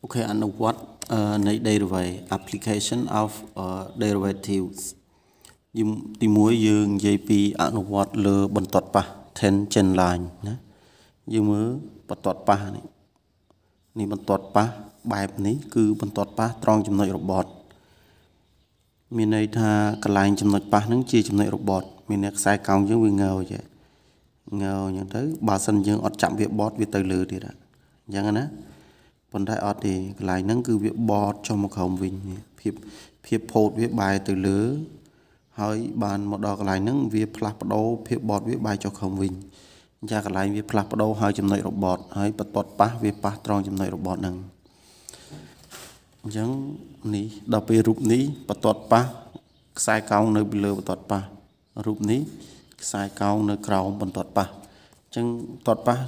Okay, and what uh, derivate application of uh, derivatives ទីមួយយើងនិយាយពីអនុវត្តលើបន្ទាត់ប៉ះ tangent line ណាយើងមើលបន្ទាត់ប៉ះនេះនេះបន្ទាត់ប៉ះបែបនេះ គឺបន្ទាត់ប៉ះត្រង់ចំណុចរបត់មានន័យថាកន្លែងចំណុចប៉ះហ្នឹងជា ចំណុចរបត់មានអ្នកខ្សែកោងយើងវាងើយងើយអញ្ចឹងទៅបើសិនយើងអត់ចាប់វាបត់វាទៅលើទៀតអញ្ចឹងណាប៉ុន្តែអត់ទេកន្លែងហ្នឹងគឺវាបត់ចុះមកក្រោមវិញភាពភាពផោតវាបែរទៅលើ ហើយ បានមកដល់កន្លែងហ្នឹងវា ផ្លាស់ប្ដូរភាពបត់វាបែរចុះក្រោមវិញអញ្ចឹងកន្លែងវាផ្លាស់ប្ដូរហើយចំណុចរបត់ហើយបតតប៉ះវាប៉ះត្រង់ចំណុចរបត់ហ្នឹងអញ្ចឹងនេះដល់ពេលរូបនេះបតតប៉ះខ្សែកោងនៅពីលើបតតប៉ះរូបនេះខ្សែកោងនៅក្រោមបន្ទាត់ប៉ះអញ្ចឹងបន្ទាត់ប៉ះ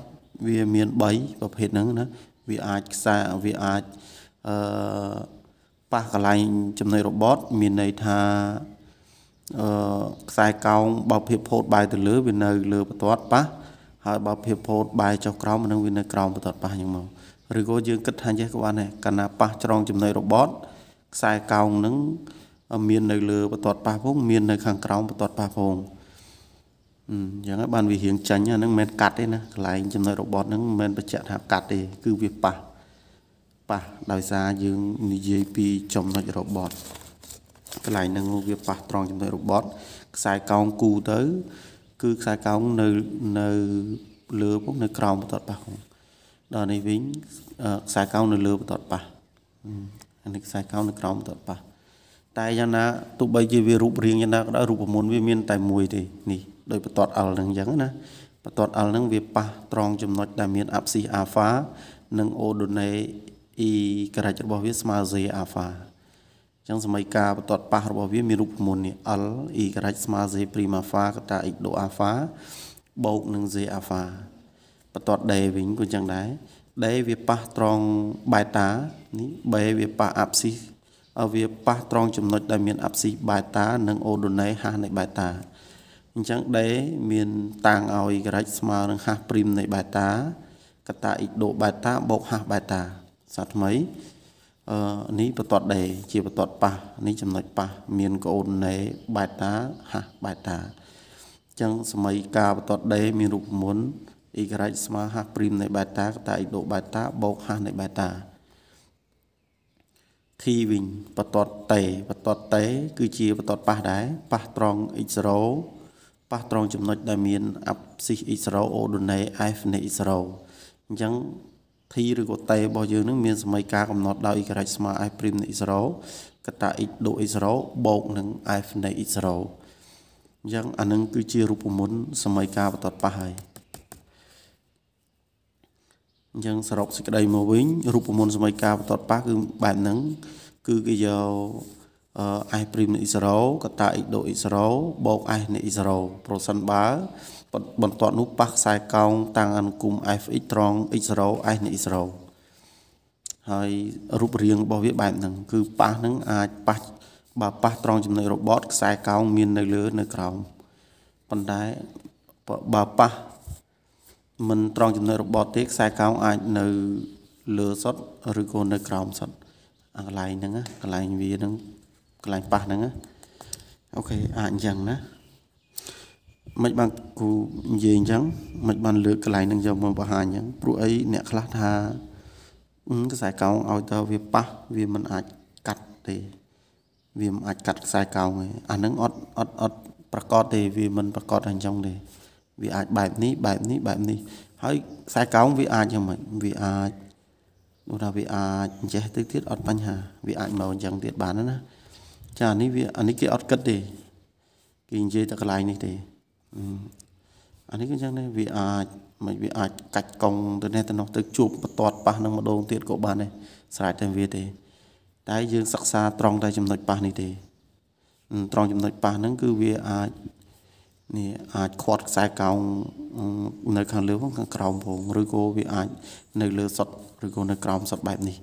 វាមាន3ប្រភេទហ្នឹងណាវាអាចខ្សែវាអាចអឺប៉ះកន្លែងចំណុចរបត់មានន័យថាអឺខ្សែកោងបើភាពផោតបែរទៅលើវានៅលើបន្ទាត់ប៉ះហើយបើភាពផោតបែរចុះក្រោមនឹងវានៅក្រោមបន្ទាត់ប៉ះយ៉ាងមកឬក៏យើងគិតថាចេះក៏បានដែរកាលណាប៉ះច្រងចំណុចរបត់ខ្សែកោងនឹងមាននៅលើបន្ទាត់ប៉ះផងមាននៅខាងក្រោមបន្ទាត់ប៉ះផងអញ្ចឹងហើយបានវារៀងចាញ់អាហ្នឹងមិនមែនកាត់ទេណាកន្លែងចំណុចរបត់ហ្នឹងមិនមែនបញ្ជាក់ថាកាត់ទេគឺវាប៉ះប៉ះដោយសារយើងនិយាយពីចំណុចរបត់កន្លែងហ្នឹងវាប៉ះត្រង់ចំណុចរបត់ខ្សែកោងគូទៅ គឺខ្សែកោងនៅនៅលើពុកនៅក្រោមបន្ទាត់ប៉ះដល់នេះវិញខ្សែកោងនៅលើបន្ទាត់ប៉ះអានេះខ្សែកោងនៅក្រោមបន្ទាត់ប៉ះតែយ៉ាងណាទោះបី ជាវារូបរាងយ៉ាងណាក៏ដោយរូបមន្តវាមានតែមួយទេនេះដោយបន្ទាត់អលនឹងអញ្ចឹងណាបន្ទាត់អលនឹងវាប៉ះត្រង់ចំណុចដែលមានអាប់ស៊ីអាហ្វានិងអូដូណេអ៊ីក្រិចរបស់វាស្មើសេអាហ្វាអញ្ចឹងសម័យកាលបន្ទាត់ប៉ះរបស់វាមានរូបមន្តនេះអលអ៊ីក្រិចស្មើសេព្រីម៉ាហ្វាកតាអ៊ីដូអាហ្វាបូកនឹងសេអាហ្វាបន្ទាត់ដេវិញក៏អញ្ចឹងដែរដេវាប៉ះត្រង់បេតានេះបេវាប៉ះអាប់ស៊ីវាប៉ះត្រង់ចំណុចដែលមានអាប់ស៊ីបេតានិងអូដូណេហាសនៃបេតាអញ្ចឹងដេមាន តាំងឲ្យក្រិចស្មើនឹង hash prim នៃ beta កតា x ដូ beta បូក hash beta សាថ្មីអឺនេះបន្ទាត់ដេជាបន្ទាត់ប៉ះនេះចំណុចប៉ះមានកូនណេ beta hash beta អញ្ចឹងសម័យការបន្ទាត់ដេមានរូបមន្ត y ស្មើ hash prim នៃ beta កតា x ដូ beta បូក hash នៃ beta ខីវិញបន្ទាត់តេបន្ទាត់តេគឺជាបន្ទាត់ប៉ះដែរប៉ះត្រង់ x0 ប៉ះត្រង់ចំណុចដែលមានអាប់ស៊ីសអ៊ីសរ៉ូអូដូណេអេហ្វនៃអ៊ីសរ៉ូអញ្ចឹង T ឬក៏ T របស់យើងនឹងមាន សមីការកំណត់ដោយ y ស្មើ f' នៃអ៊ីសរ៉ូកតា x ដូចអ៊ីសរ៉ូបូកនឹង f នៃអ៊ីសរ៉ូអញ្ចឹងអានឹងគឺជារូបមន្តសមីការបតតប៉ះហើយអញ្ចឹងសរុបសេចក្តីមកវិញរូបមន្តសមីការបតតប៉ះគឺបែបហ្នឹងគឺគេយកអេសព្រីមនៃអ៊ីសារ៉ូកតាអ៊ីដូអ៊ីសារ៉ូបូកអេសនៃអ៊ីសារ៉ូប្រសិនបើបន្ទាប់នោះប៉ះខ្សែកោងតាំងអនុគម fx ត្រង់ x 0 s នៃ x 0ហើយរូបរាងរបស់វាបែបហ្នឹង គឺប៉ះហ្នឹងអាចប៉ះបើប៉ះត្រង់ចំណុចរបត់ខ្សែកោងមាននៅលើនៅក្រោមប៉ុន្តែបើប៉ះមិនត្រង់ចំណុចរបត់ទេខ្សែកោងអាចនៅលើសុតឬក៏នៅ ក្រោមសុតអាកន្លែងហ្នឹងកន្លែងវាហ្នឹងកន្លែងប៉ះហ្នឹងអូខេអាចអញ្ចឹងណាមិនបានគូនិយាយអញ្ចឹងមិនបានលើកកន្លែងហ្នឹងយកមកបង្ហាញអញ្ចឹងព្រោះអីអ្នក ខ្លះថាខ្សែកោងឲ្យតើវាប៉ះវាមិនអាចកាត់ទេវាមិនអាចកាត់ខ្សែកោងទេអាហ្នឹងអត់អត់អត់ប្រកបទេវាមិនប្រកបអញ្ចឹងទេវាអាចបែបនេះបែបនេះបែបនេះហើយខ្សែកោងវាអាចយ៉ាងម៉េចវាអាចនោះថាវាអាចអញ្ចេះទៅទៀតអត់បញ្ហាវាអាចមកអញ្ចឹងទៀតបានណាចានេះវាអានេះគេអត់គិតទេគេនិយាយតែកន្លែងនេះទេអានេះគឺយ៉ាងនេះវាអាចមិនវាអាចកាច់កង់ទៅនេះទៅនោះទៅជួបបន្ទាត់ប៉ះនឹងម្ដងទៀតក៏បានដែរស្រេចតែវាទេតែយើងសិក្សាត្រង់តែចំណុចប៉ះនេះទេត្រង់ចំណុចប៉ះហ្នឹងគឺវាអាចនេះអាចខាត់ខ្សែកោងនៅខាងលើផងខាងក្រោមផងឬក៏វាអាច នៅលើសុតឬក៏នៅក្រោមសុតបែបនេះ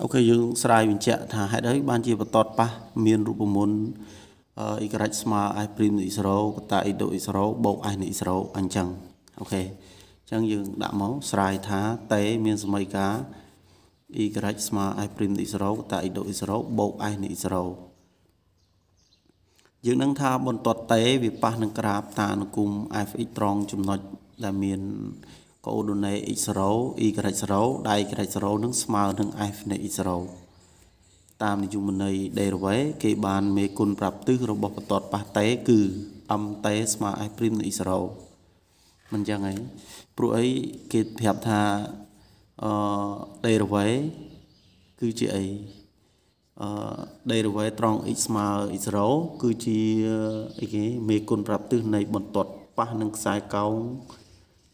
អូខេយើងស្រាយបញ្ជាក់ថាហេតុអីបានជាបតតប៉ះមានរូបមន្តអ៊ីក្រិចស្មើ i ព្រីមនៃ0កតាអ៊ីដូអ៊ី0បូក i នៃ0អញ្ចឹងអូខេអញ្ចឹងយើងដាក់មកស្រាយថាតេមានសមីការ y ស្មើ i ព្រីមនៃ0កតាអ៊ីដូអ៊ី0បូក i នៃ0យើងនឹង ថាបន្ទាត់តេវាប៉ះនឹងក្រាបតានុគម fx ត្រង់ចំណុចដែលមានកូដូណេ x0 y0 ដៃ y0 នឹងស្មើនឹង f នៃ x0 តាមនិយមន័យដេរវេគេបានមេគុណប្រាប់ទិសរបស់បន្ទាត់ប៉ះតេគឺ m តេស្មើ f' នៃ x0 មិនចឹងឯងព្រោះអីគេប្រាប់ថាអឺដេរវេគឺជាអីអឺដេរវេត្រង់ x ស្មើ x0 គឺជាអីគេមេគុណប្រាប់ទិសនៃបន្ទាត់ប៉ះនឹងខ្សែកោង x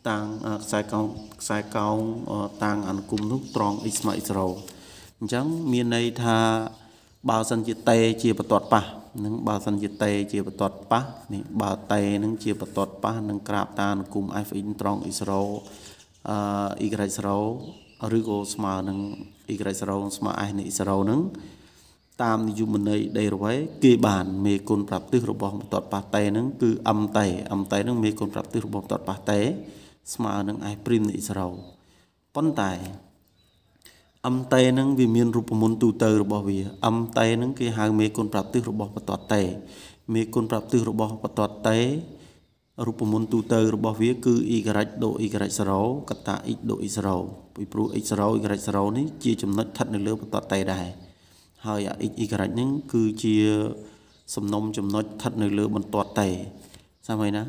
តាំងខ្សែកោងខ្សែកោងតាំងអនុគមនោះត្រង់អ៊ីស្មាអ៊ីស្រោអញ្ចឹងមានន័យថាបើសិនជាតេជាបទាត់ប៉ះនឹងបើសិនជាតេជាបទាត់ប៉ះនេះបើតេនឹងជាបទាត់ប៉ះនឹងក្រាបតានុគម f in ត្រង់អ៊ីស្រោអឺ y ស្រោឬក៏ស្មើនឹង y ស្រោស្មើ s នៃ y ស្រោនឹងតាមនិយមន័យដេរវេគេបានមេគុណប្រាប់ទិសរបស់បទាត់ប៉ះតេនឹងគឺអឹមតេអឹមតេនឹងមេគុណប្រាប់ទិសរបស់បទាត់ប៉ះតេស្មើនឹងអេសព្រីមនៃអ៊ីសរ៉ោប៉ុន្តែអឹមតេនឹង វាមានរូបមន្តទូទៅរបស់វាអឹមតេនឹង គេហៅមេគុណប្រាប់ទិសរបស់បតតតេមេគុណប្រាប់ទិសរបស់បតតតេរូបមន្តទូទៅរបស់វាគឺអ៊ីការ៉ាច់ដូអ៊ីការ៉ាច់សរោកតាអ៊ីដូអ៊ីសរោពីព្រោះអ៊ីសរោអ៊ីការ៉ាច់សរោនេះជាចំណុចស្ថិតនៅលើបតតតេដែរហើយអ៊ីអ៊ីការ៉ាច់ហ្នឹងគឺជាសំណុំចំណុចស្ថិតនៅលើបន្ទាត់តេសាមញ្ញណា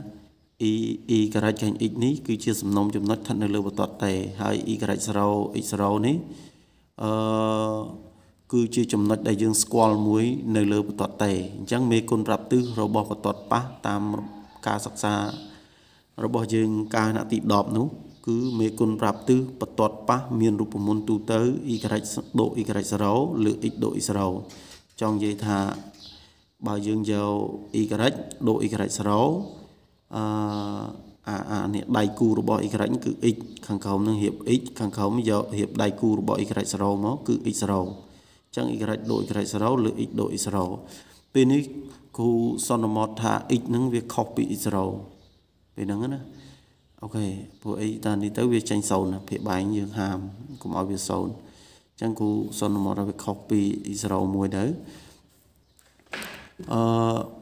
e e ការ៉ាច់ចាញ់ x នេះគឺជាសំណុំចំណុចស្ថិតនៅលើបតតតេហើយ e ការ៉ាច់0 x 0នេះអឺគឺជាចំណុចដែលយើង ស្គាល់មួយនៅលើបតតតេអញ្ចឹងមេគុណប្រាប់ទិសរបស់បតតប៉ះតាមការសិក្សា របស់យើងកាលណទី10នោះគឺមេគុណប្រាប់ទិសបតតប៉ះមានរូបមន្តទូទៅ y ការ៉ាច់ដូ y ការ៉ាច់0ឬ x ដូ y 0ចង់និយាយថាបើយើងយក y ការ៉ាច់ដូ y ការ៉ាច់0អអាអានេះដៃគូរបស់ y គឺ x ខាងក្រោមនឹងរៀប x ខាងក្រោមយករៀបដៃគូរបស់ y 0មកគឺ x 0អញ្ចឹង y ដូច y 0លើ x ដូច x 0ពេលនេះគ្រូសន្មតថា x នឹងវាខុសពី x 0ពេលហ្នឹងណាអូខេពួកអីតានេះទៅវាចេញ0ណាភាគបែងយើងហាមកុំឲ្យវា0អញ្ចឹងគ្រូសន្មតថាវាខុសពី x 0មួយទៅអឺ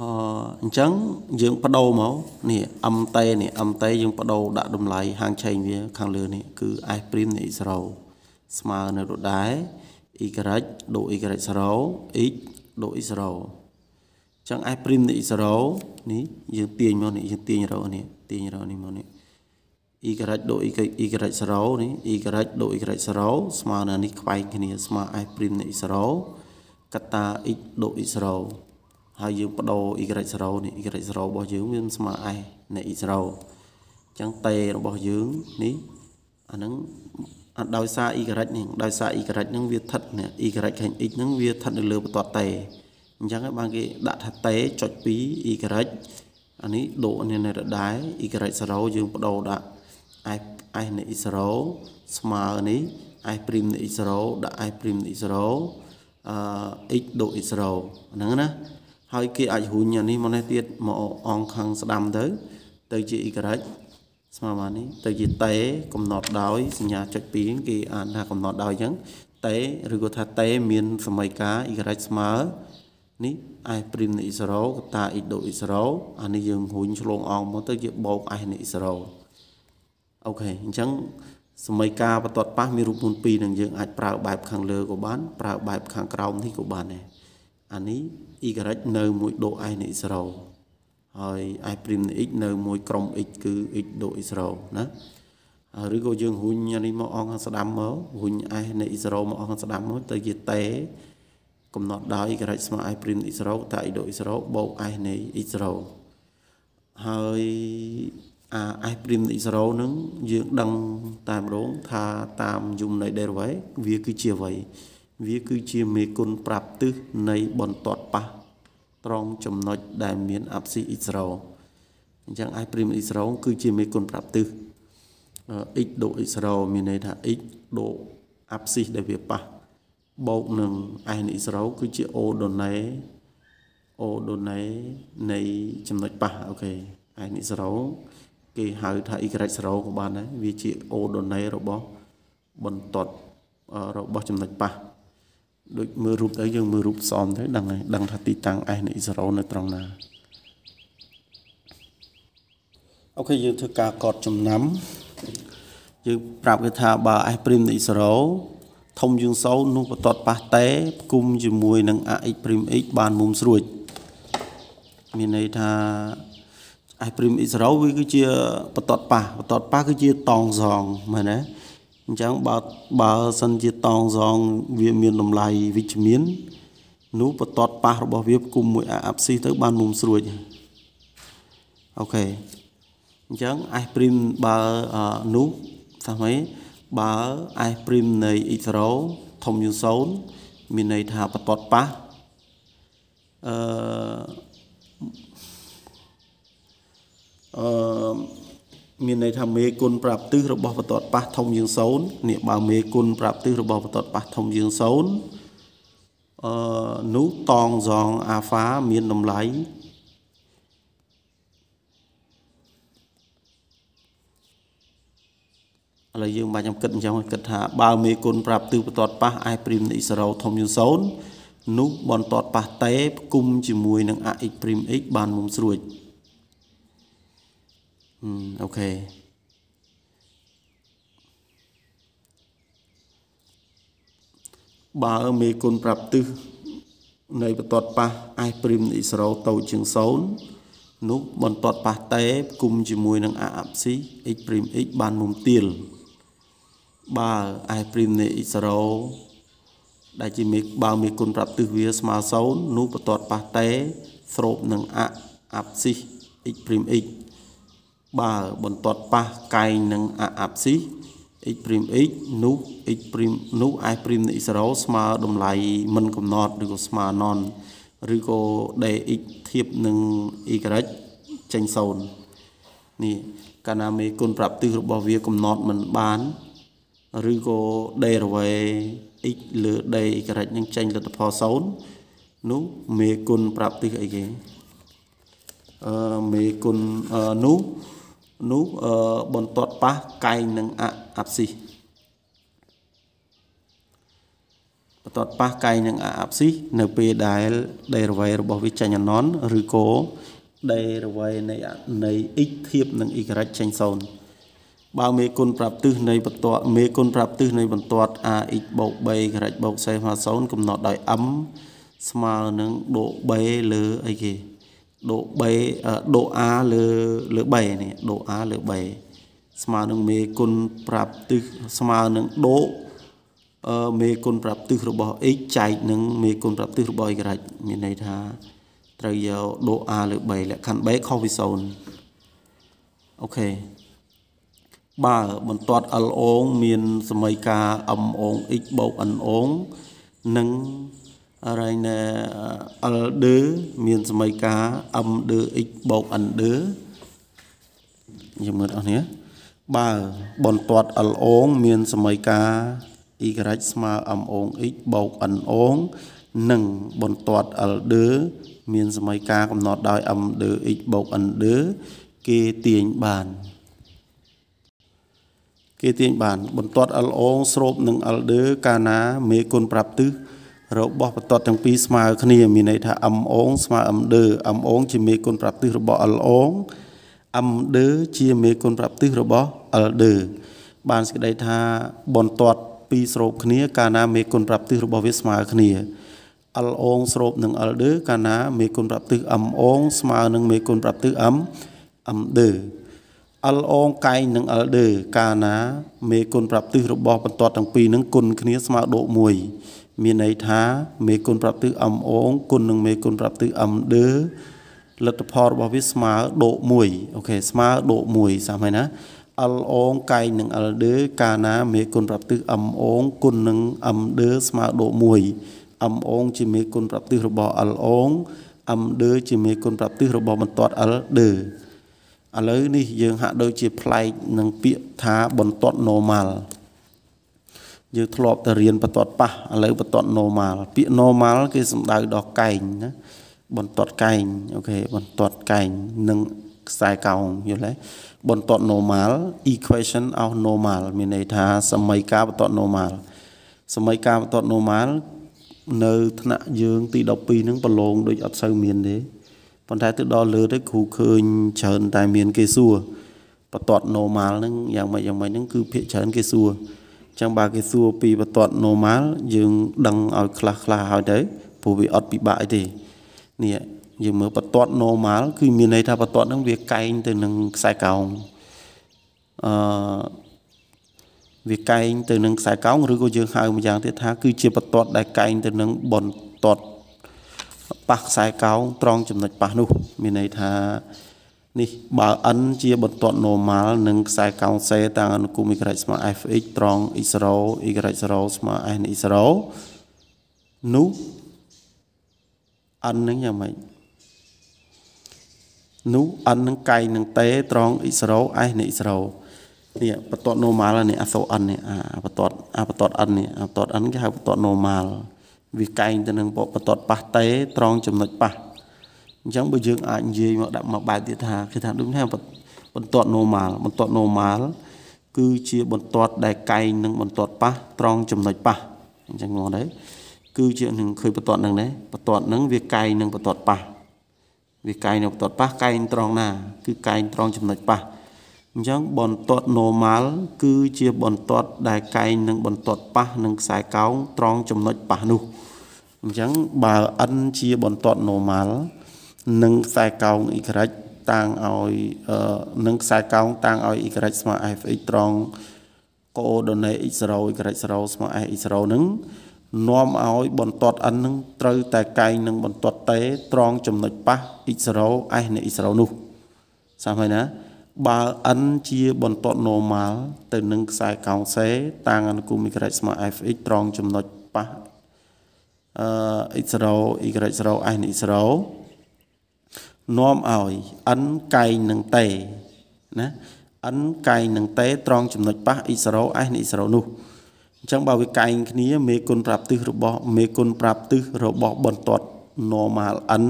អញ្ចឹងយើងបដូរមកនេះ MT នេះ MT យើងបដូរដាក់តម្លៃហាងឆេងវាខាងលើនេះគឺ S' នៃ zero ស្មើនៅរដែរ y ដូច y 0 x ដូច x 0អញ្ចឹង S' នៃ x 0នេះយើងទាញមកនេះយើងទាញរនេះទាញរនេះមកនេះ y ដូច y 0នេះ y ដូច y 0ស្មើនឹងនេះខ្វែងគ្នា ស្មើ S' នៃ x 0កតា x ដូច x 0ហើយយើងបដូរ y0 នេះ y0 របស់យើងវាស្មើ s នៃ x0 អញ្ចឹងតេរបស់យើងនេះអាហ្នឹងអត់ដោយសារ y នេះដោយសារ y ហ្នឹងវាស្ថិតនេះ y ខាង x ហ្នឹងវាស្ថិតនៅលើបន្ទាត់តេអញ្ចឹងហើយបានគេដាក់ថាតេចុច2 y អានេះដូរនេះនៅដដែល y 0យើងបដូរដាក់ s s នៃ x0 ស្មើនេះ s នៃ x0 ដាក់ s នៃ x0 អឺ x ដូរ x0 ហ្នឹងណាហើយគេអាចរុញអានេះមកនេះទៀតមកអង្គខាងស្ដាំទៅ ទៅជាអ៊ីករ៉ិចស្មើបាននេះទៅជាតេកំណត់ដោយសញ្ញាចុចពីរគេអានថាកំណត់ដោយអញ្ចឹងតេឬក៏ថាតេមានសមីការអ៊ីករ៉ិចស្មើនេះអេព្រីមនៃអ៊ីសរ៉ូកតាអ៊ីដូអ៊ីសរ៉ូអានេះយើងរុញឆ្លងអង្គមកទៅជាបូកអេនៃអ៊ីសរ៉ូអូខេអញ្ចឹងសមីការបន្ទាត់ប៉ះមានរូបមុនពីរនឹងយើងអាចប្រើបែបខាងលើក៏បានប្រើបែប ខាងក្រោមនេះក៏បានដែរអានេះ y នៅ មួយដូអេសនៃអ៊ីស្រូហើយអេសព្រីមនៃ x នៅ មួយ ក្រុម x គឺ x ដូអ៊ីស្រូណាឬក៏យើងរុញនេះមកអង្គស្ដាំមករុញអេសនៃអ៊ីស្រូមកអង្គស្ដាំមកទៅជាតេកំណត់ដោយក្រិចស្មើអេសព្រីមនៃអ៊ីស្រូតាអ៊ីដូអ៊ីស្រូបូកអេសនៃអ៊ីស្រូហើយអាអេសព្រីមនៃអ៊ីស្រូនឹងយើងដឹងតាមរងថាតាមយមនៃដេរវ៉ៃវាគឺជាអ្វីវាគឺជាមេគុណប្រាប់ទិសនៃបន្ទាត់ប៉ះត្រង់ចំណុចដែលមានអព្ស៊ីអ៊ីស្រូអញ្ចឹងអាយព្រីមអ៊ីស្រូគឺជាមេគុណប្រាប់ទិស x ដូអ៊ីស្រូមានន័យថា x ដូអាព្ស៊ីដែលវាប៉ះបូកនឹង n អ៊ីស្រូគឺជាអូដូណេអូដូណេនៃចំណុចប៉ះអូខេ n អ៊ីស្រូគេហៅថា y ស្រូក៏បានដែរវាជាអូដូណេរបស់បន្ទាត់របស់ចំណុចប៉ះដូចមើលរូបទៅយើងមើលរូបសមទៅដឹងហើយដឹងថាទីតាំង S នៃ zero នៅត្រង់ណាអូខេយើងធ្វើការកត់ចំណាំយើងប្រាប់គេថាបើ S' នៃ zero ធំជាងសូន្យនោះបន្ទាត់ប៉ះតេ គុំជាមួយនឹង AX'X បានមុំស្រួចមានន័យថា S' X0 វាគឺជាបន្ទាត់ប៉ះបន្ទាត់ប៉ះគឺជាតង់សងមែនទេអញ្ចឹងបើបើសិនជាតងសងវាមានតម្លៃវិជ្ជមាន នោះបតតប៉ះរបស់វាគុំមួយអាប់ស៊ីទៅបានមុំស្រួចអូខេអញ្ចឹងអេសព្រីមបើនោះថាម៉េចបើអេសព្រីមនៃអ៊ីសរ៉ូធំជាង0មានន័យថាបតតប៉ះអឺអឺមានន័យថាមេគុណប្រាប់ទិសរបស់បតតប៉ះធំយើងសូននេះបើមេគុណប្រាប់ទិសរបស់បតតប៉ះធំយើងសូនអឺនោះតងសងអាហ្វាមានតម្លៃឥឡូវយើងមិនបាច់ខ្ញុំគិតអញ្ចឹងគិតថាបើមេគុណប្រាប់ទិសបតតប៉ះអាយព្រីមនៃអ៊ីសរ៉ូធំយើងសូន នោះបន្តតប៉ះតេគុំជាមួយនឹងអ៊ីព្រីមអ៊ីបានមុំស្រួចអឺអូខេបើមេគុណប្រាប់ទឹះនៃបន្ទាត់ប៉ះអាចព្រីមអ៊ីស្រូតូចជាង0នោះបន្ទាត់ប៉ះតេគុំជាមួយនឹងអាអាប់ស៊ី x ព្រីម x បានមុំទៀលបើអាចព្រីមនៃអ៊ីស្រូដែលជាមេបើមេគុណប្រាប់ទឹះវាស្មើ0នោះបន្ទាត់ប៉ះតេស្រូបនឹងអាអាប់ស៊ី x ព្រីម x បើបន្ទាត់ប៉ះកែងនឹងអាអាប់ស៊ី x'x នោះ x' នោះ s' នៃ x0 ស្មើតម្លៃមិនកំណត់ឬក៏ស្មើ non ឬក៏ dx ធៀបនឹង y ចេញ0នេះកាលណាមេគុណប្រាប់ទិសរបស់វាកំណត់មិនបាន ឬក៏ derivative x លើ d y នឹងចេញលទ្ធផល0នោះមេគុណប្រាប់ទិសអីគេអឺមេគុណនោះនោះបន្ទាត់ប៉ះកែងនឹងអាប់ស៊ីសបន្ទាត់ប៉ះកែងនឹងអាប់ស៊ីសនៅពេលដែលដេរវេរបស់វាចេញអណនឬក៏ដេរវេនៃនៃ x ធៀបនឹង y ចេញ0បើមេគុណប្រាប់ទិសនៃបន្ទាត់មេគុណប្រាប់ទិសនៃបន្ទាត់ ax + 3 correct + 40កំណត់ដោយ m ស្មើនឹងដក b លើអីគេដូ3ដូអាលើលើ3នេះដូអាលើ3ស្មើនឹងមេគុណប្រាប់ទិសស្មើនឹងដូមេគុណប្រាប់ទិសរបស់ x ចែកនឹងមេគុណប្រាប់ទិសរបស់ y មានន័យថា ត្រូវយកដូអាលើ3លក្ខខណ្ឌ b ខុសពី0អូខេបើបន្ទាត់ l អងមានសមីការ m អង x បូក n អងនិងរែងណែ l ដឺមានសមីការ m ដឺ x បូក n ដឺយើងមើលអស់នេះបើបន្ទាត់ l អងមានសមីការ y ស្មើ m អង x បូក n អងនិងបន្ទាត់ l ដឺមានសមីការកំណត់ដោយ m ដឺ x បូក n ដឺគេទាញបានគេទាញបាន បន្ទាត់ l អងស្រូបនឹង l ដឺកាលណាមេគុណប្រាប់ទិសរបស់បន្ទាត់ទាំងពីរស្មើគ្នាមានន័យថា M អងស្មើ M ដឺ M អងជាមេគុណប្រាប់ទិសរបស់ L អង M ដឺជាមេគុណប្រាប់ទិសរបស់ L ដឺបានសេចក្តីថាបន្ទាត់ពីរស្រូបគ្នាកាលណាមេគុណប្រាប់ទិសរបស់វាស្មើគ្នា L អងស្រូបនឹង L ដឺកាលណាមេគុណប្រាប់ទិស M អងស្មើនឹងមេគុណប្រាប់ទិស M M ដឺ L អងកែងនឹង L ដឺកាលណាមេគុណប្រាប់ទិសរបស់បន្ទាត់ទាំងពីរនឹងគុណគ្នាស្មើដក1មានន័យថាមេគុណប្រាប់ទិសអមអូងគុណនឹងមេគុណប្រាប់ទិសអមដឺលទ្ធផលរបស់វាស្មើដក1អូខេស្មើដក1សាមញ្ញណា អលអូងកែងនឹងអលដឺកាលណាមេគុណប្រាប់ទិសអមអូងគុណនឹងអមដឺស្មើដក1អមអូងជាមេគុណប្រាប់ទិសរបស់អលអូងអមដឺជាមេគុណប្រាប់ទិសរបស់បន្ទាត់អលដឺឥឡូវនេះយើងហាក់ដូចជាប្លែកនឹងពាក្យថាបន្ទាត់ normal យើងធ្លាប់តែរៀនបន្ទាត់ប៉ះឥឡូវបន្ទាត់ normal ពាក្យ normal គេសំដៅដល់កែងណាបន្ទាត់កែងអូខេបន្ទាត់កែងនិងខ្សែកោងយល់ទេបន្ទាត់ normal equation of normal មានន័យថាសមីការបន្ទាត់ normal សមីការបន្ទាត់ normal នៅថ្នាក់យើង ទី12ហ្នឹងប្រឡងដូចអត់សូវមានទេប៉ុន្តែទៅដល់លើទៅគ្រូឃើញច្រើនតែមានគេសួរបន្ទាត់ normal ហ្នឹងយ៉ាងម៉េចយ៉ាងម៉េចហ្នឹងគឺភាកច្រើន គេសួរចឹងបើគេសួរពីបន្ទាត់ normal យើងដឹងឲ្យខ្លះខ្លះហើយទៅព្រោះវាអត់ពិបាកអីទេនេះយើងមើលបន្ទាត់ normal គឺមានន័យថាបន្ទាត់ហ្នឹងវាកែងទៅនឹងខ្សែកោងអឺវាកែងទៅនឹងខ្សែកោងឬក៏យើងហៅម្យ៉ាងទៀតថាគឺជាបន្ទាត់ដែលកែង ទៅនឹងបន្ទាត់ប៉ះខ្សែកោងត្រង់ចំណុចប៉ះនោះ មានន័យថានេះបើ n ជាបន្ទាត់ normal និងខ្សែកោងសេ តាមអនុគម y ស្មើ fx ត្រង់ x0 y0 ស្មើ s នៃ x0 នោះ n នឹងយ៉ាងម៉េចនោះ n នឹងកែងនឹងតេត្រង់ x0 s នៃ x0 នេះបន្ទាត់ normal នេះអសូ n នេះអាបន្ទាត់អាបន្ទាត់ n នេះអាបន្ទាត់ n គេហៅបន្ទាត់ normal វាកែងទៅនឹងបន្ទាត់ប៉ះតេត្រង់ចំណុចប៉ះអញ្ចឹងបើយើងអាចនិយាយមកដាក់មកបែបទៀតថាគេថាដូចថាបន្ទាត់ normal បន្ទាត់ normal គឺជាបន្ទាត់ ដែលកែងនឹងបន្ទាត់ប៉ះត្រង់ចំណុចប៉ះអញ្ចឹងងល់ដែរគឺជានឹងឃើញបន្ទាត់នឹងដែរបន្ទាត់នឹងវាកែងនឹងបន្ទាត់ប៉ះវាកែងនឹងបន្ទាត់ប៉ះកែងត្រង់ណាគឺកែងត្រង់ចំណុចប៉ះអញ្ចឹងបន្ទាត់ normal គឺជាបន្ទាត់ដែលកែងនឹងបន្ទាត់ប៉ះនឹងខ្សែកោងត្រង់ចំណុចប៉ះនោះអញ្ចឹងបើ n ជាបន្ទាត់ normal និងខ្សែកោង y តាំងឲ្យនឹងខ្សែកោងតាំងឲ្យ y ស្មើ fx ត្រង់ coordinate x 0 y 0ស្មើ s x 0នឹងនាំឲ្យបន្ទាត់ n នឹងត្រូវតែកែងនឹងបន្ទាត់តេត្រង់ចំណុចប៉ះ x 0 s នៃ x 0នោះសាមហើយណា បើ n ជាបន្ទាត់ normal ទៅនឹងខ្សែកោងសេតាំងអនុគម y ស្មើ fx ត្រង់ចំណុចប៉ះអឺ x 0 y 0 s នៃ x 0នាំឲ្យអិនកែងនឹងតេណាអិនកែងនឹងតេត្រង់ចំណុចប៉ះអ៊ីសារ៉ូអេសនិងអ៊ីសារ៉ូនោះអញ្ចឹងបើវាកែងគ្នាមេគុណប្រាប់ទិសរបស់មេគុណប្រាប់ទិសរបស់បន្ទាត់ normal n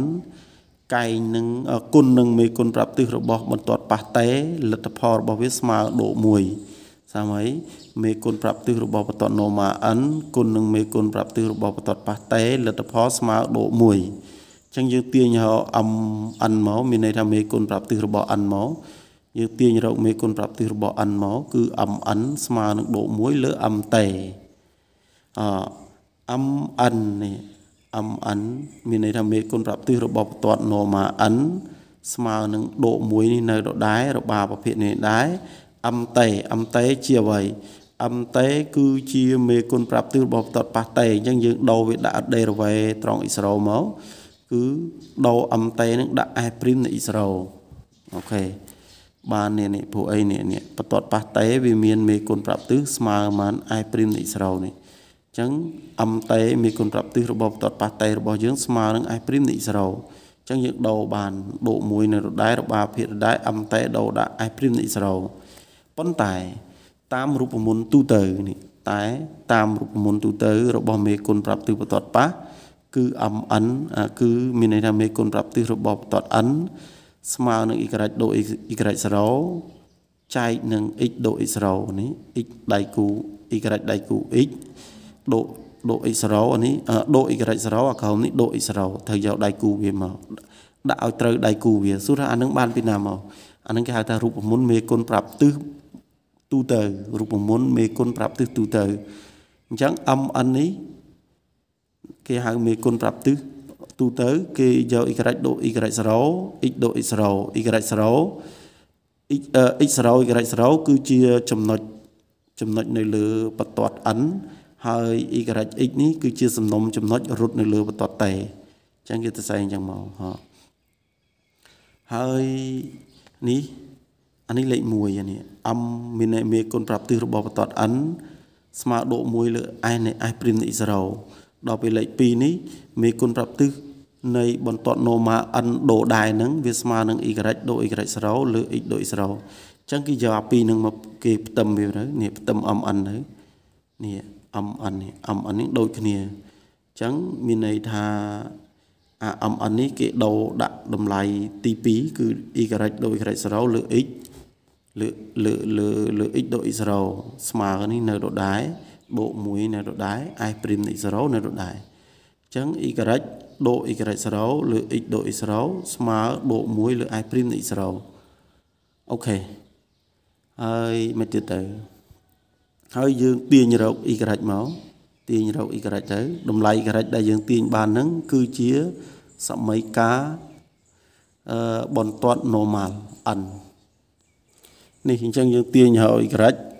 កែងនឹងគុណនឹងមេគុណប្រាប់ទិសរបស់បន្ទាត់ប៉ះតេលទ្ធផលរបស់វាស្មើដូ1សាមអីមេគុណប្រាប់ទិសរបស់បន្ទាត់ normal n គុណនឹងមេគុណប្រាប់ទិសរបស់បន្ទាត់ប៉ះតេលទ្ធផលស្មើដូ1ចឹងយើងទាញរក m n មកមានន័យថាមេគុណប្រាប់ទិសរបស់ n មកយើងទាញរកមេគុណប្រាប់ទិសរបស់ n មកគឺ m n ស្មើនឹងដក1លើ m t អ m n នេះ m n មានន័យថាមេគុណប្រាប់ទិសរបស់បន្ទាត់ norma n ស្មើនឹងដក1នេះនៅដដែលរបាប្រភេទនេះដែរ m t m t ជាអ្វីអមតេគឺជាមេគុណប្រាប់ទិសរបស់បតតប៉ះតេអញ្ចឹងយើងដូរវាដាក់អដេរវេត្រង់អ៊ីស្រូមកគឺដោអឹមតេនឹងដាក់អេព្រីមនៃអ៊ីស្រូអូខេបាននេះនេះពួកអីនេះនេះបន្ទាត់ប៉ះតេវាមានមេគុណប្រាប់ទិសស្មើមិនអេព្រីមនៃអ៊ីស្រូនេះអញ្ចឹងអឹមតេមេគុណប្រាប់ទិសរបស់បន្ទាត់ប៉ះតេរបស់យើងស្មើនឹងអេព្រីមនៃអ៊ីស្រូអញ្ចឹងយើងដោបានដកមួយនៅរដែររបាភិរដែរអឹមតេដោដាក់អេព្រីមនៃអ៊ីស្រូប៉ុន្តែ តាមរូបមន្តទូទៅនេះតែ តាមរូបមន្តទូទៅ របស់មេគុណប្រាប់ទិសបន្ទាត់ប៉ះគឺ MN គឺមានន័យថាមេគុណប្រាប់ទិសរបស់តត n ស្មើនឹង y ដូរ y 0ចែកនឹង x ដូរ x 0នេះ x ដៃគូ y ដៃគូ x ដូរដូរ x 0នេះដូរ y 0អាក្រោមនេះដូរ x 0ត្រូវយកដៃគូវាមកដាក់ឲ្យត្រូវដៃគូវាសួរថាអានឹងបានពីណាមកអានឹងគេហៅថារូបមន្តមេគុណប្រាប់ទិសទូទៅរូបមន្តមេគុណប្រាប់ទិសទូទៅអញ្ចឹង MN នេះគេហៅមេគុណប្រាប់ទិសទូទៅគេយក y ដូក y 0 x ដូក x 0 y 0 x 0 y 0គឺជាចំណុចចំណុចនៅលើបន្ទាត់ n ហើយ y x នេះគឺជា សំណុំចំណុចរត់នៅលើបន្ទាត់តេអញ្ចឹងគេទៅសែងអញ្ចឹងមកហ៎ហើយនេះអានេះលេខ1អានេះអមមានមេគុណប្រាប់ទិសរបស់បន្ទាត់ n ស្មើដក1លើ s នៃ s' នៃ0ដល់ពេលលេខ2នេះមេគុណប្រាប់ទិសនៃបន្ទាត់ណូម៉ា n ដូដែរហ្នឹងវាស្មើនឹង y ដូ y 0លើ x ដូ x 0អញ្ចឹងគេយកអាពីរហ្នឹងមកគេផ្ទឹមវាទៅនេះផ្ទឹម mn ទៅនេះ mn នេះ mn នេះដូចគ្នាអញ្ចឹងមានន័យថាអា mn នេះ គេដូរដាក់តម្លៃទី2គឺ y ដូ y 0លើ x លើលើលើលើ x ដូ x 0ស្មើនេះនៅដដែលបូក1នៅដដែល s ព្រីមនៃ0នៅដដែលអញ្ចឹង y ដូក y 0លើ x ដូក y 0ស្មើបូក1លើ s ព្រីមនៃ0អូខេហើយមកទៀតទៅហើយយើងទាញរក y មកទាញរក y ទៅតម្លៃ y ដែលយើងទាញបានហ្នឹងគឺជាសម័យកាលអឺបន្ទាត់ normal n នេះអញ្ចឹងយើង ទាញហើយ y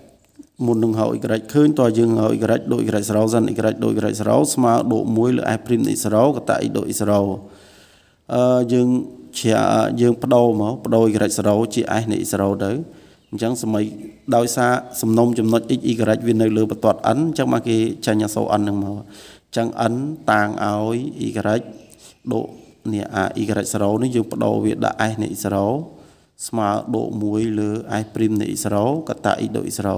មុននឹងហៅអ៊ីក្រិចឃើញតើយើងហៅអ៊ីក្រិចដូចអ៊ីក្រិចស្រោសិនអ៊ីក្រិចដូចអ៊ីក្រិចស្រោស្មើដូចមួយលើអេសព្រីមអ៊ីសរោកតាអ៊ីដូចអ៊ីសរោអឺយើងជាយើងបដូរមកបដូរអ៊ីក្រិចស្រោជាអេសនៃអ៊ីសរោទៅអញ្ចឹងសម័យដោយសារសំណុំចំណុច x y វានៅលើបន្ទាត់ n អញ្ចឹងមកគេចាញ់អសូរ n ហ្នឹងមកអញ្ចឹង n តាងឲ្យ y ដូចនេះអា y ស្រោនេះយើងបដូរវាដាក់ s នៃ y ស្រោស្មើដូច1លើ s' នៃ y ស្រោកតា x ដូច y ស្រោ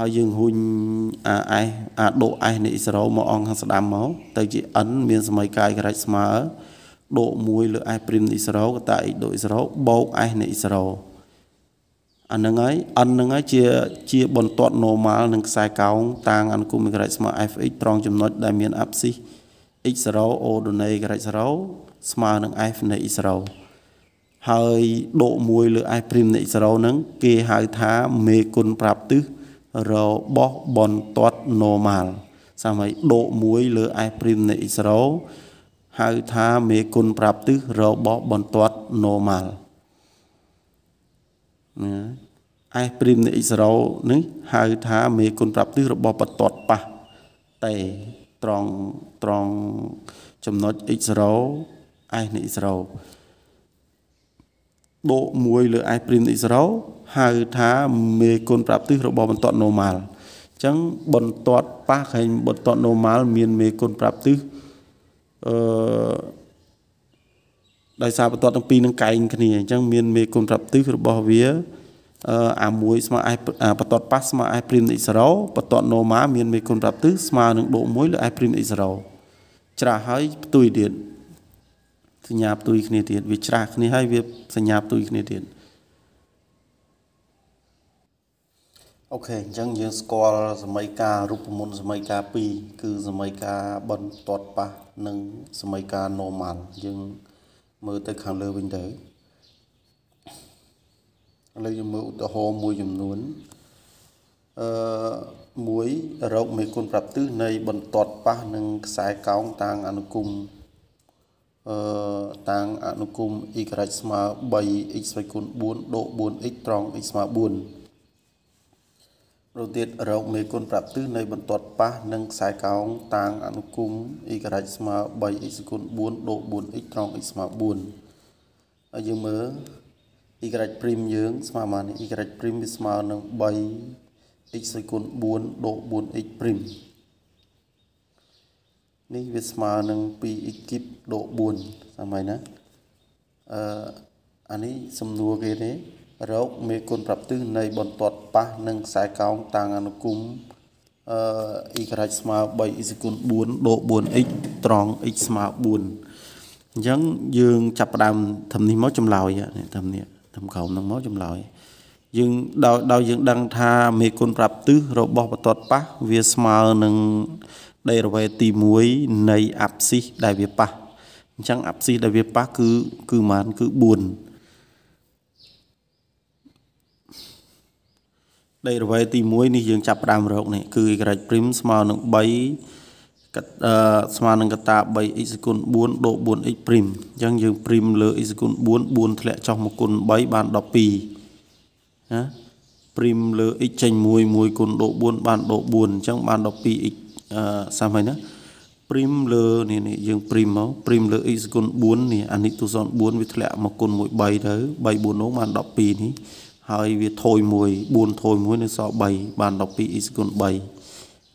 ហើយយើងហួញអាអេសអាដូអេសនៃអ៊ីសរ៉ូមកអង្គស្ដាំមកទៅជាអិនមានសម័យកាយក្រិចស្មើដូមួយលើអេសព្រីមនៃអ៊ីសរ៉ូកតាអ៊ីដូអ៊ីសរ៉ូបូកអេសនៃអ៊ីសរ៉ូអាហ្នឹងហើយអិនហ្នឹងហើយជាជាបន្ទាត់ normal នឹងខ្សែកោងតាងអនុគមក្រិចស្មើ fx ត្រង់ចំណុចដែលមានអាប់ស៊ីស x0 អូដូណេក្រិច0ស្មើនឹង f នៃ x0 ហើយដូមួយលើ f' នៃ x0 ហ្នឹងគេហៅថាមេគុណប្រាប់ទិសរបស់បនតាត់ណូម៉ាល់សាមៃដកមួយលើអេសព្រីមនៃអ៊ីស្រូហៅថាមេគុណប្រាប់ទិសរបស់បនតាត់ណូម៉ាល់ណាអេសព្រីមនៃអ៊ីស្រូនេះហៅថាមេគុណប្រាប់ទិសរបស់បតាត់ប៉ះតែត្រង់ត្រង់ចំណុចអ៊ីស្រូអេសនៃអ៊ីស្រូដកមួយលើ i prime x 0ហៅថាមេគុណប្រាប់ទិសរបស់បន្ទាត់ normal អញ្ចឹងបន្ទាត់ប៉ះក្រែងបន្ទាត់ normal មានមេគុណប្រាប់ទិសអឺដោយសារបន្ទាត់ទាំងពីរនឹងកែងគ្នាអញ្ចឹងមានមេគុណប្រាប់ទិសរបស់វាអឺអា1ស្មើ i បន្ទាត់ប៉ះស្មើ i prime x 0បន្ទាត់ normal មានមេគុណប្រាប់ទិសស្មើនឹងដក1លើ i prime x 0ច្រាស់ហើយផ្ទុយទៀតសញ្ញាផ្ទុយគ្នាទៀតវាច្រាស់គ្នាហើយវាសញ្ញាផ្ទុយគ្នាទៀតអូខេអញ្ចឹងយើងស្គាល់សម័យកាលរូបមន្តសម័យកាល2គឺសម័យកាលបន្ទាត់ប៉ះនិងសម័យកាល normal យើងមើលទៅខាងលើវិញទៅឥឡូវយើងមើលឧទាហរណ៍មួយចំនួនអឺមួយរោគមេគុណប្រាប់ទិសនៃ បន្ទាត់ប៉ះនិងខ្សែកោងតាងអនុគមន៍តាំងអនុគម y ស្មើ 3x ស្វ័យគុណ4ដក 4x ត្រង់ x ស្មើ4រូបទៀតរកមេគុណប្រាប់ទិសនៃបន្ទាត់ប៉ះនិងខ្សែកោងតាំងអនុគម y ស្មើ 3x គុណ4ដក 4x ត្រង់ x ស្មើ4ហើយយើងមើល y ព្រីមយើងស្មើបាន y ព្រីមវាស្មើនឹង 3x ស្វ័យគុណ4ដក 4x ព្រីមនេះវាស្មើនឹង 2x គីបដក4សម័យណាអឺអានេះ សំណួរគេទេរោគមេគុណប្រាប់ទិសនៃបន្ទាត់ប៉ះនឹងខ្សែកោងតាំងអនុគមអឺ y ស្មើ3 x គុណ4ដក 4x ត្រង់ x ស្មើ4អញ្ចឹងយើង ចាប់ផ្ដើមធំនេះមកចម្លើយធំនេះធំក្រោមនឹងមកចម្លើយ យើងដោយដោយយើងដឹងថាមេគុណប្រាប់ទិសរបស់បន្ទាត់ប៉ះវាស្មើនឹងដេរវេទី1នៃអព្សិសដែលវាប៉ះអញ្ចឹងអព្សិសដែលវាប៉ះគឺគឺប្រហែលគឺ4ដេរវេទី1នេះយើងចាប់ផ្ដើមរកនេះគឺអ៊ីក្រិចព្រីមស្មើនឹង3កអឺស្មើនឹងកតា 3x គុណ4ដូ 4x ព្រីមអញ្ចឹងយើង ព្រីមលើ x គុណ4 4ធ្លាក់ចុះមកគុណ3បាន12ណាព្រីមលើ x ចេញ1 1គុណដូ4បានដូ4អញ្ចឹងបាន 12x អឺសាមញ្ញណា prim លើនេះនេះយើង prim មក prim លើ x គុណ4នេះអានេះទូសន4វាធ្លាក់មកគុណ1 3ទៅ3 4នោះបាន12នេះហើយវាថយ1 4ថយ1នៅសល់3បាន12 x គុណ3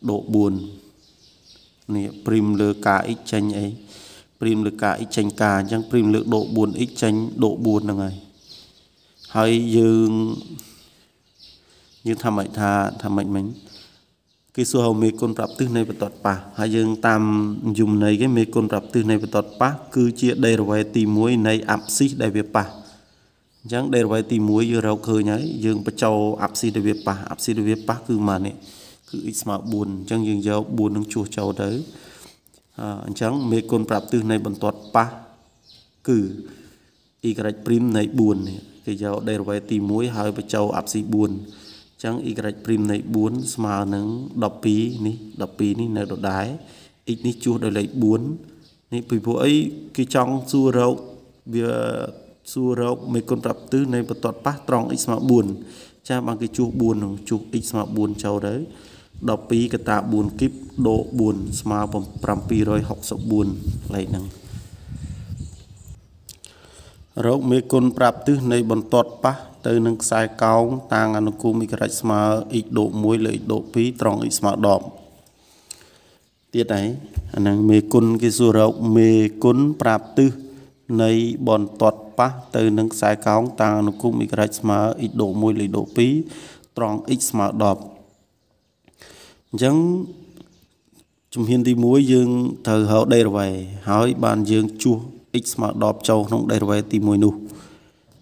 ដក4នេះ prim លើការ x ចេញអី prim លើការ x ចេញការអញ្ចឹង prim លើដក 4x ចេញដក4ហ្នឹងហើយហើយយើងយើងថាម៉េចថាថាម៉េចមិញគេសួរហៅមេគុណប្រាប់ទិសនៃបតតប៉ះហើយយើងតាមយមន័យគេមេគុណប្រាប់ទិសនៃបតតប៉ះគឺជាដេរវេទី1នៃអាប់ស៊ីសដែលវាប៉ះអញ្ចឹងដេរវេទី1យើងរកឃើញហើយយើងបញ្ចូលអាប់ស៊ីសដែលវាប៉ះអាប់ស៊ីសដែលវាប៉ះគឺម៉ានេះគឺ x ស្មើ4អញ្ចឹងយើងយក4នឹងជួសចូលទៅអញ្ចឹងមេគុណប្រាប់ទិសនៃបន្ទាត់ប៉ះគឺ y' នៃ4នេះគេយកដេរវេទី1ហើយបញ្ចូលអាប់ស៊ីស4ចឹង y ព្រីមនៃ4ស្មើនឹង12នេះ12នេះនៅដដែល x នេះជួសដោយលេខ4នេះពីព្រោះអីគេចង់សួររោគវាសួររោគមេគុណប្រាប់ទិសនៃបន្ទាត់ប៉ះត្រង់ x ស្មើ4ចាបានគេជួស4នោះជួស x ស្មើ4ចូលទៅ12កតា4គីបដូ4ស្មើ764លេខហ្នឹងរោគមេគុណប្រាប់ទិសនៃបន្ទាត់ប៉ះទៅនឹងខ្សែកោងតាំងអនុគមអ៊ីក្រិចស្មើ x ដក1លើ x ដក2ត្រង់ x ស្មើ10ទៀតហើយអាហ្នឹងមេគុណគេសួររកមេគុណប្រាប់ទិសនៃបនតតប៉ះទៅនឹងខ្សែកោង តាំងអនុគមអ៊ីក្រិចស្មើ x ដក1លើ x ដក2ត្រង់ x ស្មើ10អញ្ចឹងជំហានទី1យើងត្រូវរក derivation ហើយបានយើង ជួស x ស្មើ10ចូលក្នុង derivation ទី1នោះ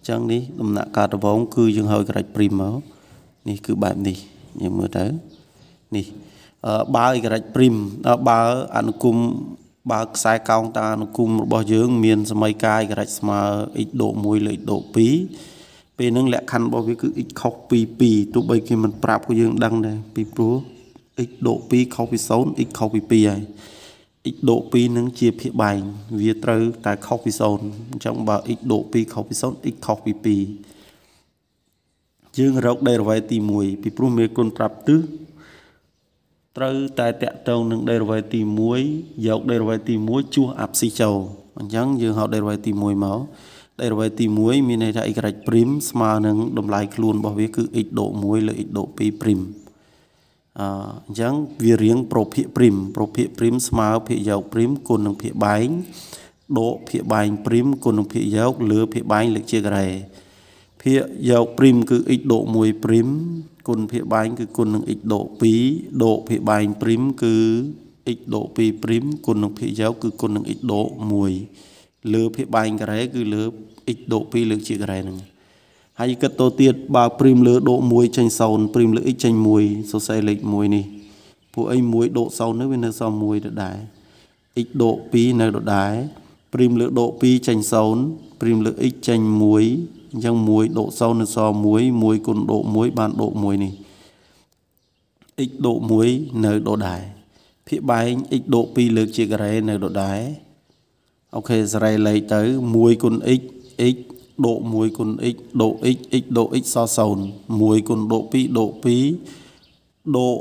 ចឹងនេះដំណាក់កាលដំបូងគឺយើងហើយក្រាច់ព្រីមមកនេះគឺបែបនេះយើងមើលទៅនេះបើអេក្រាច់ព្រីមបើ អនុគមបើខ្សែកោងតាអនុគមរបស់យើង មាន សម័យកាយក្រាច់ស្មើ x ដក1លើ x ដក2ពេលហ្នឹងលក្ខខណ្ឌរបស់វាគឺ x ខុស2 2ទោះបីគេមិនប្រាប់ក៏យើងដឹងដែរពីព្រោះ x ដក2ខុសពី0 x ខុសពី2ហើយ x ដក2នឹងជាភាគបែងវាត្រូវតែខុសពី0អញ្ចឹងបើ x ដក2ខុសពី0 x ខុសពី2យើងរក derivative ទី1ពីព្រោះមេគុណប្រាប់ទិសត្រូវតែតកតងនឹង derivative ទី1យក derivative ទី1ជួសអាប់ស៊ីចូលអញ្ចឹងយើងហៅ derivative ទី1មក derivative ទី1មានន័យថា y' ស្មើនឹងតម្លៃខ្លួនរបស់វាគឺ x ដក1លើ x ដក2អញ្ចឹងវារៀងប្រភិកព្រីមប្រភិកព្រីមស្មើភិកយកព្រីម គុណនឹងភិកបែងដកភិកបែងព្រីមគុណនឹងភិកយកលើភិកបែងលើកជាការ៉េភាគយកព្រីមគឺ x ដក1ព្រីមគុណភាគបែងគឺគុណនឹង x ដក2ដកភាគបែងព្រីមគឺ x ដក2ព្រីមគុណនឹងភាគយកគឺគុណនឹង x ដក1លើភាគបែងការ៉េគឺលើ x ដក2លើកជាការ៉េហ្នឹងហើយគិតទៅទៀតបើព្រីមលើដក1ចេញ0ព្រីមលើ x ចេញ1សរសេរលេខ1នេះពួកអី1ដក0នៅវានៅសល់1ដដែល x ដក2នៅដដែលព្រីមលើដក2ចេញ0ព្រីមលើ x ចេញ1អញ្ចឹង1ដក0នៅសល់1 1គុណដក1បានដក1នេះ x ដក1នៅដដែលភាគបែង x ដក2លើកជាការ៉េនៅដដែលអូខេសារ៉េលេខទៅ1គុណ x x ដក1គុណ x ដក x x ដក x សល់0 1គុណដក2ដក2ដក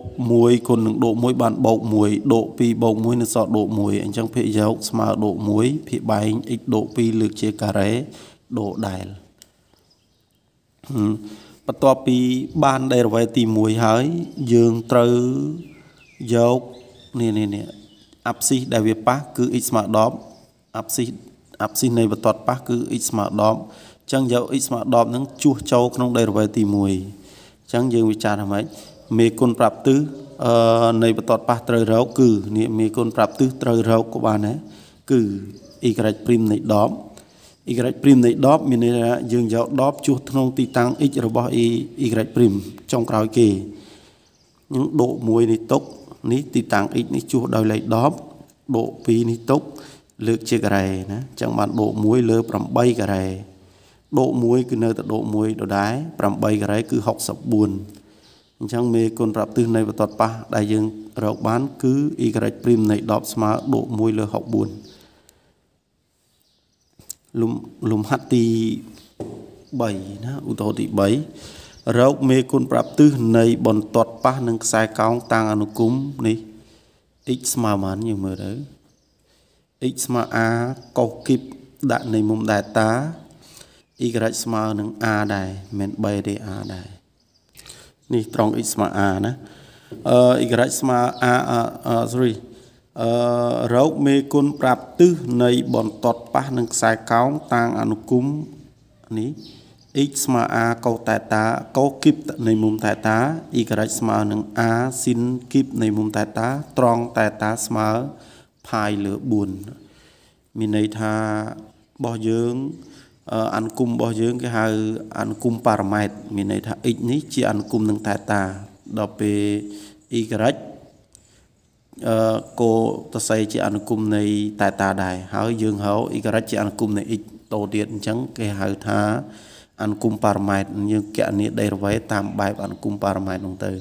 1គុណនឹងដក1បានបូក1ដក2បូក1នៅសល់ដក1អញ្ចឹងភាគយកស្មើដក1ភាគបែង x ដក2លើកជាការ៉េដកដែលបន្ទាប់ពី បានដេរវ៉េទី1ហើយយើងត្រូវយកនេះនេះនេះអាប់ស៊ីសដែលវាប៉ះគឺ x ស្មើ10អាប់ស៊ីសអាប់ស៊ីសនៃបទាត់ប៉ះគឺ x ស្មើ10អញ្ចឹងយក x ស្មើ10ហ្នឹងជួសចូលក្នុងដេរីវ៉េទី1អញ្ចឹងយើងវិចារថាម៉េចមេគុណប្រាប់ទិសអឺនៃបទាត់ប៉ះត្រូវរកគឺនេះមេគុណប្រាប់ទិសត្រូវរកក៏បានដែរគឺ y ព្រមនៃ10 y ព្រីមនៃ10មានន័យថាយើងយក10ជួសក្នុងទីតាំង x របស់ y y ព្រីមចុងក្រោយគេយើងដក1នេះទុកនេះទីតាំង x នេះជួសដោយលេខ10ដក2នេះទុកលើកជាការ៉េណាអញ្ចឹងបានដក1លើ8ការ៉េដក1គឺនៅតែដក1ដដែល8ការ៉េគឺ64អញ្ចឹងមេគុណប្រាប់ទិសនៃបទតប៉ះដែលយើងរកបាន គឺ y ព្រីមនៃ10ស្មើដក1លើ64លំលំហាត់ទី3ណាឧទាហរណ៍ទី3រោគមេគុណប្រាប់ទិសនៃបន្ទាត់ប៉ះនឹងខ្សែកោង តាំងអនុគមនេះ x ស្មើប៉ុន្មានយើងមើលទៅ x ស្មើ a កុសគីបដាក់នៃមុំ delta y ស្មើនឹង a ដែរមិនមែន3ទេ a ដែរនេះត្រង់ x ស្មើ a ណាអឺ y ស្មើ a sorry អឺរោគមេគុណប្រាប់ទិសនៃបន្ទាត់ប៉ះនឹងខ្សែកោងតាងអនុគមនេះ x ស្មើ a កោតេតាកោគីបនៃមុំតេតា y ស្មើនឹង a sin គីបនៃមុំតេតា ត្រង់តេតាស្មើ0ផាយលើ4មានន័យថារបស់យើងអនុគមរបស់យើងគេហៅ អនុគមប៉ារ៉ាម៉ែត្រមានន័យថា x នេះជាអនុគមនឹងតេតាដល់ពេល y អឺកោតស័យជា អនុគមនៃតេតាដែរហើយយើងហៅ y ជាអនុគមនៃ x តទៀតអញ្ចឹងគេហៅថា អនុគមប៉ារ៉ាម៉ែត្រយើងគណនាដេរវេតាមបែបអនុគមប៉ារ៉ាម៉ែត្រនោះទៅ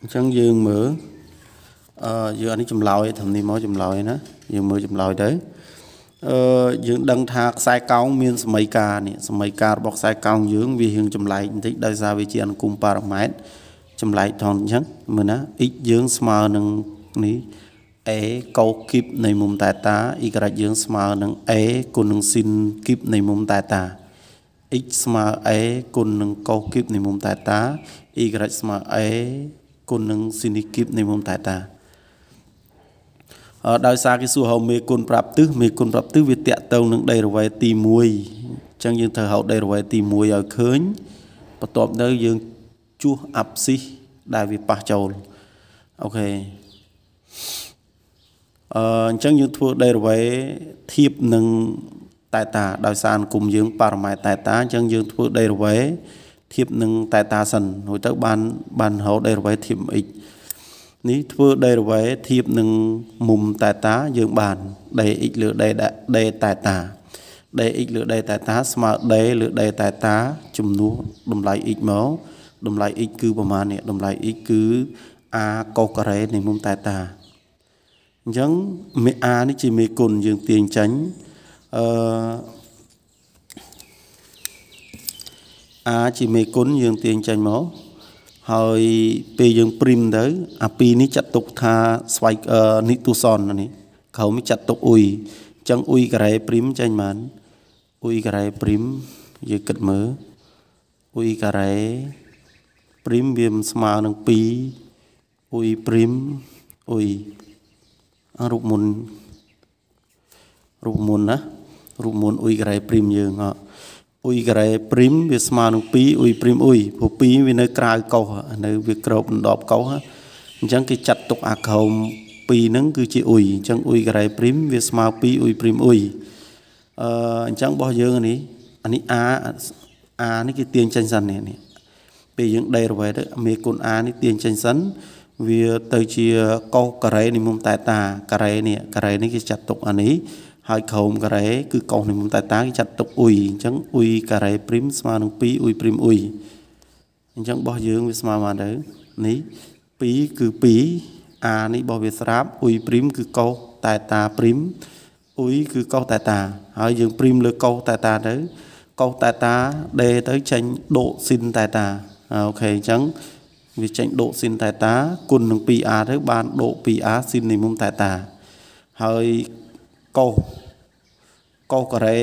អញ្ចឹងយើងមើលអឺយើងអានេះចម្លើយធំនេះមកចម្លើយណាយើងមើលចម្លើយទៅអឺយើងដឹងថាខ្សែកោងមាន សមីការនេះសមីការរបស់ខ្សែកោងយើងវារៀងចម្លែកបន្តិចដោយសារវាជាអនុគមប៉ារ៉ាម៉ែត្រចម្លែកថនអញ្ចឹងមើលណា x យើងស្មើនឹងនេះ a កោគីបនៃមុំតេតា y យើងស្មើនឹង a គុណនឹងស៊ីនគីបនៃមុំតេតា x ស្មើ a គុណនឹងកោគីបនៃមុំតេតា y ស្មើ a គុណនឹងស៊ីនគីបនៃមុំតេតាដោយសារគេសួរហៅមេគុណប្រាប់ទិសមេគុណប្រាប់ទិសវាតាក់ទងនឹងដីរវេទី1អញ្ចឹងយើងត្រូវហៅដីរវេទី1ឲ្យឃើញបន្ទាប់ទៅយើងជួសអាប់ស៊ីសដែលវាប៉ះចូលអូខេអឺអញ្ចឹងយើងធ្វើដេរវេធៀបនឹងតេតាដោយសារអនុគមយើងប៉ារ៉ាម៉ែតេតាអញ្ចឹងយើងធ្វើដេរវេធៀបនឹងតេតាសិនរួចទៅបានបានរហូតដេរវេធៀប x នេះធ្វើដេរវេធៀបនឹងមុំតេតា យើងបានដេ x លើដេដេតេតាដេ x លើដេតេតាស្មើដេលើដេតេតា ចំនួនតម្លៃ x មកតម្លៃ x គឺប្រហែលនេះតម្លៃ x គឺ a កុសការ៉េនៃមុំតេតាអញ្ចឹងមេ a នេះជាមេគុណយើងទាញចាញ់អឺ a ជាមេគុណយើងទាញចាញ់មកហើយពេលយើង ព្រីមទៅអាពីនេះចាត់ទុកថាស្វ័យនិទុសននេះក្រោមចាត់ទុកអ៊ុយអញ្ចឹងអ៊ុយការ៉េព្រីមចេញបានអ៊ុយការ៉េព្រីមយើងគិតមើលអ៊ុយការ៉េព្រីមវាមិនស្មើនឹង2អ៊ុយព្រីមអ៊ុយរូបមុនរូបមុនណារូបមុនអ៊ុយការ៉េព្រីមយើងអត់អ៊ុយការ៉េព្រីមវាស្មើនឹង2អ៊ុយព្រីមអ៊ុយព្រោះ2វានៅក្រៅកោសនៅវាក្របដណ្ដប់កោសអញ្ចឹងគេចាត់ទុកអាក្រោម2ហ្នឹងគឺជាអ៊ុយអញ្ចឹងអ៊ុយការ៉េព្រីមវាស្មើ2អ៊ុយព្រីមអ៊ុយអឺអញ្ចឹងរបស់យើងនេះអានេះ a a នេះគេទាញចេញសិននេះពេលយើង derivative ទៅមេគុណ a នេះទាញចេញសិនវាទៅជាកោសការ៉េនិមុំតេតាការ៉េនេះការ៉េនេះគេចាត់ទុកអានេះហើយក្រោមការ៉េគឺកោសនិមមតតាគេចាត់ទុកអ៊ុយអញ្ចឹងអ៊ុយការ៉េព្រីមស្មើនឹង2អ៊ុយព្រីមអ៊ុយអញ្ចឹងរបស់យើងវាស្មើបានទៅនេះ2គឺ2អានេះរបស់វាស្រាប់អ៊ុយព្រីមគឺកោសតតាព្រីមអ៊ុយគឺកោសតតាហើយយើងព្រីមលើកោសតតាទៅកោសតតាដេទៅចេញដូស៊ីនតតាអូខេអញ្ចឹងវាចេញដូស៊ីនតេតាគុណនឹង 2r ទៅបានដូ 2r ស៊ីននីមុំតេតាហើយកោសកោសកូរ៉េ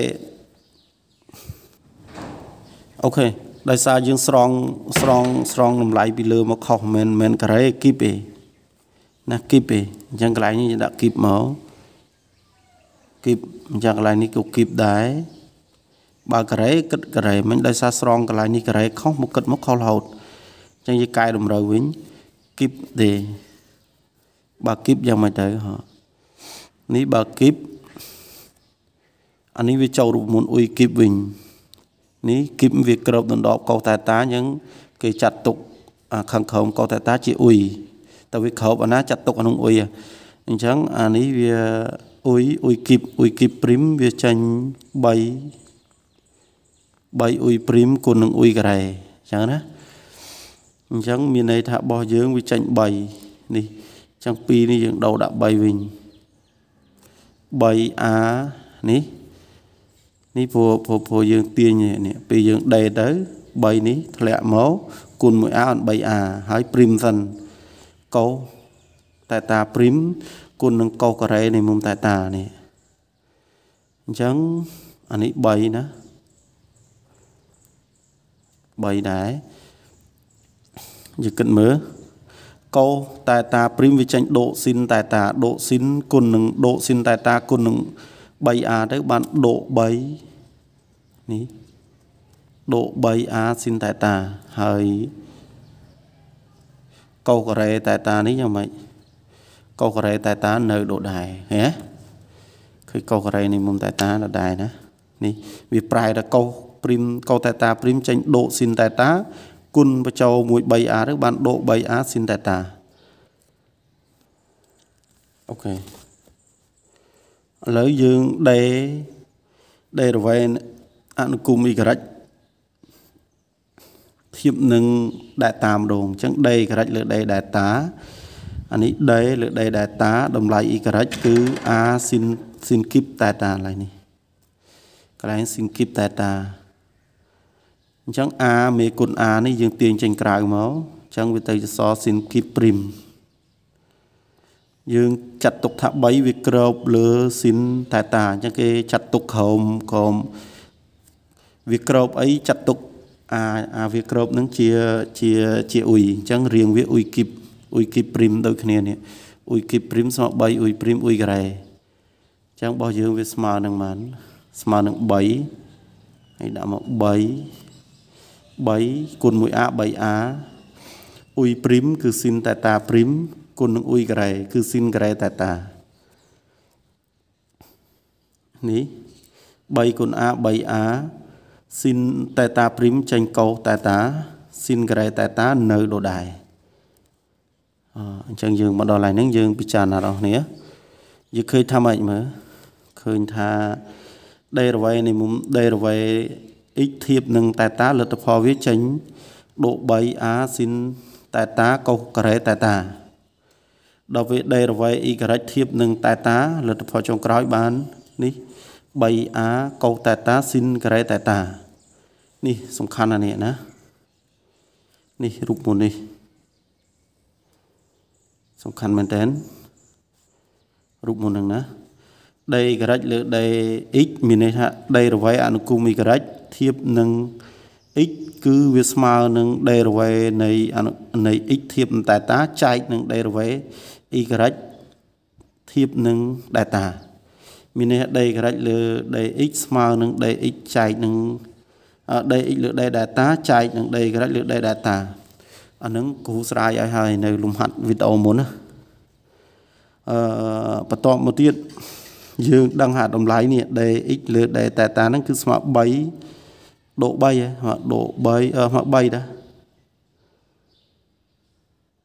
អូខេដោយសារយើងស្រង់ស្រង់ស្រង់តម្លៃពីលើមកខុសមិនមែនកូរ៉េគីបទេណាគីបទេអញ្ចឹងកន្លែងនេះយើងដាក់គីបមកគីបអញ្ចឹងកន្លែងនេះក៏គីបដែរបើកូរ៉េគិតកូរ៉េមិនដោយសារស្រង់កន្លែងនេះកូរ៉េខុសមកគិតមកខុសរហូតអញ្ចឹងយើងកែតម្រូវវិញគីបទេបើគីបយ៉ាងម៉េចទៅហ៎នេះបើគីបអានេះវាចូលរូបមន្តអ៊ុយគីបវិញនេះគីបវាក្របដណ្ដប់កោតាតាអញ្ចឹងគេចាត់ទុកខាងក្រោមកោតាតា ជាអ៊ុយតែវាក្របអាណាចាត់ទុកក្នុងអ៊ុយអញ្ចឹងអានេះវាអ៊ុយអ៊ុយគីបអ៊ុយគីបព្រីមវាចាញ់3 3អ៊ុយព្រីមគុណនឹងអ៊ុយការ៉េអញ្ចឹងណាអញ្ចឹងមានន័យថារបស់យើងវាចាញ់3នេះអញ្ចឹង2នេះយើងដូរដាក់3វិញ 3a នេះនេះព្រោះព្រោះយើងទាញនេះពេលយើងដេកទៅ3នេះធ្លាក់មកគុណ 1A អន 3A ហើយព្រីមសិនកោតែតាព្រីមគុណនឹងកោការ៉េនៃមុំតែតានេះអញ្ចឹងអានេះ3ណា3ដែរយើងគិតមើលកោតែតាព្រីមវាចាញ់ដូស៊ីនតែតាដូស៊ីនគុណនឹងដូស៊ីនតែតាគុណនឹង 3A ទៅបានដូ3នេះដូ 3A ស៊ីនតេតាហើយកោករ៉េតេតានេះយ៉ាងម៉េចកោករ៉េតេតានៅដូចដែរហ៎ឃើញកោករ៉េនេះមុំតេតាដដែលណានេះវាប្រែដល់កោព្រីមកោតេតាព្រីមចេញ ដូស៊ីនតេតាគុណបញ្ចូល1 3A ទៅបានដូ 3A ស៊ីនតេតាអូខេឥឡូវយើងដេដេរវេអនុគមអ៊ីក្រិចធៀបនឹងដេតាម្ដងអញ្ចឹងដេអ៊ីក្រិចលើដេដេតាអានេះដេលើដេដេតាតម្លៃអ៊ីក្រិចគឺអាស៊ីនស៊ីនគីបតេតាឡើយនេះកន្លែងស៊ីនគីបតេតាអញ្ចឹងអាមេគុណអានេះយើងទាញចេញក្រៅមកអញ្ចឹងវាទៅជាសស៊ីនគីបព្រីមយើងចាត់ទុកថា3វាក្របលើស៊ីនតេតាអញ្ចឹងគេចាត់ទុកក្រោមក្រោមវាក្របអីចាត់ទុក អា អាវាក្របនឹងជាជាជាអ៊ុយអញ្ចឹងរៀងវាអ៊ុយគីបអ៊ុយគីបព្រីមដូចគ្នានេះអ៊ុយគីបព្រីមស្មើ3អ៊ុយព្រីមអ៊ុយការ៉េអញ្ចឹងរបស់យើងវាស្មើនឹងបាន ស្មើនឹង3ហើយដាក់មក3 3គុណ 1a 3a អ៊ុយព្រីមគឺស៊ីនតេតាព្រីមគុណនឹងអ៊ុយការ៉េគឺស៊ីនការ៉េតេតានេះ3គុណ a 3a ស៊ីនតេតាព្រីមចេញកោតេតាស៊ីនការ៉េតេតានៅដូចដែរអញ្ចឹងយើងមកដល់ឡៃហ្នឹងយើង ពិចារណាបងប្អូនយើងឃើញថាម៉េចមើលឃើញថាដេរវេនៃមុំដេរវេ x ធៀបនឹងតេតាលទ្ធផលវាចេញដូ 3a ស៊ីនតេតាកោការ៉េតេតាដល់វាដេរវេ y ធៀបនឹងតេតាលទ្ធផលចុងក្រោយបាននេះ 3a កោតេតាស៊ីនការ៉េតេតានេះសំខាន់ណាស់នេះណានេះរូបមុននេះ សំខាន់មែនតើរូបមុនហ្នឹងណាដីការ៉ិចលើដី x មានន័យថាដីរវៃអនុគមមីការ៉ិចធៀបនឹង x គឺវាស្មើនឹងដីរវេនៃនៃ x ធៀបនឹង data ចែកនឹងដីរវេ y ធៀបនឹង data មានន័យដីក្រិចលើដី x ស្មើនឹងដី x ចែកនឹងដី x លើដី data ចែកនឹងដីក្រិចលើដី data អានឹងគ្រូស្រាយឲ្យហើយនៅ លំហាត់វីដេអូមុនណាអឺបន្តមកទៀតយើងដឹងថាតម្លៃនេះ dx លើ data ហ្នឹងគឺស្មើ3ដក3ហ៎ស្មើដក3អឺស្មើ3តា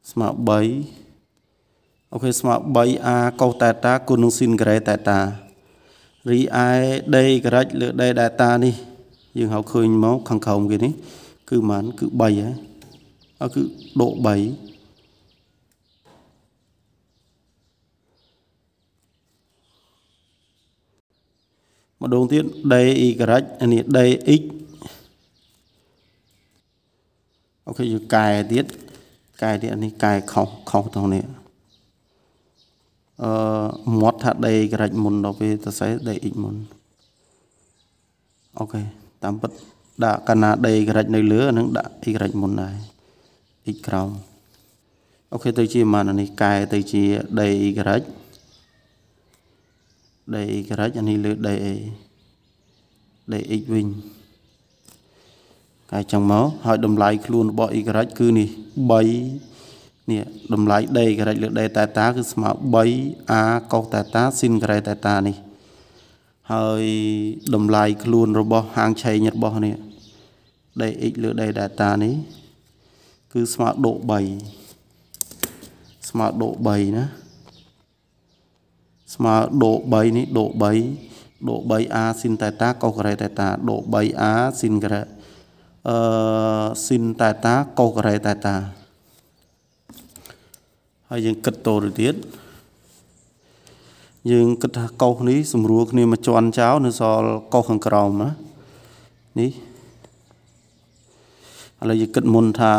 ស្មើ3អូខេស្មើ 3a cos theta គុណនឹង sin ការ៉េ theta រីឯដីក្រិចលើដីដាតានេះយើងហៅឃើញមកខាងក្រោមគេនេះគឺប៉ុន្មានគឺ3ហ៎អគឺដក3ម្ដងទៀតដី y ក្រិចនេះដី x អូខេយើងកែទៀតកែទៀតនេះកែខុសខុសទាំងនេះអឺមាត់ថាដេករិចមុនដល់ពេលសរសេរដេអ៊ីចមុនអូខេតាមពិតដាក់កណាដេក្រិច នៅលើអានឹងដាក់អ៊ីក្រិចមុនដែរអ៊ីក្រោមអូខេទៅជាម៉ាននេះកែទៅជាដេក្រិចដេក្រិចអានេះលើដេដេអ៊ីចវិញកែចឹងមកហើយតម្លៃខ្លួនរបស់អ៊ីក្រិចគឺនេះ3នេះតម្លៃដេករេចលើដេតេតាគឺស្មើ 3a កុសតេតាស៊ីនការ៉េតេតានេះហើយតម្លៃខ្លួន របស់ ហាងឆេងរបស់នេះដេ x លើដេតេតានេះគឺស្មើដក3ស្មើដក3ណាស្មើដក3នេះដក3ដក 3a ស៊ីនតេតាកុសការ៉េតេតាដក 3a ស៊ីនការ៉េអឺស៊ីនតេតាកុសការ៉េតេតាហើយយើងគិតតទៅទៀតយើងគិតថាកោសនេះស្រួលគ្នាមួយជាន់ចោលនៅ សល់កោសខាងក្រោមណានេះឥឡូវយើងគិតមុនថា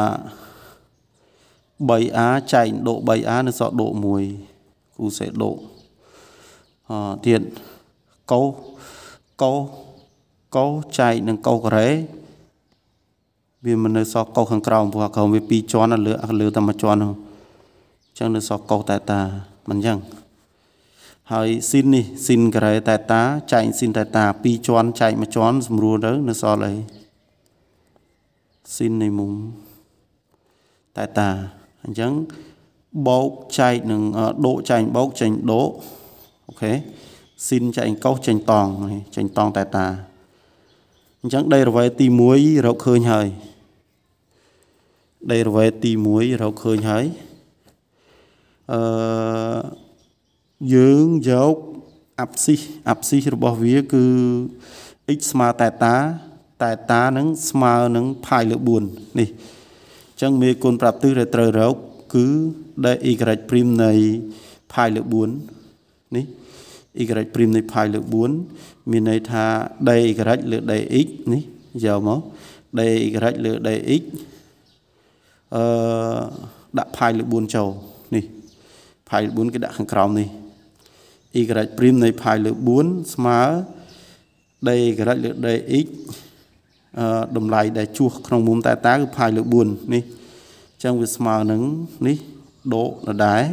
3A ចែកដក 3A នៅសល់ដក1គូសេដកអទៀតកោសកោសកោសចែកនឹងកោសការ៉េវាមិននៅសល់កោសខាងក្រោមព្រោះខាងក្រោមវា2ជាន់លើលើតែមួយជាន់ហ្នឹងចឹងនៅសល់កោតេតាមិនចឹងហើយស៊ីននេះស៊ីនការ៉េតេតាចែកស៊ីនតេតា2ជាន់ចែកមួយជាន់ស្រួលទៅនៅសល់អីស៊ីននៃមុំតេតាអញ្ចឹងបោកចែកនឹងដកចែកបោកចេញដកអូខេស៊ីនចែកកោសចេញតង់ចេញតង់តេតាអញ្ចឹងដេរវេទី1រកឃើញហើយដេរវេទី1រកឃើញហើយអឺយើងយកអាប់ស៊ីសអាប់ស៊ីសរបស់វា គឺ x ស្មើតេតាតេតានឹង ស្មើនឹង pi លើ4នេះអញ្ចឹងមេគុណប្រាប់ទិសដែលត្រូវរកគឺដែល y ព្រីមនៃ pi លើ4នេះ y ព្រីមនៃ pi លើ4មានន័យថាដែល y លើដែល x នេះយកមកដែល y លើដែល x អឺដាក់ pi លើ4ចូលផាយ4គេដាក់ខាងក្រោមនេះ y ព្រីមនៃផាយលើ4ស្មើ d លើ dx អឺតម្លៃដែលជួសក្នុងមុំតែតាគឺផាយលើ4នេះអញ្ចឹងវាស្មើនឹងនេះដូដដែល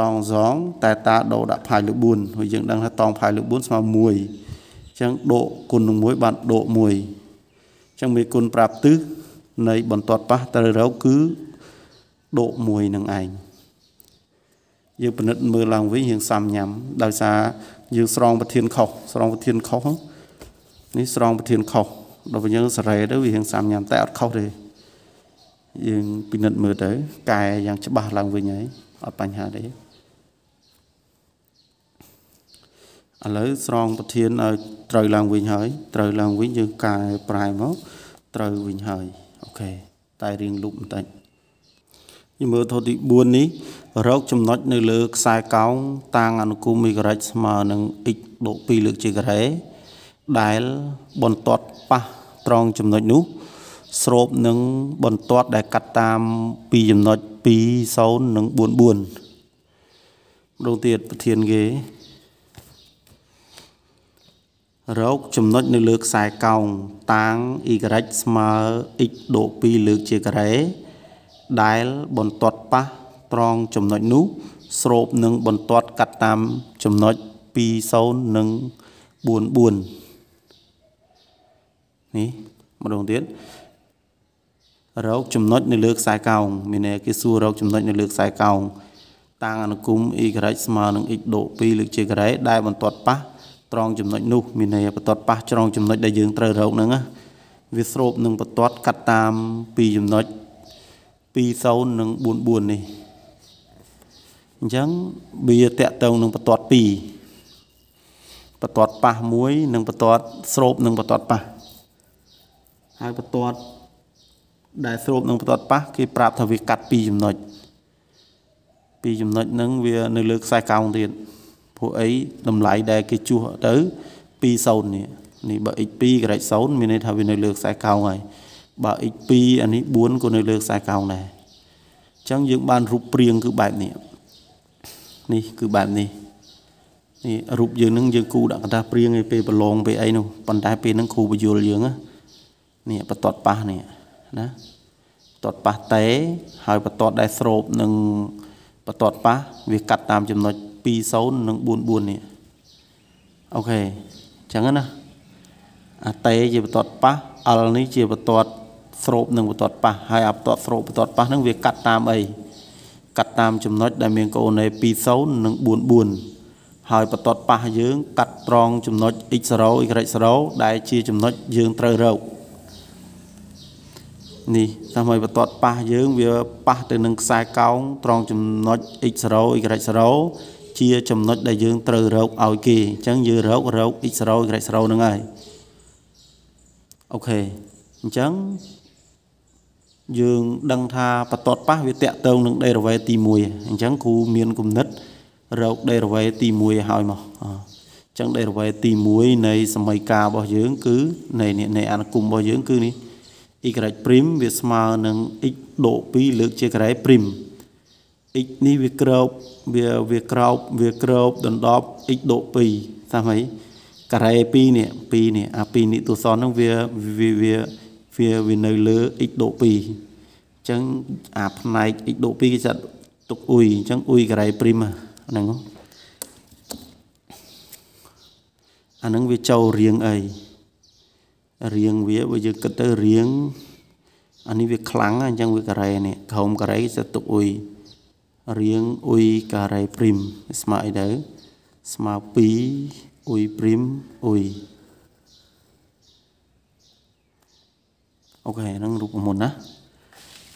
តងសងតែតាដូដាក់ផាយលើ4ហើយយើងដឹងថាតងផាយលើ4ស្មើ1អញ្ចឹងដូគុណនឹង1បានដូ1អញ្ចឹងមានគុណប្រាប់ទិសនៃបន្ទាត់ប៉ះត្រូវរកគឺដូ1នឹងឯងយើងពិនិត្យមើលឡើងវិញយើងសំញាំដោយសារយើងស្រង់ប្រធានខុសស្រង់ប្រធានខុសនេះស្រង់ប្រធានខុសដល់ពេលយើងសរេទៅវាយើងសំញាំតែអត់ខុសទេយើងពិនិត្យមើលទៅកែយ៉ាង ច្បាស់ឡើងវិញហើយអត់បញ្ហាទេឥឡូវស្រង់ប្រធានឲ្យត្រូវឡើងវិញហើយត្រូវឡើងវិញយើងកែប្រែមកត្រូវវិញហើយអូខេតែរៀងលុបបន្តិចយើងមើលធោះទី4នេះរកចំណុចនៅលើខ្សែកោងតាំងអនុគមមេហ្គារ៉ិចស្មើនឹង x ដក2លើកជាការ៉េដែលបន្ទាត់ប៉ះត្រង់ចំណុចនោះ ស្របនឹងបន្ទាត់ដែលកាត់តាមពីចំណុច20និង44ម្ដងទៀតប្រធានគេរកចំណុចនៅលើខ្សែកោង តាំង y ស្មើ x ដក2លើកជាការ៉េដែលបន្ទាត់ប៉ះត្រង់ចំណុចនោះស្រូបនឹងបន្ទាត់កាត់តាមចំណុច20និង44នេះម្ដងទៀតរោគចំណុចនៅលើខ្សែកោងមានន័យគេសួររោគចំណុចនៅលើខ្សែកោង តាំងអនុគម y ស្មើនឹង x ដក2លើកជាការ៉េដែលបន្ទាត់ប៉ះត្រង់ចំណុចនោះមានន័យបន្ទាត់ប៉ះត្រង់ចំណុចដែលយើងត្រូវរោគហ្នឹងណាវាស្រូបនឹងបន្ទាត់កាត់តាមពីចំណុច20និង44នេះអញ្ចឹងវាតកតងនឹងបន្ទាត់2បន្ទាត់ប៉ះ1និងបន្ទាត់ស្រូបនិងបន្ទាត់ប៉ះហើយបន្ទាត់ដែលស្រូបនឹងបន្ទាត់ប៉ះគេប្រាប់ថាវាកាត់2ចំណុច2ចំណុចហ្នឹងវានៅលើខ្សែកោងទៀតពួកអីតម្លៃដែល គេជួសទៅ20នេះនេះបើ x2 ក្រេច0មានន័យថាវានៅលើខ្សែកោងហើយបើ x2 អានេះ4ក៏នៅលើខ្សែកោងដែរអញ្ចឹងយើងបានរូបព្រៀងគឺបែបនេះនេះគឺបែបនេះនេះរូបយើងនឹងយើងគូដាក់កថាព្រៀងឯពេលប្រឡងពេលអីនោះប៉ុន្តែពេលហ្នឹងគ្រូបយលយើងនេះបតតប៉ះនេះណាបតតប៉ះតេហើយបតតដែលស្រូបនឹងបតតប៉ះវាកាត់តាមចំណុច20និង44នេះអូខេអញ្ចឹងណាអាតេជាបតតប៉ះអលនេះជាបតតស្រូបនឹងបតតប៉ះហើយអាបតតស្រូបបតតប៉ះនឹងវាកាត់តាមអីកាត់តាមចំណុចដែលមានកូននៃ20និង44ហើយបន្ទាត់ប៉ះយើង កាត់ត្រង់ចំណុច x0 y0 ដែល ជា ចំណុចយើងត្រូវរកនេះតាមឲ្យបន្ទាត់ប៉ះយើង វាប៉ះទៅនឹងខ្សែកោងត្រង់ចំណុច x0 y0 ជាចំណុចដែលយើងត្រូវរកឲ្យគេអញ្ចឹងយើងរករក x0 y0 ហ្នឹងហើយអូខេអញ្ចឹងយើង ដឹងថាបតតប៉ះវាតាក់ទងនឹងដេរវេទី1អញ្ចឹងគ្រូមានគំនិតរោគដេរវេទី1ឲ្យមកអញ្ចឹងដេរវេទី1នៃ សម័យកាលរបស់យើងគឺ នៃនៃអនុគមរបស់យើងគឺនេះ y prime វាស្មើនឹង x ដក2លើកជាការ៉េ prime x នេះវាក្របវាវាក្របវាក្របដណ្ដប់ x ដក2តាមហីការ៉េ2នេះ2នេះអា2នេះទូសនហ្នឹងវាវាវាវាវានៅលើ x ដក2អញ្ចឹងអាផ្នែក x ដក2គេចាត់ទុកអ៊ុយអញ្ចឹងអ៊ុយការ៉េព្រីមហ្នឹងអាហ្នឹងវាចូលរៀងអីរៀងវាបើយើងគិតទៅរៀងអានេះវាខ្លាំងអញ្ចឹងវាការ៉េនេះក្រោមការ៉េគេចាត់ទុកអ៊ុយរៀងអ៊ុយការ៉េព្រីម ស្មើអីទៅស្មើ2អ៊ុយព្រីមអ៊ុយអូខេហ្នឹងរូបមន្តណា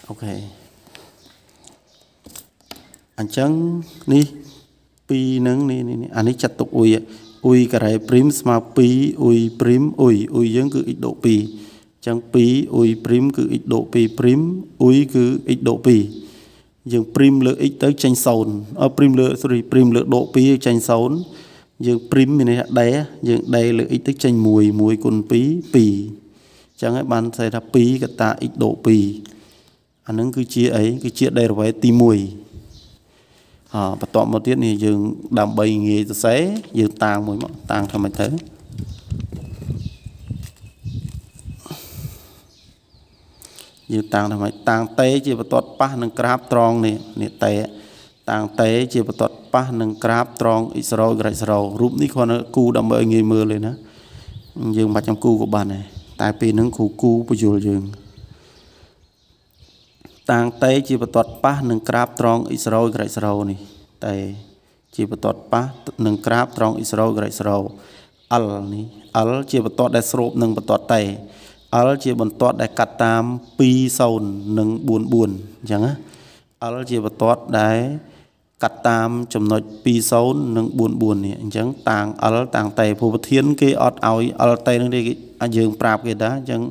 អូខេអញ្ចឹងនេះពីរហ្នឹងនេះនេះអានេះចាត់ទុកអ៊ុយអ៊ុយការ៉េព្រីមស្មើ2អ៊ុយព្រីមអ៊ុយអ៊ុយយើង គឺ x ដក2អញ្ចឹង2អ៊ុយព្រីមគឺ x ដក2ព្រីមអ៊ុយគឺ x ដក2យើងព្រីមលើ x ទៅចេញ0អឺព្រីមលើ sorry ព្រីមលើដក2ចេញ0យើង ព្រីមមានន័យថាដេយើងដេលើ x ទៅចេញ1 1គុណ2 2ចឹងហើយបានស្អីថា2កតា x ដូ2អានឹងគឺជាអីគឺជា derivative ទី1អបន្ទាប់មកទៀតនេះយើងដើម្បីងាយសរសេរយើងតាំងមួយមកតាំងធ្វើម៉េចទៅយើងតាំងធ្វើម៉េចតាំងតេជាបន្ទាត់ប៉ះនឹងក្រាបត្រង់នេះនេះតេតាំងតេជាបន្ទាត់ប៉ះនឹងក្រាបត្រង់ x 0 y 0រូបនេះគ្រាន់តែគូដើម្បីឲ្យងាយមើលទេណាយើងមិនបាច់ចាំគូក៏បានដែរតែពេលហ្នឹងគ្រូគូពយល់យើងតាំងតែជាបតតប៉ះនឹងក្រាបត្រង់អ៊ីស្រូក្រៃសរោនេះតែជាបតតប៉ះនឹងក្រាបត្រង់អ៊ីស្រូក្រៃសរោអលនេះអលជាបតតដែលស្រូបនឹងបតតតែអលជាបន្ទាត់ ដែលកាត់តាម20និង44អញ្ចឹងណាអលជាបន្ទាត់ដែលកាត់តាមចំណុច20និង44នេះអញ្ចឹងតាង អល តាងតេភូពធានគេអត់ឲ្យ អលតេនឹងគេអាចយើងប្រាប់គេដែរអញ្ចឹង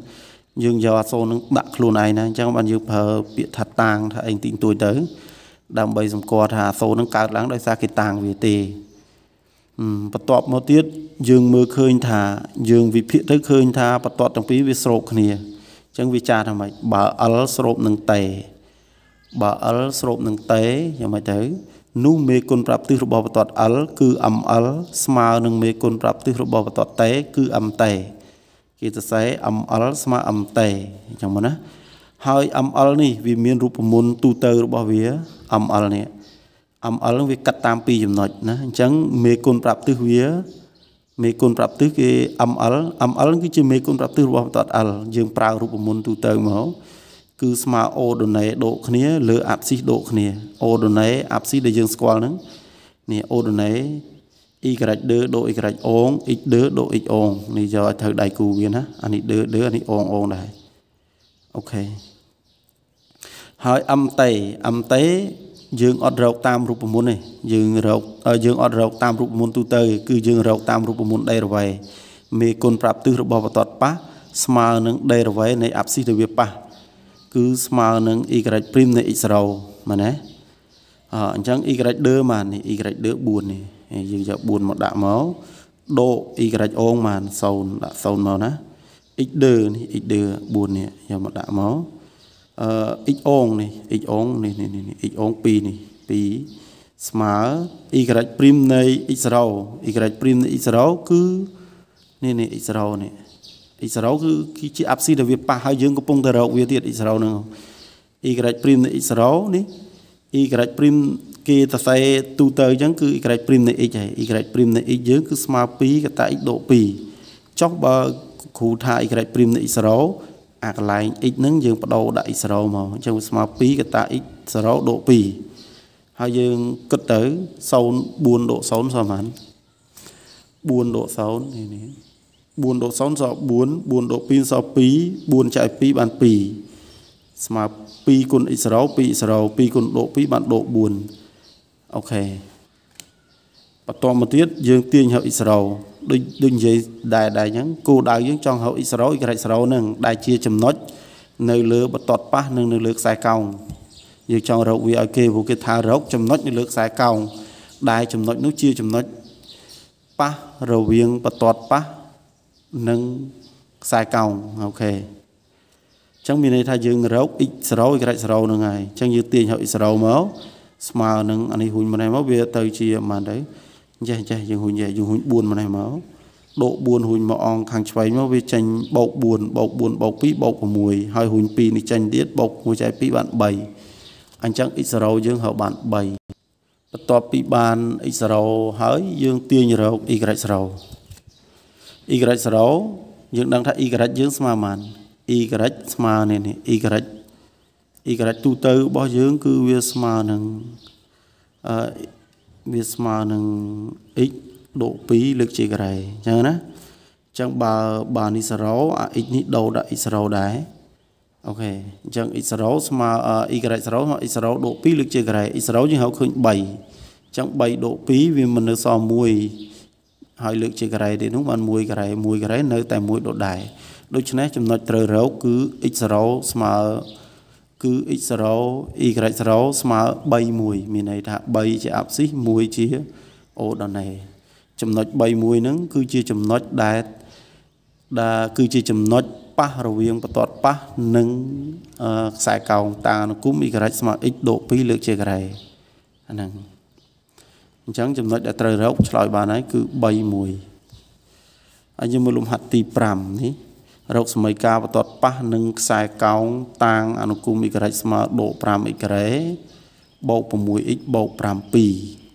យើងយកអសូរនឹងដាក់ខ្លួនឯងណាអញ្ចឹងបានយើងប្រើពាក្យថាតាងថាអីទីទួយទៅដើម្បីសម្គាល់ថាអសូរនឹងកើតឡើងដោយសារគេតាងវាទេបន្ទាប់មកទៀតយើងមើលឃើញថា យើង វិភាគទៅឃើញថាបន្ទាត់ទាំងពីរវាស្រប គ្នាអញ្ចឹងវាចាថាម៉េចបើ L ស្របនឹងតេបើ L ស្របនឹងតេយ៉ាងម៉េចទៅនោះមេគុណប្រាប់ទិសរបស់បន្ទាត់ L គឺ ML ស្មើនឹងមេគុណប្រាប់ទិសរបស់បន្ទាត់តេគឺ MT អញគេសរសេរ ML ស្មើ MT អញ្ចឹងមកណា ហើយ ML នេះវាមានរូបមន្តទូទៅរបស់វា ML នេះ ML នឹងវាកាត់តាមពីរចំណុចណាអញ្ចឹងមេគុណប្រាប់ទិសវាមេគុណប្រាប់ទិសគេ ML ML គឺជាមេគុណប្រាប់ទិសរបស់បន្ទាត់ L យើងប្រើរូបមន្តទូទៅមកគឺស្មើអូដូណេដកគ្នាលើអាប់ស៊ីសដកគ្នា អូដូណេអាប់ស៊ីសដែលយើងស្គាល់ហ្នឹងនេះអូដូណេអ៊ីក្រិចដឺដូអ៊ីក្រិចអូងអ៊ីដឺដូអ៊ីអូងនេះយកឲ្យត្រូវដៃគូវាណាអានេះដឺដឺអានេះអូងអូងដែរអូខេហើយអឹមតេអឹមតេយើង អត់រកតាមរូបមន្តទេយើងរកយើងអត់រកតាមរូបមន្តទូទៅគឺយើងរកតាមរូបមន្តដេរវេមេគុណប្រាប់ទិសរបស់បតតប៉ះស្មើនឹងដេរវេនៃអប្សិទវាប៉ះគឺស្មើនឹងអ៊ីក្រិចព្រីមនៃអ៊ីសរ៉ូមែនទេអញ្ចឹងអ៊ីក្រិចដឺបាននេះអ៊ីក្រិចដឺ4នេះយើងយក4មកដាក់មកដក y អងបាន0ដាក់0មកណា x ដឺនេះ x ដឺ4នេះយកមកដាក់មកអឺ x អងនេះ x អងនេះនេះនេះ x អង2នេះ2ស្មើ y ព្រីមនៃ x 0 y ព្រីមនៃ x 0គឺនេះនេះ x 0នេះ x 0គឺគេជាអាប់ស៊ីដែលវាប៉ះហើយយើងកំពុងតែរកវាទៀត x 0ហ្នឹង y ព្រីមនៃ x 0នេះ y ព្រីមគេសរសេរទូទៅអញ្ចឹងគឺ y ព្រីមនៃ x ហើយ y ព្រីមនៃ x យើងគឺស្មើ2កតា x ដក2ចុះបើគ្រូថា y ព្រីមនៃ x 0អាកន្លែង x ហ្នឹងយើងបដូរដាក់ x 0មកអញ្ចឹងវាស្មើ2កតា x 0ដក2ហើយយើងគិតទៅ04ដក0ស្មើ4ដក0នេះនេះ4ដក0សល់4 4ដក2សល់2 4ចែក2បាន2ស្មើ2គុណ x 0 2 0 2គុណដក2បានដក4អូខេបន្តមកទៀតយើងទាញហៅអ៊ីស្រូដូចដូចនិយាយដែរដែរអញ្ចឹងគោដៅយើងចង់ហៅអ៊ីស្រូអ៊ីក្រិចស្រូហ្នឹងដែលជាចំណុចនៅលើបតតប៉ះនិងនៅលើខ្សែកោងយើងចង់រកវាឲ្យគេព្រោះគេថារកចំណុចនៅលើខ្សែកោងដែលចំណុចនោះជាចំណុចប៉ះរវាងបតតប៉ះនិងខ្សែកោងអូខេអញ្ចឹងមានន័យថាយើងរក x 0 y 0ហ្នឹងហើយអញ្ចឹងយើងទាញហៅ x 0មកស្មើនឹងអានេះហ៊ុញម្នេះមកវាទៅជាប៉ុន្មានទៅចេះចេះយើងហ៊ុញចេះយើងហ៊ុញ4ម្នេះមកដក4ហ៊ុញមកអងខាងឆ្វេងមកវាចេញបោក4បោក4បោក2បោក6ហើយហ៊ុញ2នេះចេញទៀតបោក1ចែក2បាន3អញ្ចឹងអ៊ីសរ៉ូយើងហៅបាន3បន្ទាប់ពីបានអ៊ីសរ៉ូហើយយើងទាញរកអ៊ីក្រិចសរ៉ូអ៊ីក្រិចសរ៉ូយើងដឹងថាអ៊ីក្រិចយើងស្មើប៉ុន្មានអ៊ីក្រិចស្មើនេះនេះអ៊ីក្រិចអ៊ីក្រិចទូទៅរបស់យើង គឺវាស្មើនឹងអឺវាស្មើនឹង x ដក2លើកជាការ៉េអញ្ចឹងណាអញ្ចឹងបើបើនេះ0អា x នេះដូរដាក់ x 0ដែរអូខេអញ្ចឹង x 0ស្មើ y 0ស្មើ x 0ដក2លើកជាការ៉េ x 0យើងហៅឃើញ3អញ្ចឹង3ដក2វាមិននៅសល់1ហើយលើកជាការ៉េទេនោះបាន1ការ៉េ1ការ៉េនៅតែ1ដុតដែរដូច្នេះចំណុចត្រូវរកគឺ x 0ស្មើ1គឺ x 0 y 0ស្មើ3 1មានន័យថា3ជាអាប់ស៊ីស1ជាអូដណេ ចំណុច3 1ហ្នឹងគឺជាចំណុចដែលដែលគឺជា ចំណុចប៉ះរវាងបន្ទាត់ប៉ះនិងខ្សែកោងតានុគម y ស្មើ x ដក2លើក ជាការ៉េអាហ្នឹងអញ្ចឹងចំណុចដែលត្រូវរកឆ្លើយបានហើយគឺ3 1ហើយយើងមើលលំហាត់ទី5នេះរោគសមីការបន្ទាត់ប៉ះនឹងខ្សែកោងតាង អនុគមអ៊ីករ៉េស្មើដូ5អ៊ីករ៉េបូក 6x បូក7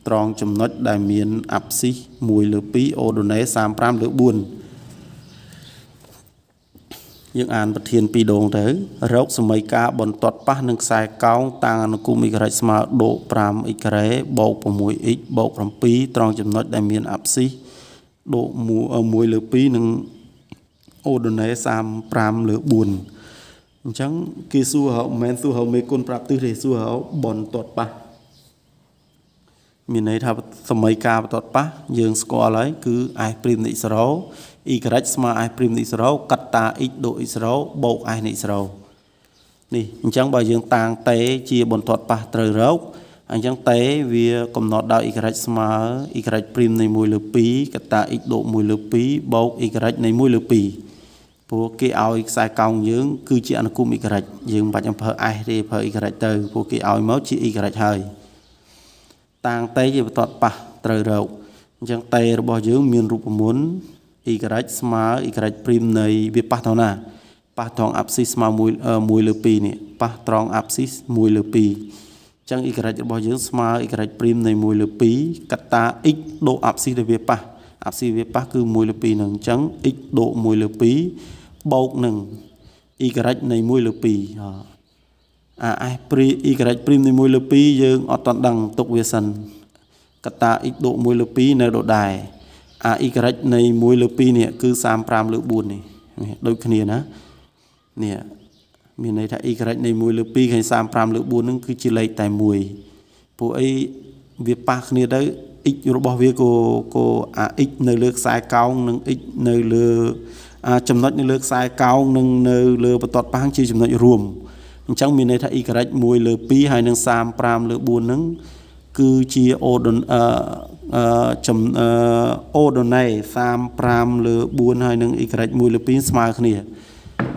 ត្រង់ចំណុចដែលមានអាប់ស៊ីស1លើ2អូដូណេ35លើ4យើងអានប្រធាន2ដងទៅរោគសមីការបន្ទាត់ប៉ះនឹងខ្សែកោងតាងអនុគមអ៊ីករ៉េស្មើដូ5អ៊ីករ៉េបូក 6x បូក7ត្រង់ចំណុចដែលមានអាប់ស៊ីសដូ1លើ2និងអូដូណេ35លើ4អញ្ចឹងគេសួរហៅមិនមែនសួរហៅមេគុណប្រាប់ទិសទេសួរហៅបនតតប៉ះមានន័យថាសម័យកាលបតតប៉ះយើង ស្គាល់ហើយគឺអេសព្រីមនិសារោអ៊ីក្រិចស្មើអេសព្រីមនិសារោកតាអ៊ីចដូចអ៊ីសារោបូកអេសនិសារោនេះអញ្ចឹងបើយើងតាងតេជាបនតតប៉ះត្រូវរោគអញ្ចឹងតេវាកំណត់ដោយអ៊ីក្រិចស្មើអ៊ីក្រិចព្រីមនៃ1លើ2កតាអ៊ីចដូច1លើ2បូកអ៊ីក្រិចនៃ1លើ2ព្រោះគេឲ្យខ្សែកោងយើង គឺជាអនុគមអ៊ីក្រិចយើងមិនបាច់អំភើអេសទេអំភើអ៊ីក្រិចទៅព្រោះគេឲ្យមកជាអ៊ីក្រិចហើយតាំងតេជាបតតប៉ះត្រូវរោគអញ្ចឹងតេរបស់យើង មានរូបមន្តអ៊ីក្រិចស្មើអ៊ីក្រិចព្រីមនៃវាប៉ះទៅណាប៉ះត្រង់អាប់ស៊ីស្មើ1 1លើ2នេះប៉ះត្រង់អាប់ស៊ី1លើ2អញ្ចឹងអ៊ីក្រិចរបស់យើងស្មើអ៊ីក្រិចព្រីមនៃ1លើ2កតា x ដូអាប់ស៊ីដែលវាប៉ះអាប់ស៊ីវាប៉ះគឺ1លើ2នឹងអញ្ចឹង x ដូ1លើ2បូកនឹង y នៃ1លើ2អា s ព្រី y ព្រីមនៃ1លើ2យើងអត់តន់ដឹងទុកវាសិនកតា x ដក1លើ2នៅដដែលអា y នៃ1លើ2នេះគឺ35លើ4នេះដូចគ្នាណានេះមានន័យថា y នៃ1លើ2ឃើញ35លើ4ហ្នឹងគឺជាលេខតែមួយ ពួកអីវាប៉ះគ្នាទៅ x របស់វាក៏ក៏អា x នៅលើខ្សែកោងនិង x នៅលើចំណុចនៅលើខ្សែកោងនិងនៅលើបន្ទាត់ប៉ាងជាចំណុចរួមអញ្ចឹងមានន័យថា y 1លើ2ហើយនឹង35លើ4ហ្នឹងគឺជាអូដអឺចំអូដូណេ35លើ4ហើយនឹង y 1លើ2ស្មើគ្នា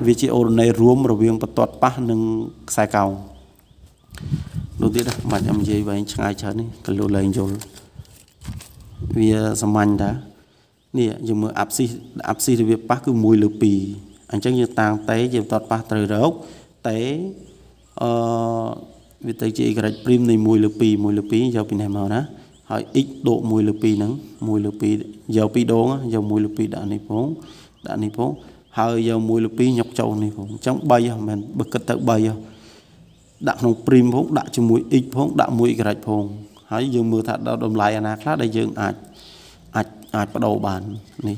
វាជាអូដូណេរួម រវាងបន្ទាត់ប៉ះនិងខ្សែកោងនោះទៀតមិនអមនិយាយវែងឆ្ងាយច្រើននេះក៏លូលែងយល់វាសាមញ្ញតានេះយើងមើលអាប់ស៊ីសអាប់ស៊ីសរបៀបប៉ះគឺ1លើ2អញ្ចឹងយើងតាំងតេយើងតតប៉ះត្រូវរោគតេអឺវាទៅជាអេក្រិចព្រីមនៃ1លើ2 1លើ2យកពីនេះមកណាហើយ x ដក1លើ2ហ្នឹង1លើ2យកពីដងយក1លើ2ដាក់នេះផងដាក់នេះផងហើយយក1លើ2ញុកចូលនេះផងអញ្ចឹង3ហ្នឹងមិនបើគិតទៅ3ហ្នឹងដាក់ក្នុងព្រីមផងដាក់ជាមួយ x ផងដាក់មួយអេក្រិចផងហើយយើងមើលថាដល់តម្លៃអាណាខ្លះដែលយើងអាចអាចបដូរបាននេះ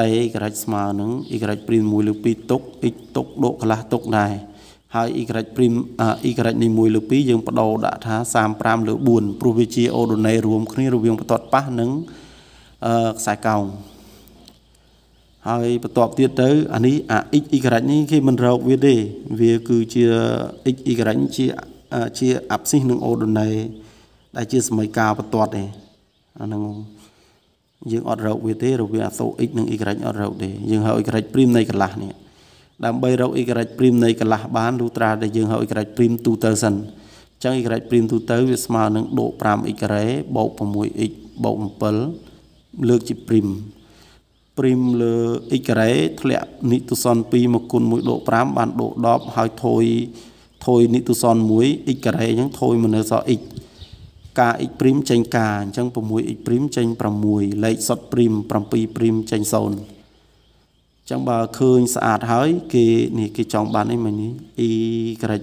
តេ y ស្មើនឹង y ព្រីម1លើ2ទុក x ទុកដកកន្លះទុកដែរហើយ y ព្រីម y នេះ1លើ2យើងបដូរដាក់ថា35លើ4ព្រោះវាជា អូដូណេរួមគ្នារវាងបន្ទាត់ប៉ះនិងខ្សែកោងហើយបន្ទាប់ទៀតទៅអានេះអា x y នេះគេមិនរកវាទេ វាគឺជា x y ជាជាអាប់ស៊ីសនឹងអូដូណេដែលជា សមីការបន្ទាត់ទេអាហ្នឹងយើងអត់រកវាទេរវាងអសូ x និង y អត់រកទេយើងហៅ y ព្រីមនៃកន្លះនេះដើម្បីរក y ព្រីមនៃកន្លះបានលុត្រាដែលយើងហៅ y ព្រីមទូទៅសិនអញ្ចឹង y ព្រីមទូទៅ វាស្មើនឹងដក 5x បូក 6x បូក7លើកជាព្រីមព្រីមលើ x ធ្លាក់និទុសន2មកគុណ1ដក5បានដក10ហើយថយថយនិទុសន1 x អញ្ចឹងថយមកនៅសល់ x ការ x ព្រីមចេញការអញ្ចឹង 6x ព្រីមចេញ6លេខសុទ្ធព្រីម7ព្រីមចេញ0អញ្ចឹងបើឃើញស្អាតហើយ គេនេះគេចង់បានអីមិននេះ y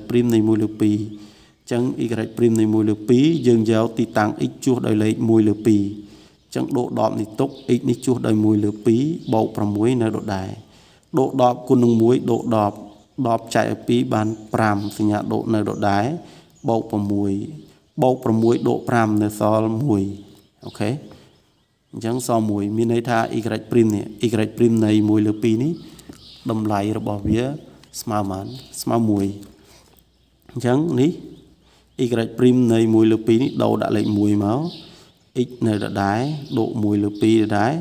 ព្រីមនៃ1លើ2អញ្ចឹង y ព្រីមនៃ1លើ2យើងយកទីតាំង x ជួសដោយលេខ1លើ2អញ្ចឹងដូក10នេះទុក x នេះជួសដោយ1លើ2បូក6នៅដដែលដូក10គុណនឹង1ដូក10 10ចែកឲ្យ2បាន5សញ្ញាដូកនៅដដែលបូក6បូក6ដក5នៅសល់1អូខេអញ្ចឹងសល់1មានន័យថា y prime នេះ y prime នៃ1លើ2នេះតម្លៃរបស់វាស្មើប៉ុន្មាន ស្មើ1អញ្ចឹងនេះ y prime នៃ1លើ2នេះដោដាក់លេខ1មក x នៅដដែលដក1លើ2ដដែល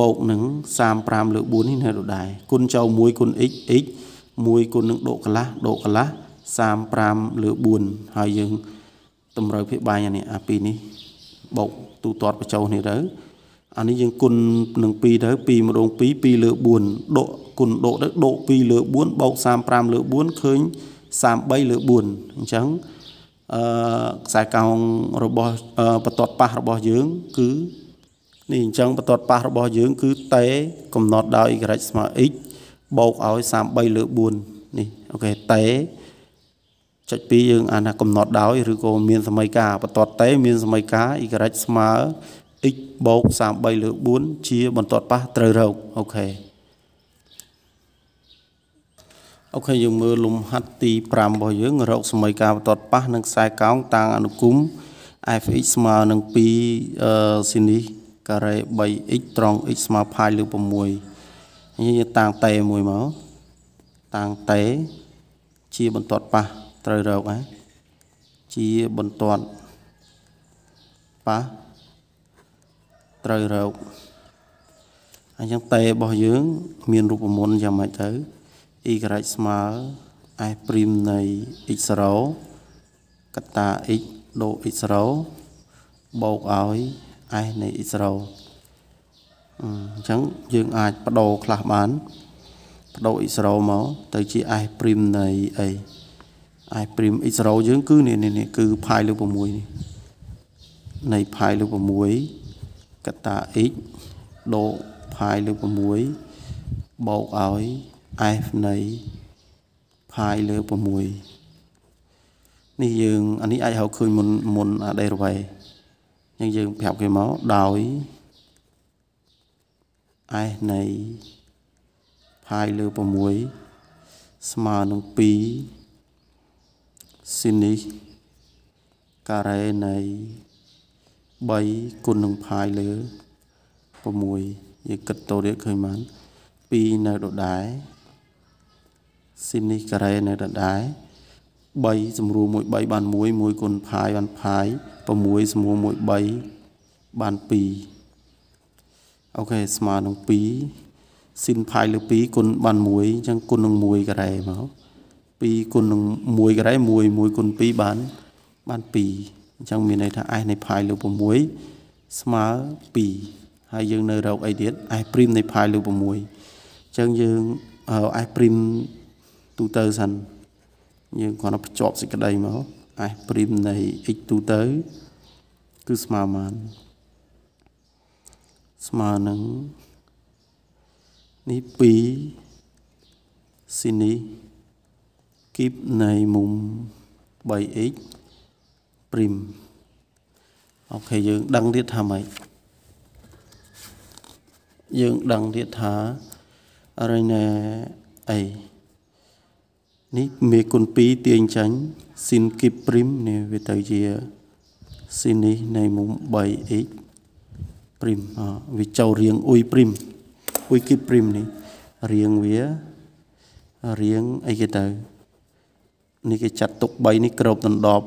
បូកនឹង35លើ4នេះនៅដដែល គុណចោល1គុណ x x 1គុណនឹងដកកន្លះដកកន្លះ35លើ4ហើយយើងតម្រូវភាពបាយនេះអាពីរនេះបោកទូទាត់បញ្ចោនេះទៅអានេះយើងគុណនឹង2ទៅ2ម្ដង2 2លើ4ដកគុណដកទៅដក2លើ4បោក35លើ4ឃើញ33លើ4អញ្ចឹងអឺខ្សែកោងរបស់បតតប៉ះរបស់យើង គឺនេះអញ្ចឹងបតតប៉ះរបស់យើងគឺតេកំណត់ដោយ y ស្មើ x បូកឲ្យ33លើ4នេះអូខេតេចុច2យើងអានថាកំណត់ដោយឬក៏មានសមីការបន្ទាត់តែមានសមីការ y ស្មើ x បូក33លើ4ជា បន្ទាត់ប៉ះត្រូវរកអូខេអូខេយើងមើលលំហាត់ទី5របស់យើងរកសមីការបន្ទាត់ប៉ះនឹងខ្សែកោង តាំងអនុគម fx ស្មើនឹង2អឺស៊ីនីការ៉េ 3x ត្រង់ x ស្មើផាយលើ6នេះយើងតាំងតេមួយមកតាំងតេជាបន្ទាត់ប៉ះត្រូវរកហ៎ជាបន្ទាត់ប៉ះត្រូវរកអញ្ចឹងតេរបស់យើង មានរូបមន្តយ៉ាងម៉េចទៅ y ស្មើ s ព្រីមនៃ x 0កតា x ដូ x 0បូកឲ្យ s នៃ x 0អញ្ចឹងយើង អាចបដូរខ្លះបានបដូរ x 0មកទៅជា s ព្រីមនៃអីឯ prim x 0យើងគឺនេះនេះគឺ pi លើ6នេះនៃ pi លើ6កតា x ដក pi លើ6បូកឲ្យ f នៃ pi លើ6នេះយើងអានេះអាចហៅឃើញមុនមុនអាដេរវ៉េអញ្ចឹងយើងប្រាប់គេមកដោយ f នៃ pi លើ6ស្មើនឹង2ស៊ីនីសការ៉េនៃ3គុណនឹងផាយលើ6យើងគិតតូទៀតឃើញបាន2នៅដដែលស៊ីនីសការ៉េនៅដដែល3សម្រួល1 3បាន1 1គុណផាយបានផាយ6សម្រួល1 3បាន2អូខេស្មើនឹង2ស៊ីនផាយលើ2គុណបាន1អញ្ចឹងគុណនឹង1ការ៉េមក2គុណនឹង1ការ៉េ1 1គុណ2បានបាន2អញ្ចឹងមានន័យថា s នៃ pi លើ6ស្មើ2ហើយយើងនៅរកអីទៀត s' នៃ pi លើ6អញ្ចឹងយើង s' ទូទៅសិនយើងគ្រាន់តែភ្ជាប់សេចក្តីមក s' នៃ x ទូទៅ គឺស្មើបានស្មើនឹងនេះ2ស៊ីនេះគីបនៃមុំ 3x ព្រីមអូខេយើងដឹងទៀតថាម៉េចយើងដឹងទៀតថារញណែអីនេះមេគុណ2ទាញចាញ់ស៊ីនគីបព្រីមនេះវាទៅជាស៊ីននេះនៃមុំ 3x ព្រីមវាចូលរៀងអ៊ុយព្រីមអ៊ុយគីបព្រីមនេះរៀងវារៀងអីគេទៅនេះគេចាត់ទុក3នេះក្របដណ្ដប់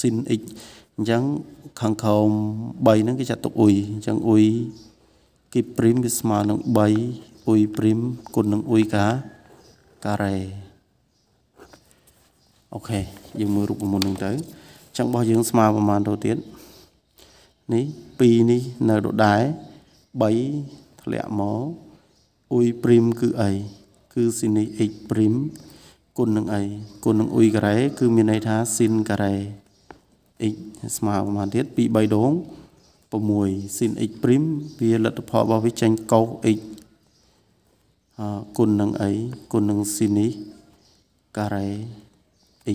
ស៊ីន x អញ្ចឹងខាងក្រោម3ហ្នឹងគេចាត់ទុកអ៊ុយអញ្ចឹងអ៊ុយគេព្រីមវាស្មើនឹង3អ៊ុយព្រីមគុណនឹងអ៊ុយកាការ៉េអូខេយើងមើលរូបមន្តហ្នឹងទៅអញ្ចឹងរបស់យើងស្មើប្រហែលទៅទៀតនេះ2នេះនៅដដែល3ធ្លាក់មកអ៊ុយព្រីមគឺអីគឺស៊ីនី x ព្រីមគុណនឹងអីគុណនឹងអ៊ុយការ៉េគឺមានន័យថាស៊ីនការ៉េ x ស្មើប្រហែលទៀត2 3ដង6ស៊ីន x ព្រីមវាលទ្ធផលរបស់វាចេញកោស x អគុណនឹងអីគុណនឹងស៊ីននេះការ៉េ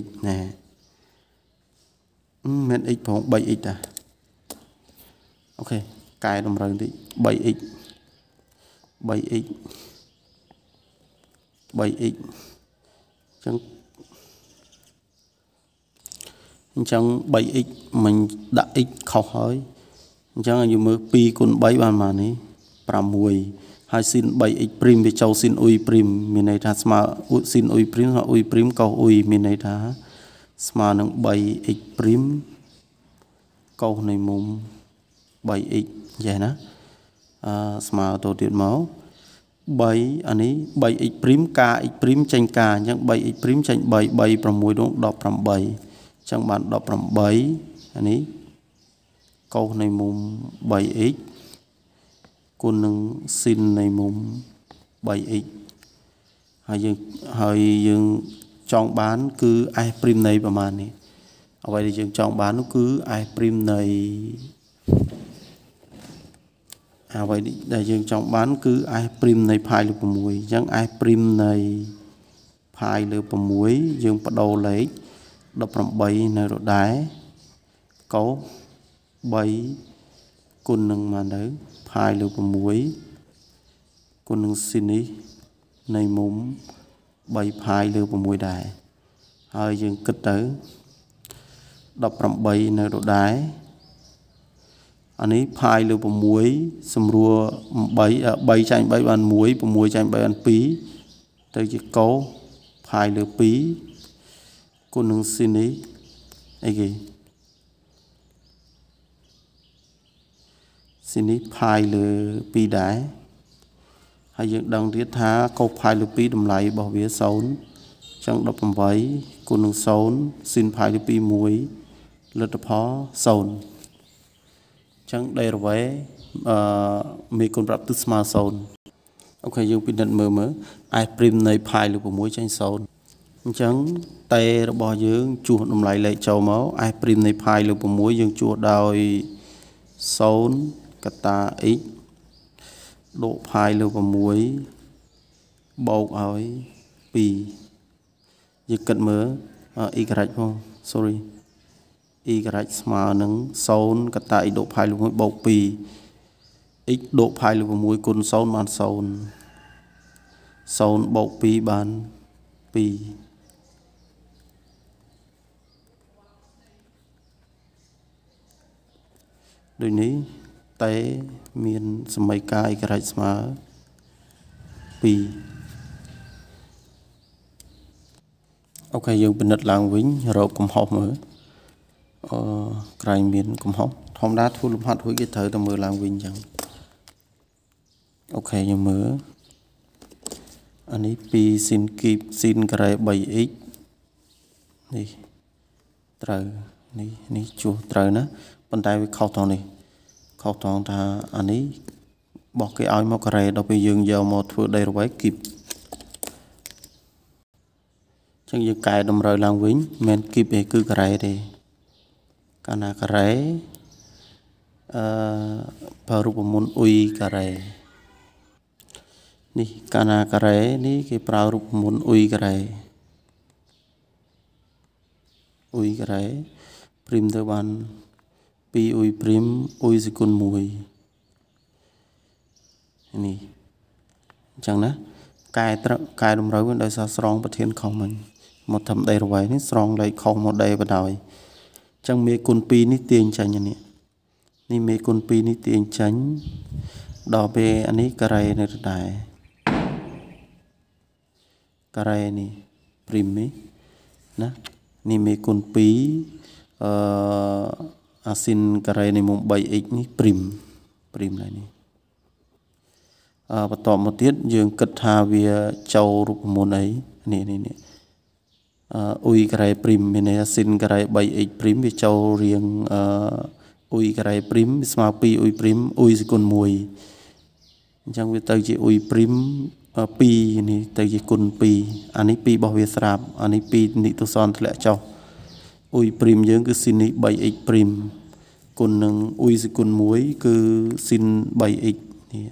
x ណែមាន x ប្រង 3x តាអូខេកែតម្រូវបន្តិច 3x 3x 3x ចឹងអញ្ចឹង 3x មិញដាក់ x ខុសហើយអញ្ចឹងយើងមើល2គុណ3បានប៉ុន្មាននេះ6ហើយស៊ីន 3x ព្រីមវាចូលស៊ីនអ៊ុយព្រីមមានន័យថាស្មើអ៊ុយស៊ីនអ៊ុយព្រីមស្មើអ៊ុយព្រីមកុសអ៊ុយមានន័យថា ស្មើនឹង 3x ព្រីមកុសនៃមុំ 3x ចេះណាអឺស្មើទៅទៀតមក3អានេះ 3x ព្រីមការ x ព្រីមចេញការអញ្ចឹង 3x ព្រីមចេញ3 3 6ដង18អញ្ចឹងបាន18អានេះកុសនៃមុំ 3x គុណនឹងស៊ីននៃមុំ 3x ហើយយើងហើយយើងចង់បានគឺ s ព្រីមនៃប្រមាណនេះអ្វីដែលយើងចង់បាន នោះគឺ s ព្រីមនៃអ្វីដែលយើងចង់បាន គឺអេសព្រីមនៃផាយលើ6អញ្ចឹងអេសព្រីមនៃផាយលើ6យើងបដូរលេខ18នៅរដែរកោ3គុណនឹងមកនៅផាយលើ6គុណនឹងស៊ីនេះនៃមុំ3ផាយលើ6ដែរហើយយើងគិតទៅ18នៅរដែរអានេះផាយលើ6សម្រួល8 3ចាញ់3បាន1 6ចាញ់3បាន2ទៅជាកោផាយលើ2គុណនឹងស៊ីនេះអីគេស៊ីនេះផាយលើ2ដែរហើយយើងដឹងទៀតថាកោផាយលើ2តម្លៃរបស់វា0អញ្ចឹង18គុណនឹង0ស៊ីនផាយលើ2 1លទ្ធផល0ចឹង derivation អឺមានគុណប្រាប់ទិសស្មើ0អូខេយើងពិនិត្យមើលមើល s ព្រីមនៃ pi លើ6ចេញ0អញ្ចឹងតេរបស់ យើង ជួសតម្លៃលេខចូលមក s ព្រីមនៃ pi លើ6យើងជួសដោយ0កតា x ដក pi លើ6បូកឲ្យ2យើងគិតមើល y ផង sorry y ក្រិចស្មើនឹង0កតា x ដក π លើ1បូក2 x ដក π លើ6គុណ0បាន0 0បូក2បាន2ដូចនេះតេមានសមីការឯករ៉េចស្មើ2អូខេយើងពិនិត្យឡើងវិញរកកំហុសមើលអឺក្រែងមានកំហុសធម្មតាធ្វើលំហាត់រួចគេត្រូវតែមើលឡើងវិញអញ្ចឹងអូខេខ្ញុំមើលអានេះពីស៊ីនគីបស៊ីនការ៉េ 3x នេះត្រូវនេះនេះជួសត្រូវណាប៉ុន្តែវាខុសត្រង់នេះខុសត្រង់ថាអានេះបោះគេឲ្យមកការ៉េដល់ពេលយើងយកមកធ្វើ derivate គីបអញ្ចឹងយើងកែតម្រូវឡើងវិញមិនមែនគីបទេគឺការ៉េទេកាលណាការ៉េអឺបើរូបមន្តអ៊ុយការ៉េនេះកាលណាការ៉េនេះ គេប្រើរូបមន្តអ៊ុយការ៉េអ៊ុយការ៉េព្រីមទៅបាន2អ៊ុយព្រីមអ៊ុយសគុណ1នេះអញ្ចឹងណាកែត្រកែតម្រូវដោយសារស្រងប្រធានខុសមិញមកធ្វើដីរវៃនេះស្រងលេខខុសមកដីបណ្ដោយចឹងមេគុណ2នេះទាញចាញ់នេះនេះមេគុណ2នេះទាញចាញ់ដល់ពេលអានេះការ៉េនៅដែរការ៉េនេះព្រីមនេះណានេះមេគុណ2អឺអាស៊ីនការ៉េនៃមុំ 3x នេះព្រីមព្រីមឡើយនេះអឺបន្តមកទៀតយើងគិតថាវាចូលរូបមន្តអីនេះនេះនេះអ៊ុយការ៉េព្រីមមានន័យថាស៊ីនការ៉េ 3x ព្រីមវាចូលរៀងអ៊ុយការ៉េព្រីម ស្មើ2អ៊ុយព្រីមអ៊ុយសគុណ1អញ្ចឹងវាទៅជាអ៊ុយព្រីម2នេះទៅជាគុណ2អានេះ2របស់វាស្រាប់អានេះ2និតសនធ្លាក់ចុះអ៊ុយព្រីមយើងគឺស៊ីននេះ 3x ព្រីមគុណនឹងអ៊ុយសគុណ1គឺស៊ីន 3x នេះ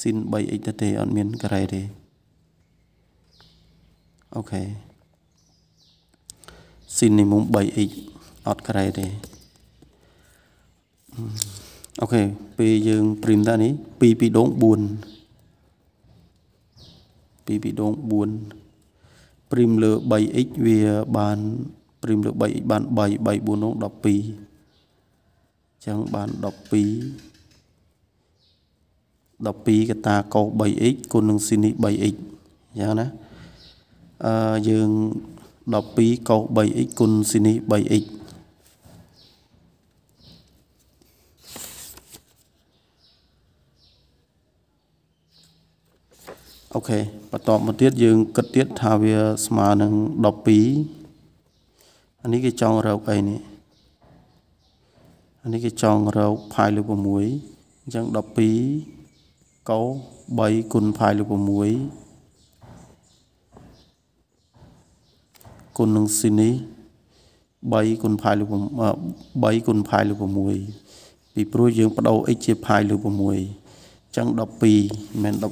ស៊ីន 3x ទៅទេអត់មានការ៉េទេអូខេ minimum 3x អត់ក្រេទេអូខេពេលយើង print តានេះ2ពីដង4 2ពីដង4 print លើ 3x វាបាន print លើ 3x បាន3 3 4ដង12អញ្ចឹងបាន12 12កតាកោ 3x គុណនឹងស៊ីនី 3x យ៉ាងណាអឺយើង12កុស 3x គុណស៊ីនី 3x អូខេបន្តមកទៀតយើងគិតទៀតថាវា ស្មើនឹង12អានេះគេចង់រកអីនេះអានេះគេចង់រកផាយលើ6អញ្ចឹង12កុស3គុណផាយលើ6គុណនឹងស៊ីនី3គុណផាយលើ3គុណផាយលើ6ពីព្រោះយើងបដូរ x ជាផាយលើ6អញ្ចឹង12មិន18 1212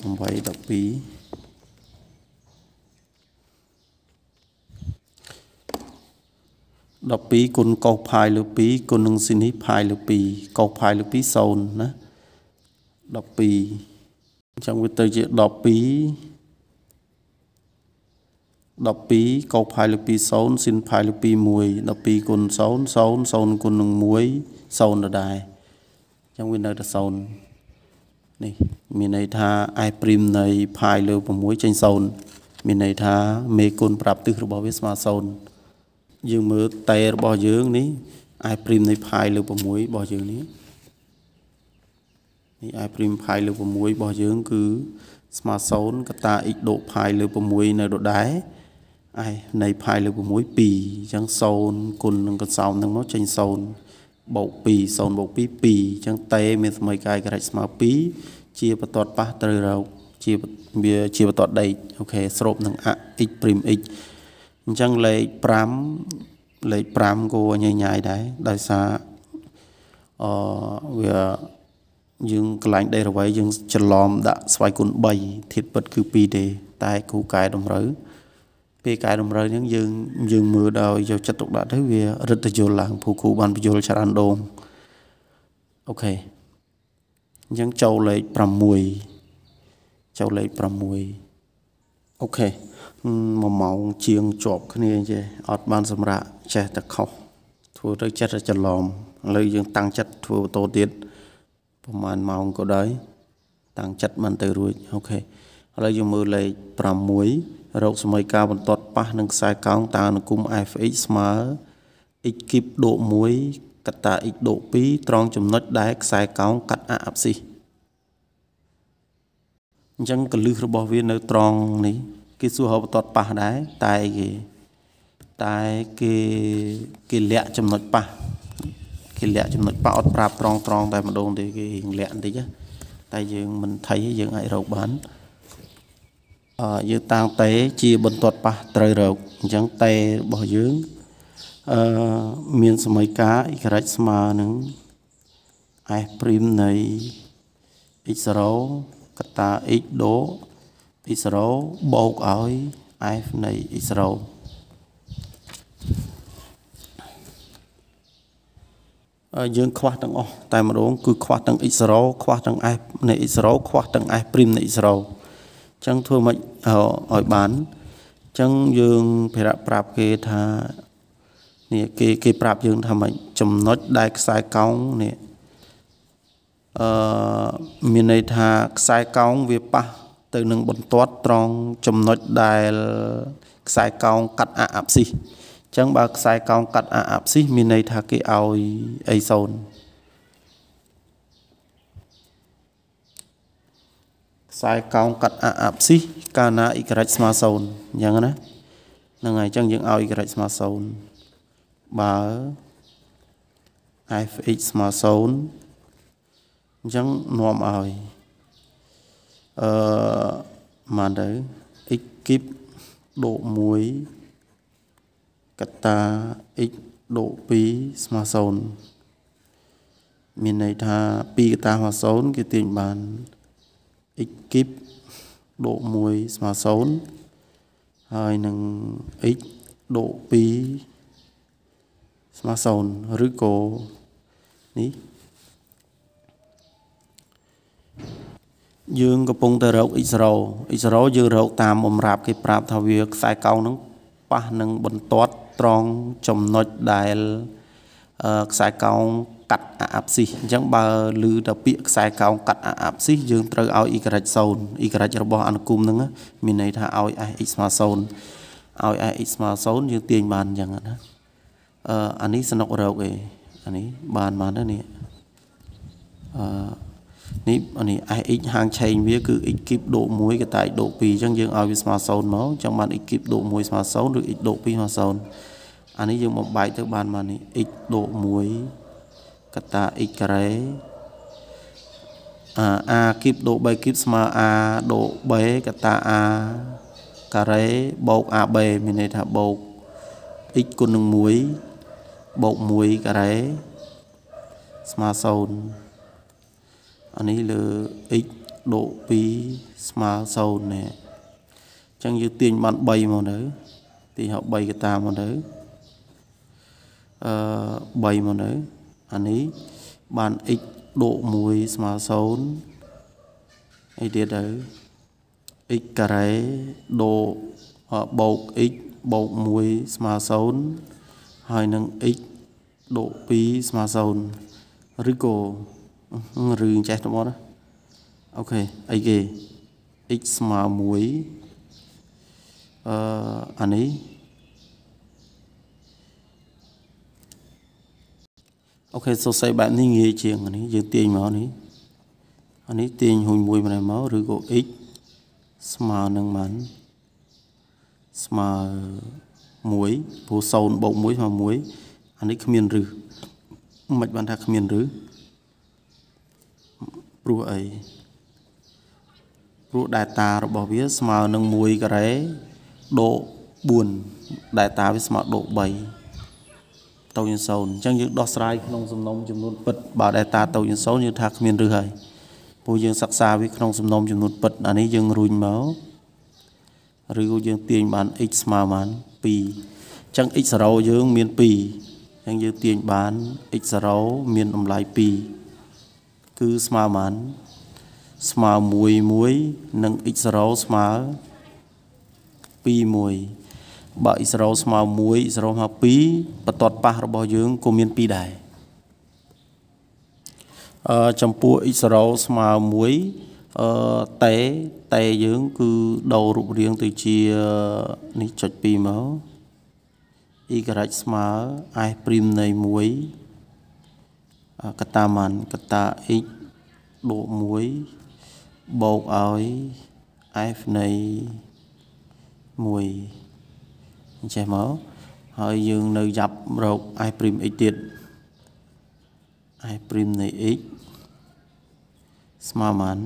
គុណកុសផាយលើ2គុណនឹងស៊ីនេះផាយលើ2កុសផាយលើ2 0ណា12អញ្ចឹងវាទៅជា12 12កោផាយលើក20ស៊ីនផាយលើក21 12គុណ0 0 0គុណនឹង1 0ដដែលអញ្ចឹងវានៅតែ0នេះមានន័យថា i ព្រីមនៃផាយលើ6ចេញ0មានន័យថាមេគុណប្រាប់ទិសរបស់វាស្មើ0យើងមើលតែរបស់យើងនេះ i ព្រីមនៃផាយលើ6របស់យើងនេះនេះ i ព្រីមផាយលើ6របស់យើង គឺ ស្មើ0កតា x ដកផាយលើ6នៅដដែលឯនៃផាយលើក6 2អញ្ចឹង0គុណនឹងកន្សោមនឹងមកចេញ0បូក2 0បូក2 2អញ្ចឹងតេមានសមីកាយក្រិចស្មើ2ជាបន្ទាត់ប៉ះត្រូវរកជាវាជាបន្ទាត់ដេកអូខេស្រូបនឹងអ x' x អញ្ចឹងលេខ5លេខ5គួរញញ៉ាយដែរដោយសារអវាយើងកន្លែងដេរវៃយើង ច្រឡំដាក់ស្វ័យគុណ3ធាតពិតគឺ2ទេតែគូកែតម្រូវពេលកែតម្រូវហ្នឹងយើងយើងមើលដោយយកចិត្តទុកដាក់ទៅវារឹតយល់ឡើងព្រោះគ្រូបានបញ្យល់ច្រើនដងអូខេអញ្ចឹងចូលលេខ6ចូលលេខ6អូខេមួយម៉ោងជាងជាប់គ្នាចេះអត់បាន សម្រាប់ចេះតែខុសធ្វើទៅចិត្តច្រឡំឥឡូវយើងតាំងចិត្តធ្វើបន្តទៀតប្រហែលម៉ោងក៏ដោយតាំងចិត្តបានទៅរួចអូខេឥឡូវយើងមើលលេខ6រោគសម័យកាលបន្ទាត់ប៉ះនឹងខ្សែកោងតើអនុគម fx ស្មើ x គីបដក1កតា x ដក2ត្រង់ចំណុចដែលខ្សែកោងកាត់អអាប់ស៊ីអញ្ចឹងកលឹះរបស់វានៅត្រង់នេះគេសួររោគបន្ទាត់ប៉ះដែរតែគេតែគេគេលាក់ចំណុចប៉ះគេលាក់ចំណុចប៉ះអត់ប្រាប់ត្រង់ត្រង់តែម្ដងទេគេរៀងលាក់បន្តិចតែយើងមិនថៃយើងអាចរកបានយើងតាំងតេជា បន្ទាត់ប៉ះត្រូវរោគអញ្ចឹងតេរបស់យើងអឺមានសមីការអ៊ីក្រិចស្មើនឹង S ព្រីមនៃ x0 កតា x ដូ x0 បូកឲ្យ F នៃ x0 យើងខ្វះទាំងអស់តែម្ដងគឺខ្វះទាំង x0 ខ្វះទាំង F នៃ x0 ខ្វះទាំង F' នៃ x0 ចឹងធ្វើមិនឲ្យបាន ចឹងយើងភារៈប្រាប់គេថានេះគេគេប្រាប់យើងថាម៉េចចំណុចដែលខ្សែកោងនេះអឺមានន័យថាខ្សែកោងវាប៉ះទៅនឹងបន្ទាត់ត្រង់ចំណុចដែលខ្សែកោងកាត់អាអាប់ស៊ីអញ្ចឹងបើខ្សែកោងកាត់អាអាប់ស៊ីមានន័យថាគេឲ្យអីសូន្យខ្សែកោងកាត់អាអាផ្សិសកាលណាអ៊ីក្រិចស្មើ0អញ្ចឹងណាហ្នឹងហើយអញ្ចឹងយើងឲ្យអ៊ីក្រិចស្មើ0បើ fx ស្មើ0អញ្ចឹងនាំឲ្យអឺម៉ានទៅ x គីបដក1កតា x ដក2ស្មើ0មានន័យថា2កតាស្មើ0គេទាញបាន0 x គីបដក1ស្មើ0ហើយនឹង x ដក2ស្មើ0ឬក៏នេះយើងកំពុងតែរក x0 x0 យើងរកតាមបំរាប់គេប្រាប់ថាវាខ្សែកោងហ្នឹងប៉ះនឹងបន្ទាត់ត្រង់ចំណុចដែលខ្សែកោងកាត់អាអាប់ស៊ីសអញ្ចឹងបើឮទៅពាក្យខ្សែកោងកាត់អាអាប់ស៊ីសយើងត្រូវឲ្យ y 0 y របស់ អនុគមហ្នឹងមានន័យថាឲ្យ fx ស្មើ0ឲ្យ fx ស្មើ0យើងទាញបានអញ្ចឹងណាអឺអានេះសនុករកឯងអានេះបានបានណានេះអឺនេះអានេះ fx ហាងឆេងវាគឺ x គីបដូ1កតាយដូ2អញ្ចឹងយើងឲ្យវាស្មើ0មកអញ្ចឹងបាន x គីបដូ1ស្មើ0ឬ x ដូ2ស្មើ0អានេះយើងបំបែកទៅបានបាននេះ x ដូ1កតាអ៊ីការ៉េអាគីបដូ3គីបស្មើអាដូ3កតាអាការ៉េបូក AB មានន័យថាបូក x គុណនឹង1បូក1ការ៉េស្មើ0អានេះលើ x ដូ2ស្មើ0នេះអញ្ចឹងយើងទាញបាន3មកទៅទាញហៅ3កតាមកទៅអឺ3មកទៅអានេះបាន x ដក1ស្មើ0អីទៀតទៅ x ការ៉េដកបូក x បូក1ស្មើ0ហើយនឹង x ដក2ស្មើ0ឬក៏ឬចេះទៅមកណាអូខេអីគេ x ស្មើ1អឺអានេះអូខេសរសេរបែបនេះងាយជាងនេះយើងទាញមកនេះអានេះទាញហុញមួយម្ដងមកឬក៏ x ស្មើនឹងបានស្មើ1ព្រោះ0បូក1ស្មើ1អានេះគ្មានរឹសមិនបានថាគ្មានរឹសព្រោះអីព្រោះ data របស់វាស្មើនឹង1ការ៉េដក4 data វាស្មើដក3តូចយើងសូនអញ្ចឹងយើងដោះស្រាយក្នុងសំណុំចំនួនពិតបើដែលតាតូចយើងសូនយើងថាគ្មានឬហើយពួកយើងសិក្សាវាក្នុងសំណុំចំនួនពិតអានេះយើងរុញមកឬយើងទាញបាន x ស្មើបាន2អញ្ចឹង x 0យើងមាន2អញ្ចឹងយើងទាញបាន x 0មានតម្លៃ2គឺស្មើបានស្មើ1 1និង x 0ស្មើ2 1បើអ៊ីស្រូស្មើ1អ៊ីស្រូស្មើ2បន្ទាត់ប៉ះរបស់យើងក៏មាន2ដែរអឺចំពោះអ៊ីស្រូស្មើ1អឺតេតេយើង គឺដូររូបរាងទៅជានេះចុច2មកអ៊ីក្រិចស្មើអេសព្រីមនៃ1កតាម៉ានកតា x ដក1បូកឲ្យ f នៃ1ចេះមកហើយយើងនៅយ៉ាប់រក i' x ទៀត i' នៃ x ស្មើមិន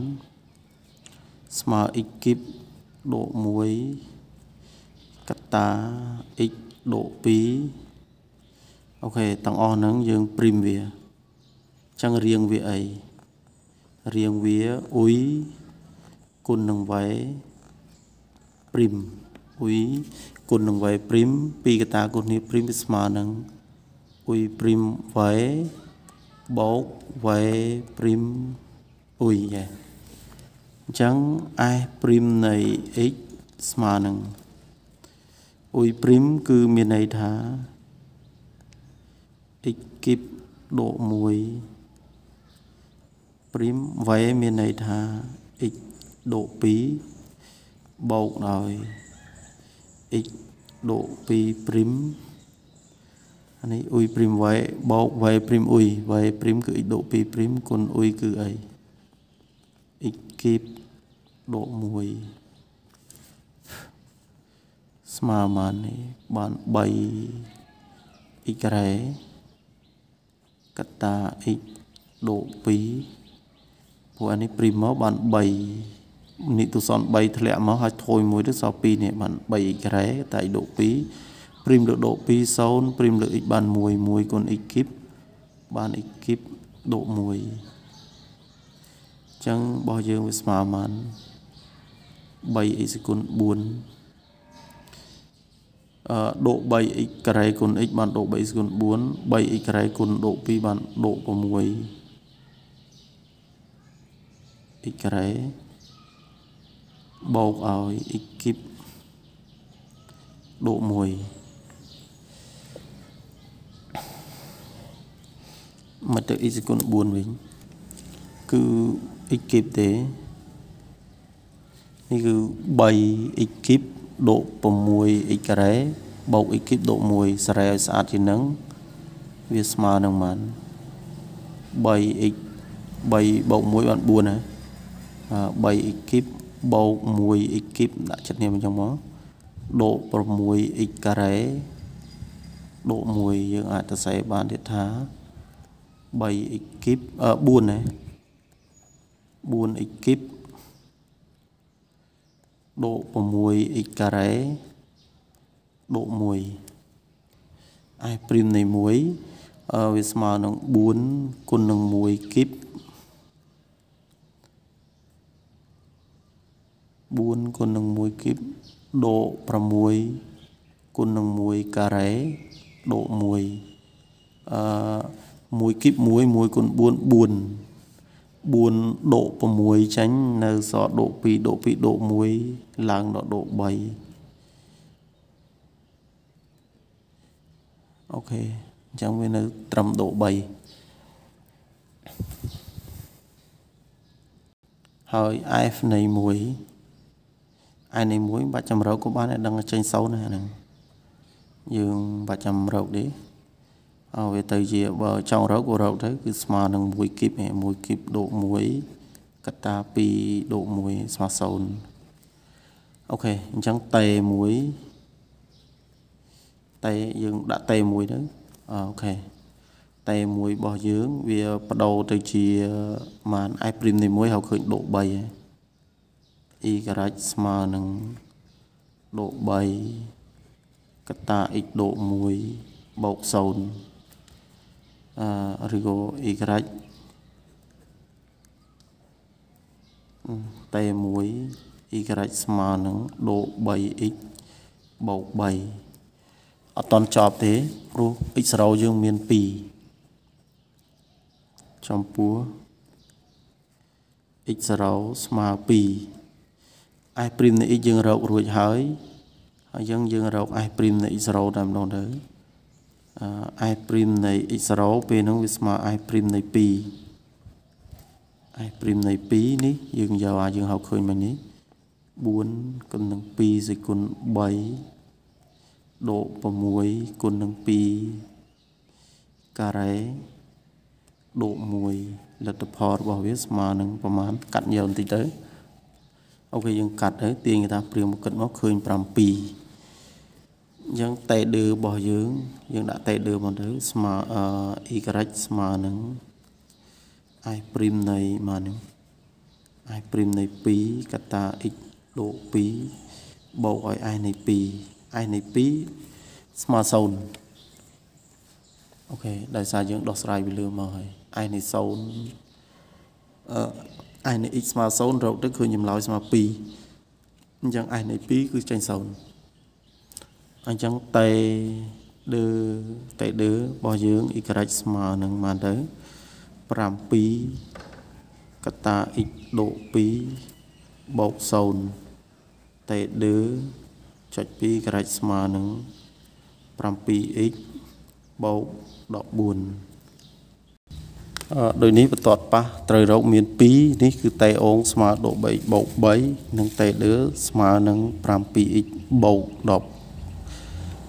ស្មើ x គីបដក1កតា x ដក2អូខេទាំងអស់ហ្នឹងយើង prim វាអញ្ចឹងរៀងវាអីរៀងវាអ៊ុយគុណនឹងវ៉ៃ prim អ៊ុយគុណនឹងវ័យព្រីមពីកតាគុណនេះព្រីមវាស្មើនឹងអ៊ុយព្រីមវ័យបូកវ័យព្រីមអ៊ុយចាអញ្ចឹង s ព្រីមនៃ x ស្មើនឹងអ៊ុយព្រីមគឺមានន័យថា x គីបដក1ព្រីមវ័យមានន័យថា x ដក2បូកដោយ x ដក2ព្រីមអានេះអ៊ុយព្រីម y បូក y ព្រីមអ៊ុយ y ព្រីមគឺ x ដក2ព្រីមគុណអ៊ុយគឺអី x គីបដក1ស្មើម៉ាននេះបាន3 x ការ៉េកតា x ដក2ពួកអានេះព្រីមមកបាន3និទុសន3ធ្លាក់មកហើយថួយមួយទៅសល់2នេះបាន 3x ក្រែតែដក2ព្រីមលើកដក2 0ព្រីមលើក x បាន1 1គុណ x គីបបាន x គីបដក1អញ្ចឹងរបស់យើងវាស្មើបាន 3x គុណ4ដក 3x ការ៉េគុណ x បានដក 3x គុណ4 3x ការ៉េគុណដក2បានដក6 x ការ៉េបោកឲ្យអ៊ីគីបដកមួយមកទៅអ៊ីសគុណ4វិញគឺអ៊ីគីបទេនេះគឺ3អ៊ីគីបដក6អ៊ីការ៉េបោកអ៊ីគីបដក1សារ៉េឲ្យស្អាតជាងនឹងវាស្មើនឹងបាន 3x 3បូក1បាន4ណា 3x គីបបូក 1x គីបដាក់ចិត្តនេះមកចឹងមកដក 6x ការ៉េដក1យើង អាចសរសេរបានទៀតថា 3x គីបអឺ4ណា 4x គីបដក 6x ការ៉េដក1ឯព្រីមនៃ1អឺវាស្មើនឹង4គុណនឹង1គីប4គុណនឹង1គីបដក6គុណនឹង1ការ៉េដក1អឺ1គីប1 1គុណ4 4 4ដក6ចាញ់នៅសរដក2ដក2ដក1ឡើងដល់ដក3អូខេអញ្ចឹងវានៅត្រឹមដក3ហើយ f នៃ1ឯនេះមួយបាច់ចម្រោកក៏បានតែដឹងចេញសូនហ្នឹងយើងបាច់ចម្រោកនេះអើវាទៅជាបើចង់រោគក៏រោគទៅគឺស្មើនឹង1គីបមួយគីបដក1កតា2ដក1ស្មើ0អូខេអញ្ចឹងតេ1តេយើងដាក់តេ1ទៅអូខេតេ1របស់យើងវាបដូរទៅជាម៉ាន i' នេះ1ហើយឃើញដក3ហើយអ៊ីក្រិចស្មើនឹងដូ3កតាអ៊ីចដូ1បូក0អឺឬក៏អ៊ីក្រិចតេ1អ៊ីក្រិចស្មើនឹងដូ3អ៊ីចបូក3អត់តន់ចប់ទេព្រោះ x0 យើងមាន2ចំពោះ x0 ស្មើ2អេសព្រីមនៃ x យើងរករួចហើយហើយយើងយើងរកអេសព្រីមនៃ x0 តែម្ដងទៅអេសព្រីមនៃ x0 ពេលហ្នឹងវាស្មើអេសព្រីមនៃ2អេសព្រីមនៃ2នេះ យើងយកអាយើងហៅឃើញមិញនេះ4គុណនឹង2សេគុណ3ដក6គុណនឹង2ការ៉េដក1លទ្ធផលរបស់វាស្មើនឹងប្រមាណកាត់យកបន្តិចទៅអូខេយើងកាត់ទៅទាញគេថាព្រាងមកគិតមកឃើញ7អញ្ចឹងតេដឺរបស់យើង យើងដាក់តេដឺមកទៅស្មើអ៊ីក្រិចស្មើនឹង i ព្រីមនៃមកនឹង i ព្រីមនៃ2កតា x លោក2បូកឲ្យ i នៃ2 i នៃ2ស្មើ0អូខេដោយសារយើងដោះស្រាយវាលឿនមកហើយឯនេះ0អឺ i នៃ x ស្មើ0រកទៅឃើញចម្លើយស្មើ2អញ្ចឹង i នៃ2គឺចេញ0អញ្ចឹងតេដឺតេដឺរបស់យើង y ស្មើនឹងបានទៅ7កតា x ដូក2បូក0តេដឺចុច2ក្រិចស្មើនឹង 7x បូក14ដោយនេះបន្ទាត់ប៉ះត្រូវរោគមាន2នេះគឺតេអូងស្មើដក3បូក3និងតេដឺស្មើនឹង 7x បូក10ដក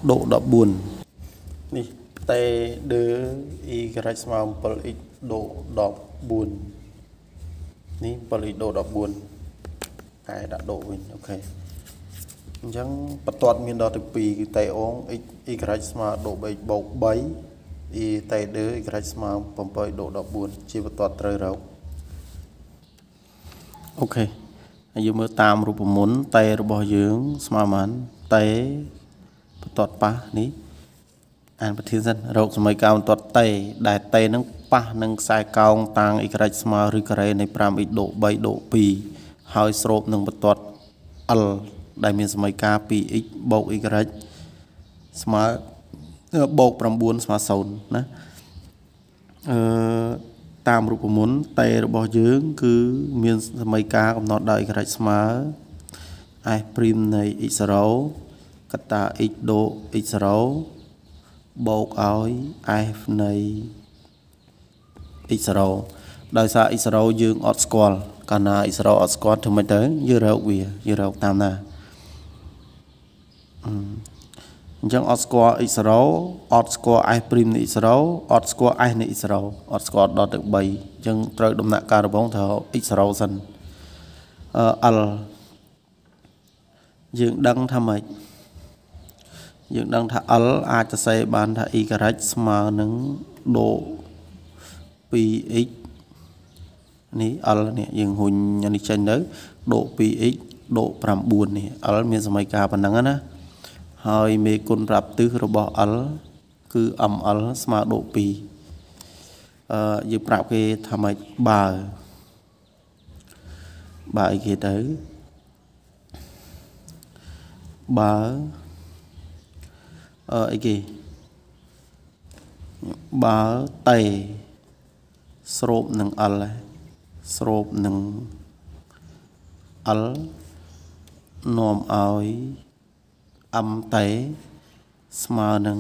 14នេះតេដឺ y ស្មើ 7x ដក14នេះ 7x ដក14តែដាក់ដកវិញអូខេអញ្ចឹងបន្ទាត់ មានដល់ទី2គឺតេអូង x y ស្មើដក3បូក3អ៊ីតៃដឺអ៊ីក្រិចស្មើ7ដក14ជាបន្ទាត់ត្រូវរកអូខេហើយយើងមើលតាមរូបមន្តតេរបស់យើងស្មើមិនតេបន្ទាត់ប៉ះនេះអានប្រធានសិនរោគសម័យកោងទាត់តេ ដែលតេនឹងប៉ះនឹងខ្សែកោងតាំងអ៊ីក្រិចស្មើឬការ៉េនៃ 5x ដក3ដក2ហើយស្រូបនឹងបន្ទាត់ l ដែលមានសម័យការ 2x បូក y ស្មើបូក9ស្មើ0ណាអឺតាមរូបមន្តតេរបស់យើង គឺមានសមីការកំណត់ដោយអេក្រិចស្មើ s ព្រីមនៃ x0 កតា x ដូ x0 បូកឲ្យ f នៃ x0 ដោយសារ x0 យើងអត់ស្គាល់កាលណា x0 អត់ស្គាល់ធ្វើម៉េចទៅយើងរកវាយើងរកតាមណាអឺអញ្ចឹងអត់ស្គាល់អ៊ីសារ៉ូអត់ស្គាល់អេសព្រីមនៃអ៊ីសារ៉ូអត់ស្គាល់អេសនៃអ៊ីសារ៉ូអត់ស្គាល់ដល់ទឹក3អញ្ចឹងត្រូវ ដំណាក់ការរបងត្រូវអ៊ីសារ៉ូសិនអឺអលយើងដឹងថាម៉េចយើងដឹងថាអលអាចសរសេរបានថាអ៊ីការ៉ិចស្មើនឹងដូ2 x នេះ L នេះយើងរុញនេះចេញទៅដក 2x ដក9នេះ L មានសមីការប៉ុណ្ណឹងណាហើយមេគុណប្រាប់ទិសរបស់ L គឺ ML ស្មើ độ2 អឺយើងប្រាប់គេថាម៉េចបើបើអីគេទៅបើអឺអីគេបើតេស្រូបនឹង L ស្រូបនឹង L នាំឲ្យអឹមតេស្មើនឹង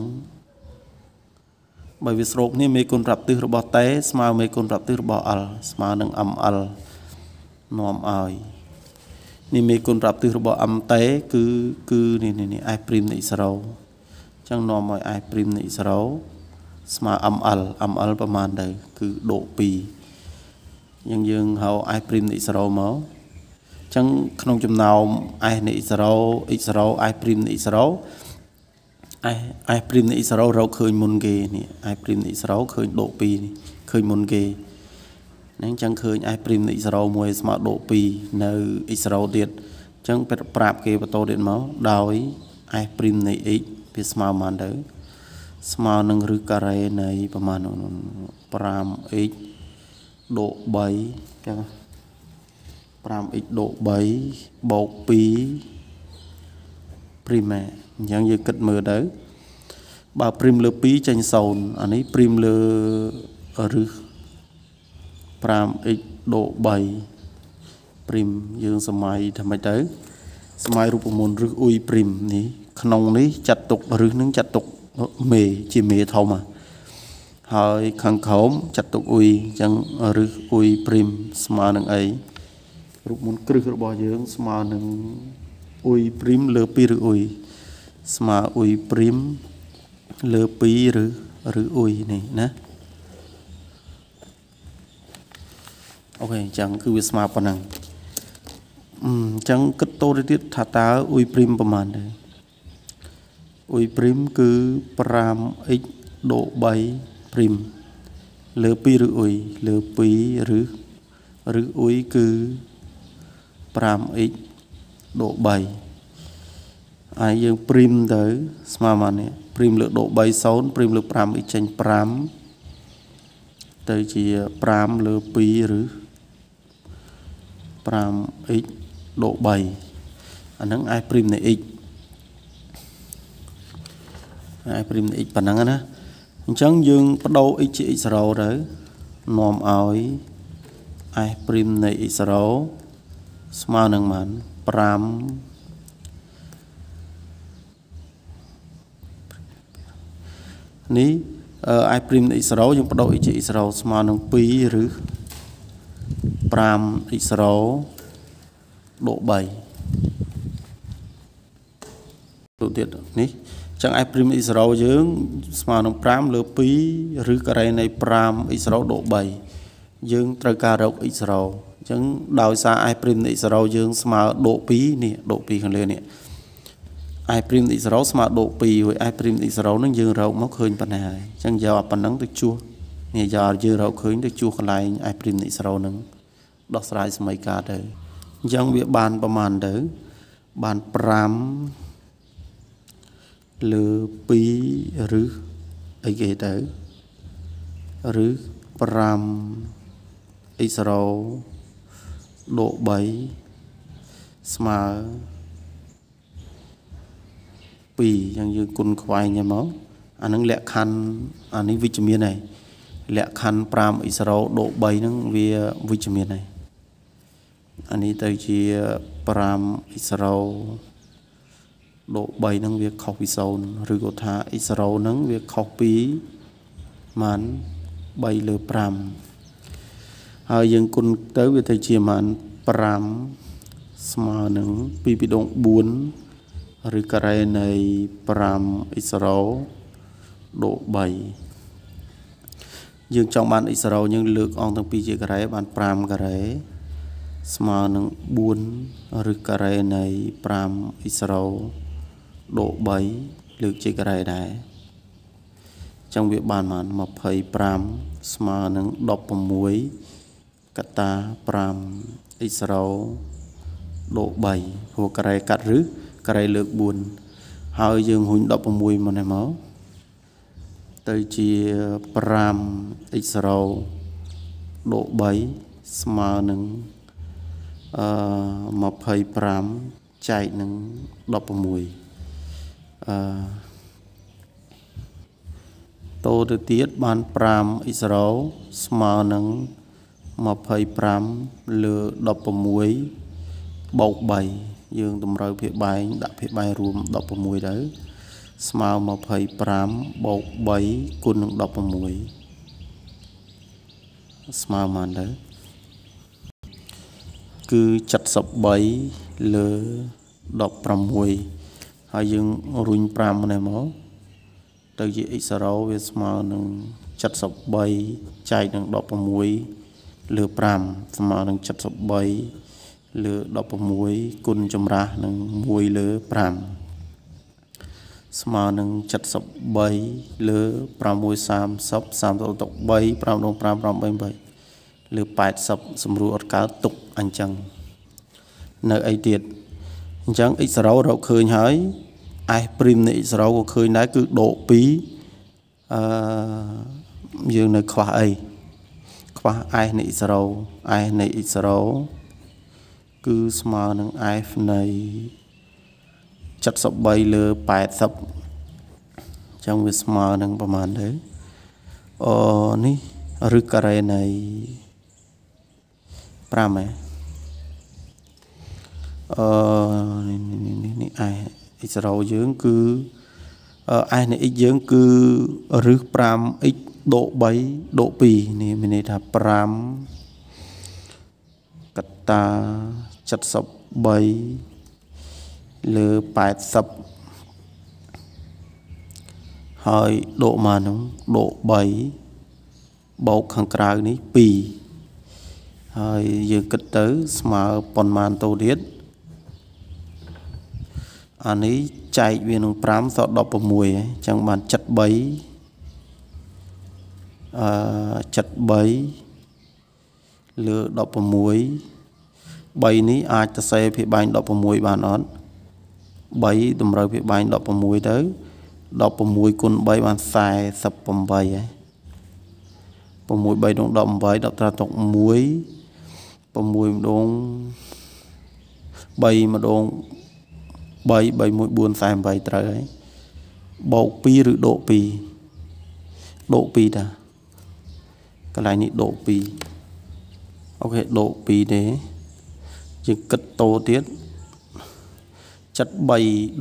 បើវាស្រូបនេះមេគុណប្រាប់ទិសរបស់តេស្មើមេគុណប្រាប់ទិសរបស់អលស្មើនឹង ML នាំឲ្យនេះមេគុណប្រាប់ទិសរបស់ M តេគឺគឺនេះនេះ I' នៃ0អញ្ចឹងនាំឲ្យ I' នៃ0ស្មើ ML ML ប្រហែលទៅគឺដក2អញ្ចឹងយើងហៅ I' នៃ0មកចឹងក្នុងចំណោម s នៃ x0 x0 s ព្រីមនៃ x0 s s ព្រីមនៃ x0 រកឃើញមុនគេនេះ s ព្រីមនៃ x0 ឃើញដក2នេះឃើញមុនគេហ្នឹងចឹងឃើញ s ព្រីមនៃ x0 មួយស្មើដក2នៅ x0 ទៀតចឹងប្រាប់គេបន្តទៀតមកដោយ s ព្រីមនៃ x វាស្មើប៉ុន្មានទៅស្មើនឹងឬការ៉េនៃប្រមាណ 5x ដក3ចឹង 5x ដូ3បូក2 prima អញ្ចឹងយើងគិតមើលទៅបើ prim លើ2ចេញ0អានេះ prim លើរឹស 5x ដូ3 prim យើងសម័យថាម៉េចទៅសម័យរូបមន្តរឹសអ៊ុយ prim នេះក្នុងនេះចាត់ទុករឹសនឹងចាត់ទុកមេជាមេធំហ่ะហើយខាងក្រោមចាត់ទុកអ៊ុយអញ្ចឹងរឹសអ៊ុយព្រីមស្មើនឹងអីរូបមន្តគ្រឹះរបស់យើងស្មើនឹងអ៊ុយព្រីមលើ2ឬអ៊ុយស្មើអ៊ុយព្រីមលើ2ឬឬអ៊ុយនេះណាអូខេអញ្ចឹងគឺវាស្មើប៉ុណ្ណឹងអញ្ចឹងគិតតូចទៅទៀតថាតើអ៊ុយព្រីមប្រហែលដែរអ៊ុយព្រីមគឺ 5x ដូ3ព្រីមលើ2ឬអ៊ុយលើ2ឬឬអ៊ុយគឺ 5x ដក3ហើយយើងព្រីមទៅស្មើមកនេះព្រីមលើដក3 0ព្រីមលើ 5x ចេញ5ទៅជា5លើ2ឬ 5x ដក3អាហ្នឹងអាចព្រីមនៃ x អាចព្រីមនៃ x ប៉ុណ្ណឹងណាអញ្ចឹងយើងបដូរ x ជា x0 ទៅនាំឲ្យ f' នៃ x0 ស្មើនឹងម៉ាន5នេះ i prime x 0យើងបដូរ x x 0ស្មើនឹង2ឬ5 x 0ដក3ទូទៀតនេះចឹង i prime x 0យើង ស្មើនឹង5លើ2ឬការ៉េនៃ5 x 0ដក3យើង ត្រូវការរក x 0អញ្ចឹងដោយសារឯព្រីមនិសរោយើងស្មើដក2នេះដក2ខាងលើនេះឯព្រីមនិសរោស្មើដក2ហើយឯព្រីមនិសរោនឹងយើងរកមកឃើញប៉ុណ្ណាហើយអញ្ចឹងយកប៉ុណ្ណឹងទៅជួសនេះយកយើងរកឃើញទៅជួសកន្លែងឯព្រីមនិសរោនឹងដោះស្រាយសមីការទៅអញ្ចឹងវាបានប្រមាណទៅបាន5លើ2ឬអីគេទៅឬ5អ៊ីសរ៉ូដូ3ស្មើ2អញ្ចឹងយើងគុណខ្វែងហ្នឹងមក អានឹងលក្ខខណ្ឌអានេះវិជ្ជមានហើយលក្ខខណ្ឌ5អិសរោដូ3ហ្នឹងវាវិជ្ជមានហើយអានេះទៅជា5អិសរោដូ3ហ្នឹងវាខុសពី0ឬក៏ថាអិសរោហ្នឹងវាខុសពីម៉ាន3លើ5ហើយយើងគុណទៅវាទៅជាប្រហែល5ស្មើនឹង2ពីដង4ឬការ៉េនៃ5អ៊ីសារ៉ូដូ3យើងចង់បានអ៊ីសារ៉ូយើងលើកអង្គទាំងពីរជាការ៉េបាន5ការ៉េស្មើនឹង4ឬការ៉េនៃ5អ៊ីសារ៉ូដូ3លើកជាការ៉េដែរចឹងវាបានប្រហែល25ស្មើនឹង16កតា5អ៊ីស្រូដូ3ព្រោះការ៉េកាត់ឬការ៉េលើក4ហើយយើងរុញ16មកនេះមកទៅជា5អ៊ីស្រូដូ3ស្មើនឹងអឺ25ចែកនឹង16អឺតទៅទៀតបាន5អ៊ីស្រូស្មើនឹង0 25លើ16បូក3យើងតម្រូវភាគបែងដាក់ភាគបែងរួម16ទៅស្មើ25បូក3គុណនឹង16ស្មើប៉ុន្មានទៅគឺ73លើ16ហើយយើងរុញ5ម្នេះមកទៅជា x0 វាស្មើនឹង73ចែកនឹង16លើ5ស្មើនឹង73លើ16គុណចម្រាស់នឹង1លើ5ស្មើនឹង73លើ630 30ទុក3 5 5 88លើ80សម្រួលអត់កើតទុកអញ្ចឹងនៅអីទៀតអញ្ចឹង x0 រកឃើញហើយ s' នៃ x0 ក៏ឃើញដែរគឺដក2អឺយើងនៅខ្វះអីខ្វះ f នៃ0 f នៃ0គឺស្មើនឹង f នៃ73លើ80អញ្ចឹងវាស្មើនឹងប្រហែលទៅអនេះឬការ៉េនៃ5ហ៎អឺនេះនេះនេះ i 0យើងគឺ s នៃ x យើងគឺរឹស 5x ដក3ដក2នេះមានន័យថា5កតា73លើ80ហើយដកមកនោះដក3បូកខាងក្រៅនេះ2ហើយយើងគិតទៅស្មើប៉ុន្មានតូទៀតអានេះចែកវានឹង5សល់16អញ្ចឹងបាន73អឺ73លើ16 3នេះអាចសរសេរភាគបែង16បានអត់3តម្រូវភាគបែង16ទៅ16គុណ3បាន48ហើយ6 3ដង18 10ត្រាតុក1 6ម្ដង3ម្ដង3 3 1 4 48ត្រូវហើយបូក2ឬដក2ដក2តាកន្លែងនេះដូក2អូខេដូក2ទេយើងគិតតោទៀត73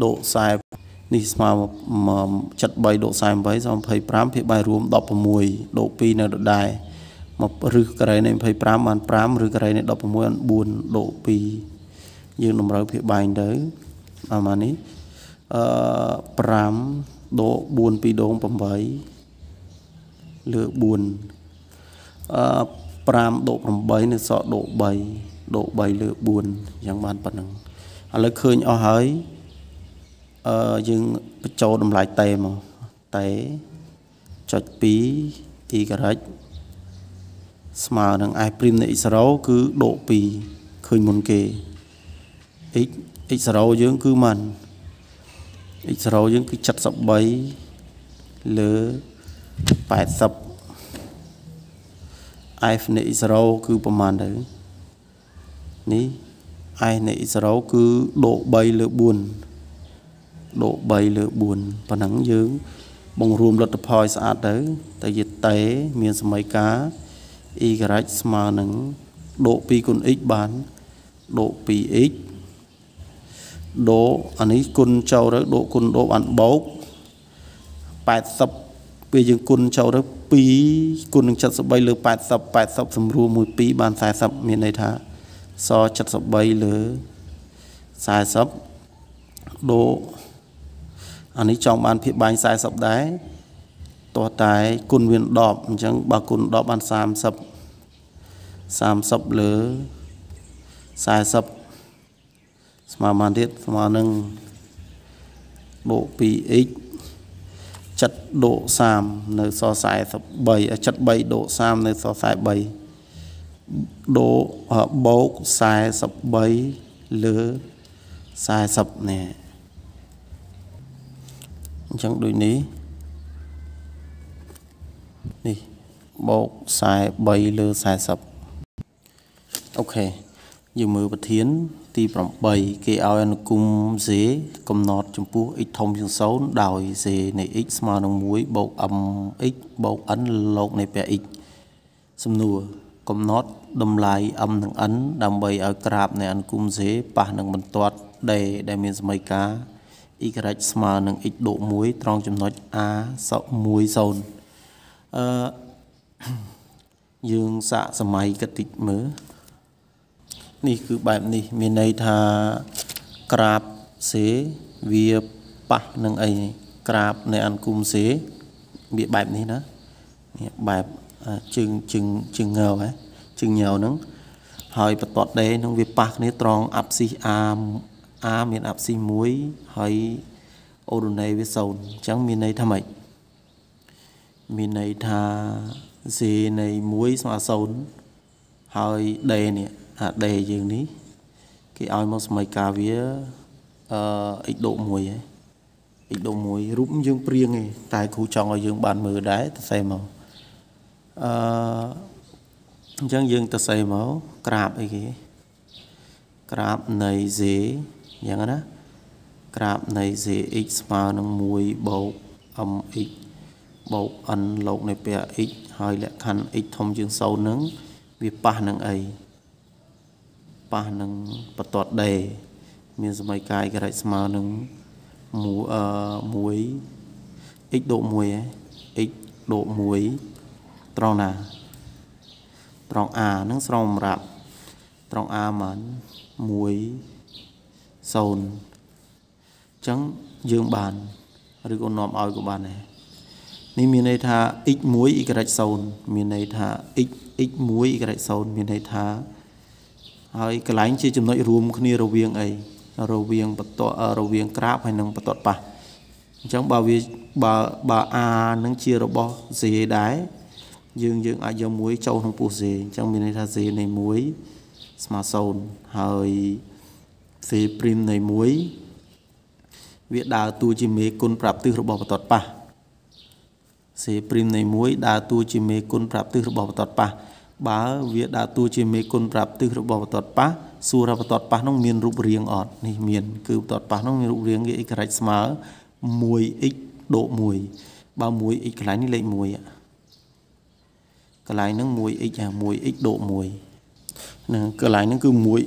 ដូក40នេះស្មើ73ដូក48ស្មើ25ភាគបាយរួម16ដូក2នៅដដែលមកឬការ៉េនៃ25បាន5ឬការ៉េនៃ16បាន4ដូក2យើងតម្រូវភាគបាយទៅអាម៉ានេះអឺ5ដូក4 2ដង8លើ4អឺ5ដក8នៅសក់ដក3ដក3លើ4យ៉ាងបានប៉ុណ្ណឹងឥឡូវឃើញអស់ហើយអឺយើងបញ្ចូលតម្លៃតេមកតេចុច2 t ការ៉េចស្មើនឹង x ព្រីមនៃ x 0គឺដក2ឃើញមុនគេ x x 0យើងគឺមិន x 0យើង គឺ73លើ80 f នៃ x0 គឺប្រហែលទៅនេះ f នៃ x0 គឺដក3លើ4ដក3លើ4ប៉ណ្ណឹងយើង បង្រួមលទ្ធផលឲ្យស្អាតទៅតែយតេមានសមីការ y ស្មើនឹងដក2គុណ x បានដក 2x ដកអានេះគុណចូលទៅដកគុណដកបានបូក80ពេលយើងគុណចូលទៅ2គុណនឹង73លើ80 80សម្រួល12បាន40មានន័យថាស73លើ40ដូអានេះចង់បានភាពបាញ់40ដែរតោះតែគុណវា10អញ្ចឹងបើគុណ10បាន30 30លើ40ស្មើបានទៀតស្មើនឹងបូក 2x 7ដក30នៅសរ43 73ដក30នៅសរ43ដកបូក43លើ40នេះអញ្ចឹងដូចនេះនេះបូក43លើ40អូខេយើងមើលប្រធានទី8គេឲ្យអនុគមសេ កំណត់ចំពោះ x ធំជាង0ដោយសេនៃ x ស្មើនឹង1បូក mx បូក n លោកនៃពះ x សំណួរកំណត់តម្លៃ m និង n ដើម្បីឲ្យក្រាបនៃអនុគមសេប៉ះនឹងបន្ទាត់ d ដែលមាន សមីការ y ស្មើនឹង x ដក1ត្រង់ចំណុច a សក់10អឺយើងសាកសម័យគិតតិចមើលនេះគឺបែបនេះមានន័យថាក្រាបសេវាប៉ះនឹងអីក្រាបនៃអង្គមសេវាបែបនេះណានេះបែបជើងជើងជើងងើហ៎ជើងញើហ្នឹងហើយបន្ទាត់ដេនឹងវាប៉ះគ្នាត្រង់អាប់ស៊ីអាអាមានអាប់ស៊ី1ហើយអូដូណេវា0អញ្ចឹងមានន័យថាម៉េចមានន័យថាសេនៃ1ស្មើ0ហើយដេនេះអាដេយើងនេះគេឲ្យមកសម័យកាវាអឺអ៊ីដុ1ឯងអ៊ីដុ1រូបយើងព្រៀងឯងតែគ្រូចង់ឲ្យយើងបានមើលដែរទៅសេមកអឺអញ្ចឹងយើងទៅសេមកក្រាបអីគេក្រាបនៃ z យ៉ាងណាក្រាបនៃ zx ស្មើនឹង1បូក mx បូក n លោកនៃពាក្យ x ហើយលក្ខខណ្ឌ x ធំជាង0នឹងវាប៉ះនឹងអីប៉ះនឹងបតតដេមានសម័យកាយក្រិចស្មើនឹង1 x ដក1ឯង x ដក1ត្រង់ណា ត្រង់ a ហ្នឹងស្រង់សម្រាប់ ត្រង់ a បាន1 0អញ្ចឹងយើងបានឬក៏នាំឲ្យក៏បានដែរនេះមានន័យថា x1 y 0មានន័យថា x x1 y 0មានន័យថាហើយកន្លែងជាចំណុចរួមគ្នារវាងអីរវាងបតរវាងក្រាបហើយនិង បតតប៉ះអញ្ចឹងបើវាបើបើអានឹងជារបស់សេដែរយើងយើងអាចយកមួយចូលក្នុងពោះសេអញ្ចឹងមានន័យថាសេនៃ1ស្មើ0ហើយសេព្រីមនៃ1វាដើរតួជាមេគុណប្រាប់ទិសរបស់បតតប៉ះសេព្រីមនៃ1ដើរតួជាមេគុណប្រាប់ទិសរបស់បតតប៉ះបើវាដើរតួជាមេគុណប្រាប់ទិសរបស់បតតប៉ះសួរថាបតតប៉ះនោះមានរូបរាងអត់នេះមានគឺបតតប៉ះនោះមានរូបរាងវា x ក្រិចស្មើ 1x ដក1បើ 1x កន្លែងនេះលេខ1កន្លែងហ្នឹង 1x អា 1x ដក1ហ្នឹងកន្លែងហ្នឹងគឺ 1x ដក1 1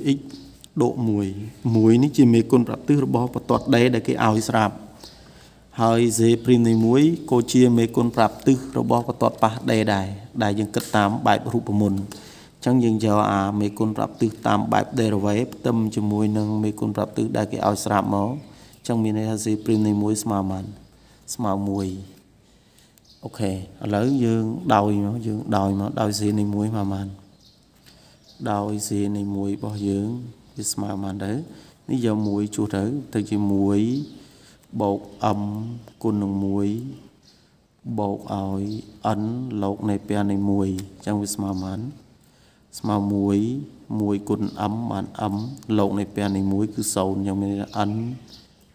នេះជាមេគុណប្រាប់ទិសរបស់បតតដេដែលគេឲ្យស្រាប់ហើយសេព្រីមនីមួយក៏ជាមេគុណប្រាប់ទឹះរបស់កតតប៉ះដេដែរដែលយើងគិតតាមបែបរូបមន្តអញ្ចឹងយើងយកអាមេគុណប្រាប់ទឹះតាមបែបដេរវេផ្ទឹមជាមួយនឹងមេគុណប្រាប់ទឹះដែលគេឲ្យស្រាប់មកអញ្ចឹងមានន័យថាសេព្រីមនីមួយស្មើមិនស្មើមួយអូខេឥឡូវយើងដោយមកយើងដោយមកដោយសេនីមួយមកបានដោយសេនីមួយរបស់យើងវាស្មើបានទៅនេះយកមួយជួសទៅទៅជាមួយ1បូក m គុណនឹង1បូកឲ្យ n លោកនៃពហនៃ1អញ្ចឹងវាស្មើបាន ស្មើ1 1គុណ m បាន m លោកនៃពហនៃ1គឺ0អញ្ចឹងមាន n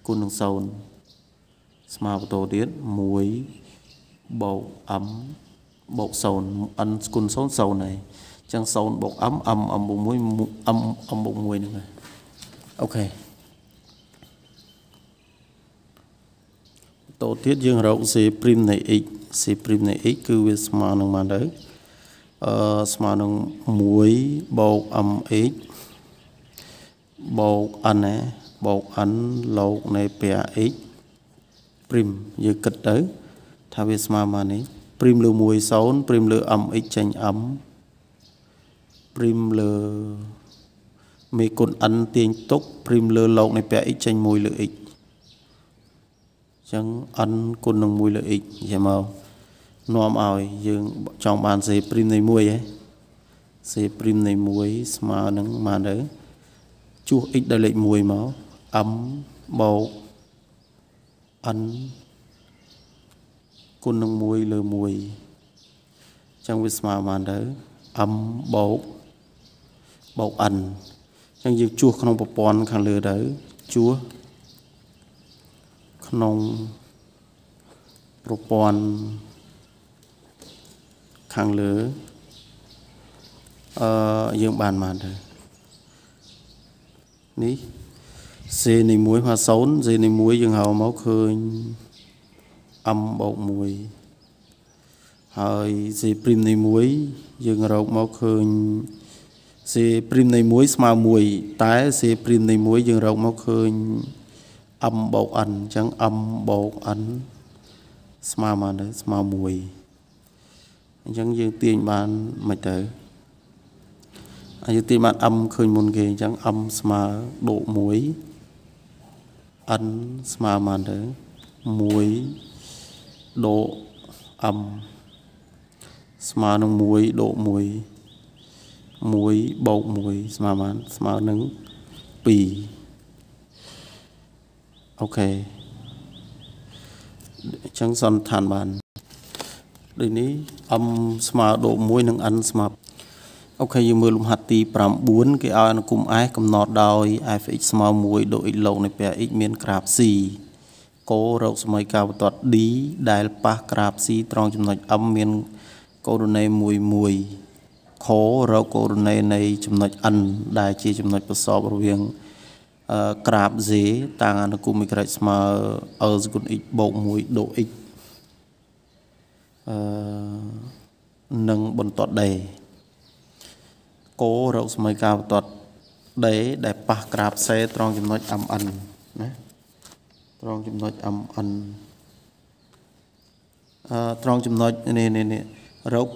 គុណនឹង0ស្មើបន្តទៀត1បូក m បូក0 n គុណ0 0ហើយអញ្ចឹង0បូក m m m បូក1 m m បូក1ហ្នឹងហើយអូខេតូចទៀតយើងរក C' នៃ x C' នៃ x គឺវាស្មើនឹងបានទៅអឺស្មើនឹង1បូក mx បូក n ណាបូក n លោកនៃពា x ព្រីមយើងគិតទៅថាវាស្មើមកនេះ ព្រីមលើ1 0ព្រីមលើ mx ចេញ m ព្រីមលើមេគុណ n ទាញទុកព្រីមលើលោកនៃពា x ចេញ1លើ x ចឹង n គុណនឹង1លើ x ចេះមកនាំឲ្យយើងចង់បាន C' នៃ1ហ៎ C' នៃ1ស្មើនឹងបានទៅជួស x ដល់លេខ1មក m បូក n គុណនឹង1លើ1អញ្ចឹងវាស្មើបានទៅ m បូកបូក n អញ្ចឹងយើងជួសក្នុងប្រព័ន្ធខាងលើទៅជួសក្នុងប្រព័ន្ធខាងលើអឺយើងបានបានទៅនេះ C នៃ1ផា0 C នៃ1យើងហៅមកឃើញ M បូក1ហើយ C ព្រីមនៃ1យើងរកមកឃើញ C ព្រីមនៃ1ស្មើ1តែ C ព្រីមនៃ1យើងរកមកឃើញ1 m បូក n អញ្ចឹង m បូក n ស្មើមកនៅ ស្មើ1អញ្ចឹងយើងទាញបានមិនទៅអាយុទាញបាន m ឃើញមុនគេអញ្ចឹង m ស្មើបូក1 n ស្មើមកទៅ1ដក m ស្មើនឹង1ដក1 1បូក1ស្មើបានស្មើនឹង2អូខេអញ្ចឹងសន្និដ្ឋានបានដូចនេះ m ស្មើដូច1និង n ស្មើអូខេយើងមើលលំហាត់ទី9គេឲ្យអនុគម s កំណត់ដោយ fx ស្មើ1ដូច x លោកនៃពែ x មាន ក្រាប c កោរោគសម័យការបន្ទាត់ d ដែលប៉ះក្រាប c ត្រង់ចំណុច m មានកូរ៉ូណេ11ខរោគកូរ៉ូណេនៃ ចំណុច n ដែលជា ចំណុចប្រសពរវាង1ក្រាប z តាំងអនុគម1ក្រិចស្មើ l សគុណ x បូក1ដូ x អឺនិងបន្ទាត់ d កោរកសមីការបន្ទាត់ d ដែលប៉ះក្រាបសេ ត្រង់ចំណុច mn ណាត្រង់ចំណុច mn អឺត្រង់ចំណុចនេះនេះនេះរក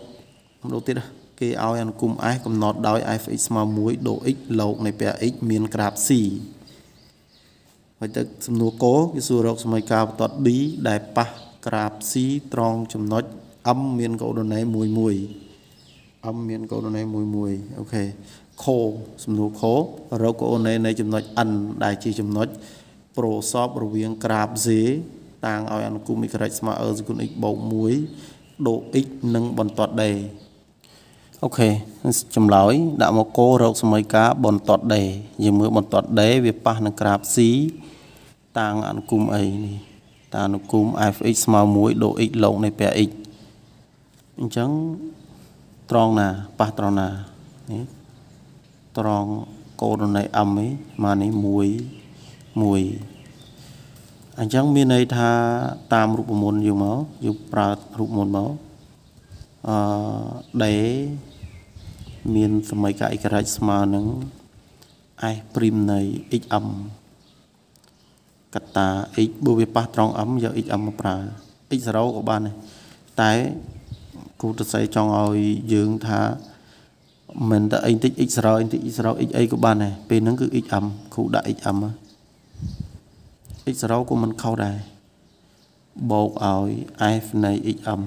ម្ដងទៀតគេឲ្យអនុគម s កំណត់ដោយ f(x) ស្មើ1ដូ x លោកនៃពាក្យ x មានក្រាប c ហើយទៅសំណួរកគេសួររកសម័យកាលបន្ទាត់ D ដែលប៉ះក្រាប C ត្រង់ចំណុច M មានកូដូណេមួយមួយ M មានកូដូណេមួយមួយអូខេខសំណួរខរកកូដូណេនៃ ចំណុច N ដែលជាចំណុច ប្រសពរវាងក្រាប Z តាំងឲ្យអនុគមអ៊ីក្រិចស្មើអឺសគុណ x បូក1ដក x និងបន្ទាត់ d អូខេចម្លើយដាក់មកគោរោគសមីការបន្ទាត់ដេយើងមើលបន្ទាត់ដេវាប៉ះនឹងក្រាប C តាំងអនុគមអីនេះ តាអនុគម fx ស្មើ1ដូ x លោកនៃពែ x អញ្ចឹងត្រង់ណាប៉ះត្រង់ណានេះត្រង់កូននៃ m ឯងមកនេះ1 1អញ្ចឹងមានន័យថា តាមរូបមន្តយើងមកយើងប្រើរូបមន្តមកអឺដេមាន សម័យកឯករជ្យស្មើនឹង S ព្រីមនៃ XM កតា X បើវាប៉ះត្រង់ M យក XM មកប្រើ X0 ក៏បានដែរតែគូទសីចង់ឲ្យយើងថា មិនតែអីតិច X0 អីតិច X0 X អីក៏បានដែរពេលហ្នឹងគឺ XM គូដាក់ XM ហ្នឹង x0 ក៏មិនខុសដែរបូកឲ្យ f នៃ xm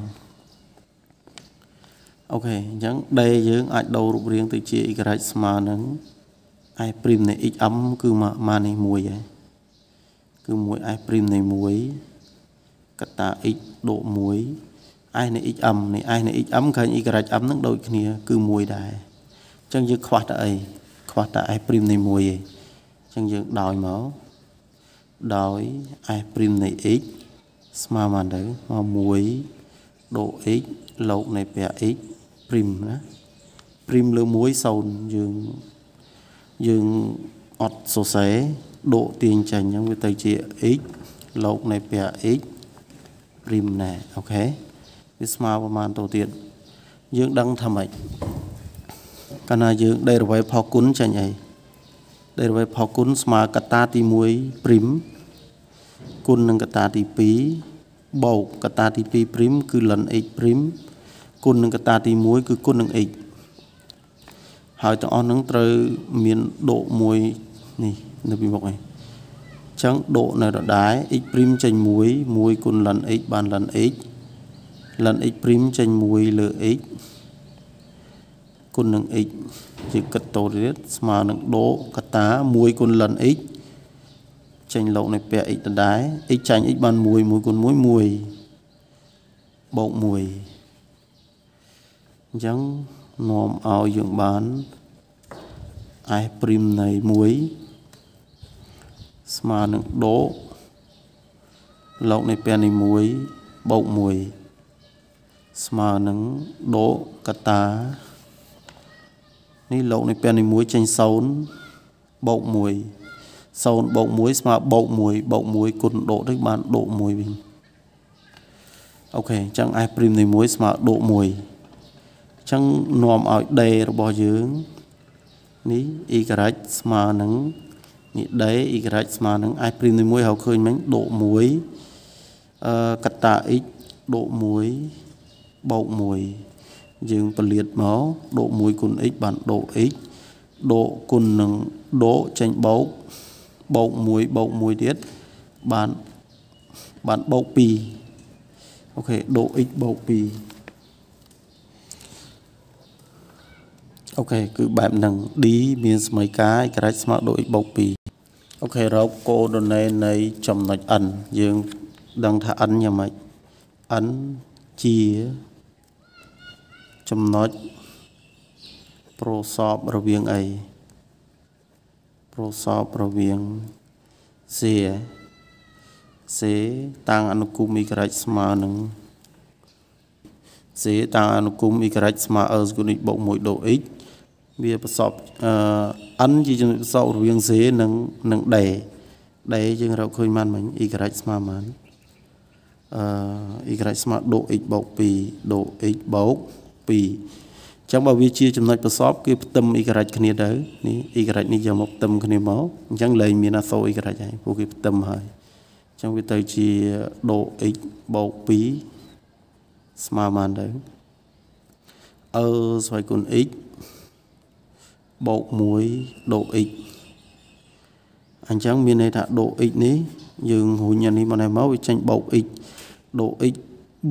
អូខេអញ្ចឹងដេយើងអាចដូររូបរាងទៅជា y ស្មើនឹង i ព្រីមនៃ xm គឺមកមកនេះមួយហើយគឺមួយ i ព្រីមនៃ1កតា x ដក1 i នៃ xm នៃ i នៃ xm ក្រែង y m នឹងដូចគ្នាគឺមួយដែរអញ្ចឹងយើងខ្វះតែអីខ្វះតែ i ព្រីមនៃ1ឯងអញ្ចឹងយើងដោយមកដោយ i ព្រីមនៃ x ស្មើមកទៅមក1ដក x លោកនៃពាក់ x ព្រីមណាព្រីមលើ1 0យើងយើងអត់សរសេរដកទាញចេញអញ្ចឹងវាទៅជា x លោកនៃពាក្យ x ព្រីមណែអូខេវាស្មើប្រហែលទៅទៀតយើងដឹងថាម៉េចកាលណាយើង derivative ផលគុណចេញអី derivative ផលគុណស្មើកតាទី1ព្រីមគុណនឹងកតាទី2បូកកតាទី2ព្រីមគឺ ln x ព្រីមគុណនឹងកត្តាទី1គឺគុណនឹង x ហើយទាំងអស់នឹងត្រូវមានដកមួយនេះនៅពីមុខឯងចឹងដកនៅដដែល x ចេញ1 1គុណ ln x បាន ln x ln x ចេញ1លើ x គុណនឹង x ជាកតោរៀតស្មើនឹងដកកតា1គុណ ln x ចេញលោកនៃពាក្យ x ដដែល x ចាញ់ x បាន1 1គុណ1 1បូក1អញ្ចឹងនាំឲ្យយើងបានអេសព្រីមនៃ1ស្មើនឹងដកលោកនៃពេលនេះ1បូក1ស្មើនឹងដកកតានេះលោកនៃពេលនេះ1ចេញ0បូក1 0បូក1ស្មើបូក1បូក1គុណដកនេះបានដក1វិញអូខេអញ្ចឹងអេសព្រីមនៃ1ស្មើដក1ចឹងនាំឲ្យដេរបស់យើងនេះ y ស្មើនឹងនេះដេ y ស្មើនឹង i' នីមួយហៅឃើញមិញដក1អឺកតា x ដក1បូក1យើងពលៀតមកដក1គុណ x បានដក x ដកគុណនឹងដកចេញបូកបូក1បូក1ទៀតបានបានបូក2អូខេដក x បូក2អូខេគឺបែបហ្នឹង D មានសមីការឯករ៉ាច់ស្មើដូច x បូក2អូខេរកកូដូណេនៃចំណុច n យើងដឹងថា n យ៉ាងម៉េច n ជាចំណុចប្រសពរវាងអីប្រសពរវាង C C តាំងអនុគមអ៊ីក្រិចស្មើនឹង C តាំងអនុគមអ៊ីក្រិចស្មើ r គុណ x បូក1ដូ x វាប្រសពអិនជាចំណុចប្រសពរវាងសេនិងនិងដេដេយើងរកឃើញបានមិញអ៊ីក្រិចស្មើបានអឺអ៊ីក្រិចស្មើដូ x បូក2ដូ x បូក2អញ្ចឹងបើវាជាចំណុចប្រសពគឺផ្ទឹមអ៊ីក្រិចគ្នាទៅនេះអ៊ីក្រិចនេះយកមកផ្ទឹមគ្នាមកអញ្ចឹងលែងមានអសូរអ៊ីក្រិចហើយពួកគេផ្ទឹមហើយអញ្ចឹងវាទៅជាដូ x បូក2ស្មើបានទៅអឺស្វ័យគុណ x បូក1ដូ x អញ្ចឹងមានន័យថាដូ x នេះយើងរុញអានេះមកនេះមកវាចេញបូក x ដូ x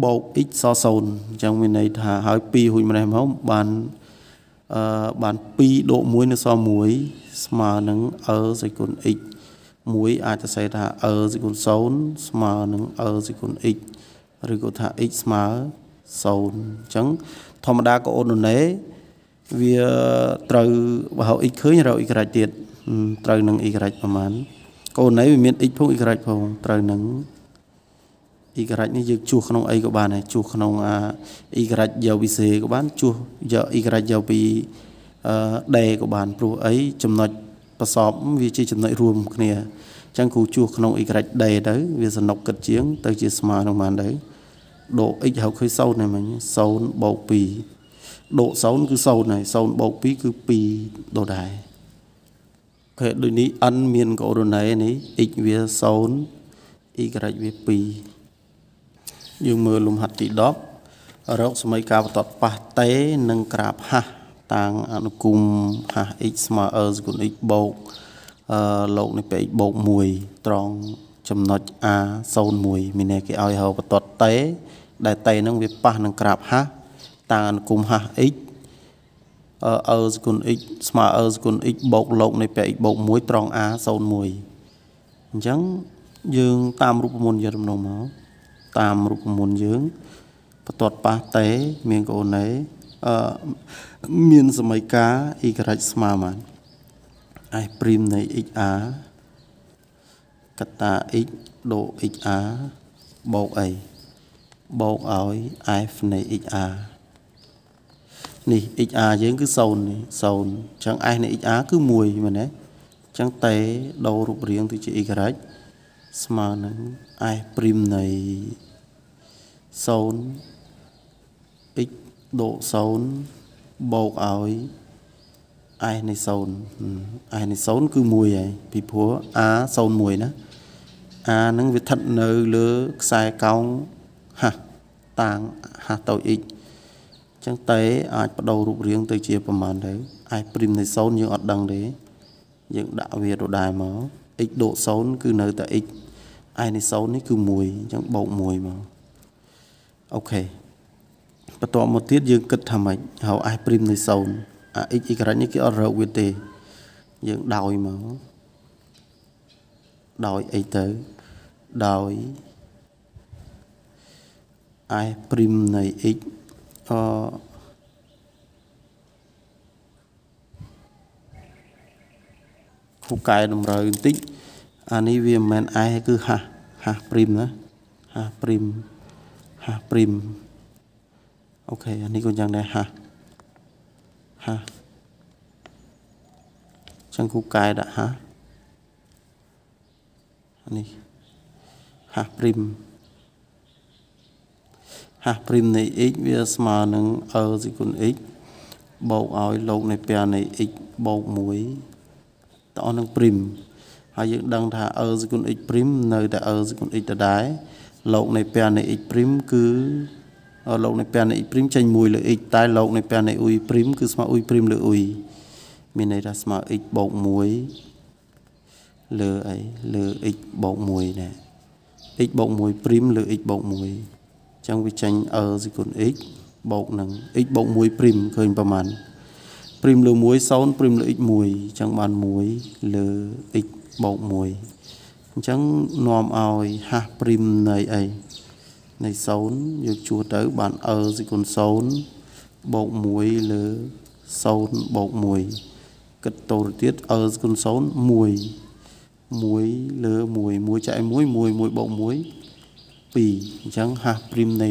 បូក x ស0អញ្ចឹងមានន័យថាហើយ2រុញម្នេះមកបានអឺបាន2ដូ1នៅស1ស្មើនឹង l សេគុណ x 1អាចសរសេរថា l សេគុណ0ស្មើនឹង l សេគុណ x ឬក៏ថា x ស្មើ0អញ្ចឹងធម្មតាក៏អូនណេវាត្រូវបើហៅ x ឃើញរក y ទៀតត្រូវនឹង y ប្រមាណកូនណៃវាមាន x ផង y ផងត្រូវនឹង y នេះយើងជួសក្នុងអីក៏បានដែរជួសក្នុងអា y យកពី c ក៏បាន ជួសយក y យកពីអឺ d ក៏បាន ព្រោះអីចំណុចប្រសពវាជាចំណុចរួមគ្នាអញ្ចឹងគ្រូជួសក្នុង y d ទៅវាសនុកគិតជាងទៅជាស្មើនឹងបានទៅដក x ហៅឃើញ0ហ្នឹងមិញ0បូក2ដក0គឺ0ហើយ0បូក2គឺ2ដដែលខេដូចនេះ n មានកូរ៉ូណេនេះ x វា0 y វា2យើងមើលលំហាត់ទី10រកសមីការបន្ទាត់ប៉ះតេនិងក្រាបហាស់តាំងអនុគមហាស់ x ស្មើ r សគុណ x បូកអឺលោកនេះពេល x បូក1ត្រង់ចំណុច a 01មានគេឲ្យហៅបន្ទាត់តេដែលតេនឹងវាប៉ះនឹងក្រាបហាស់តានគុំហាស់ x អឺសគុណ x ស្មើអឺសគុណ x បូកលោកនៃពាក្យ x បូក1ត្រង់ a 01អញ្ចឹងយើង តាមរូបមន្តយើងដំណងមកតាមរូបមន្តយើងបន្ទាត់ប៉ះតេមានកូនេអឺមានសមីការ y ស្មើបាន f ព្រីមនៃ xa កតា x ដូ xa បូកអីបូកឲ្យ f នៃ xa នេះ XR យើងគឺ0នេះ0អញ្ចឹង S នៃ XR គឺ1មែនទេអញ្ចឹងតេដូររូបរាងទៅជា Y ស្មើនឹង S ព្រីមនៃ0 X ដូរ0បូកឲ្យ S នៃ0 S នៃ0គឺ1ហើយពីព្រោះ R 01ណា R ហ្នឹងវាស្ថិតនៅលើខ្សែកោងហាតាងហាទៅ X ចឹងតេអាចបដូររូបរាងទៅជាប្រមាណទៅអាចព្រីមនៃ0យើងអត់ដឹងទេយើងដាក់វាដដែលមក x ដក0គឺនៅតែ x ឯនៃ0នេះគឺ1អញ្ចឹងបូក1មកអូខេបន្ទាប់មកទៀតយើងគិតថាម៉េចហៅ i ព្រីមនៃ0អា x y នេះគេអត់រកវាទេយើងដោយមកដោយអីទៅដោយ i ព្រីមនៃ x អគូកែតម្រូវបន្តិចអានេះវាមិនមែនឯគឺហាស់ហាស់ព្រីមណាហាស់ព្រីមហាស់ព្រីមអូខេអានេះក៏យ៉ាងដែរហាស់ហាស់ចឹងគូកែដាក់ហាស់នេះហាស់ព្រីម hash prim នៃ x វាស្មើនឹង e សេគុណ x បូកឲ្យលោកនៃពែនៃ x បូក1តអស់នឹងព្រីមហើយយើងដឹងថា e សេគុណ x ព្រីមនៅតែ e សេគុណ x ដដែលលោកនៃពែនៃ x ព្រីមគឺលោកនៃពែនៃ x ព្រីមចេញ1លើ x តែលោកនៃពែនៃ u ព្រីមគឺស្មើ u ព្រីមលើ u មានន័យថាស្មើ x បូក1លើអីលើ x បូក1ណា x បូក1ព្រីមលើ x បូក1ចឹងវាចេញ r សេគុណ x បូកនឹង x បូក1ព្រីមឃើញប្រមាណព្រីមលើ1 0ព្រីមលើ x 1ចឹងបាន1លើ x បូក1អញ្ចឹងនាំឲ្យហាស់ព្រីមនៃអីនៃ0យកជួសទៅបាន r សេគុណ0បូក1លើ0បូក1គិតតទៅទៀត r សេគុណ0 1 1លើ1 1ចែក1 1 1បូក1 2អញ្ចឹងហាស់ព្រីមនៃ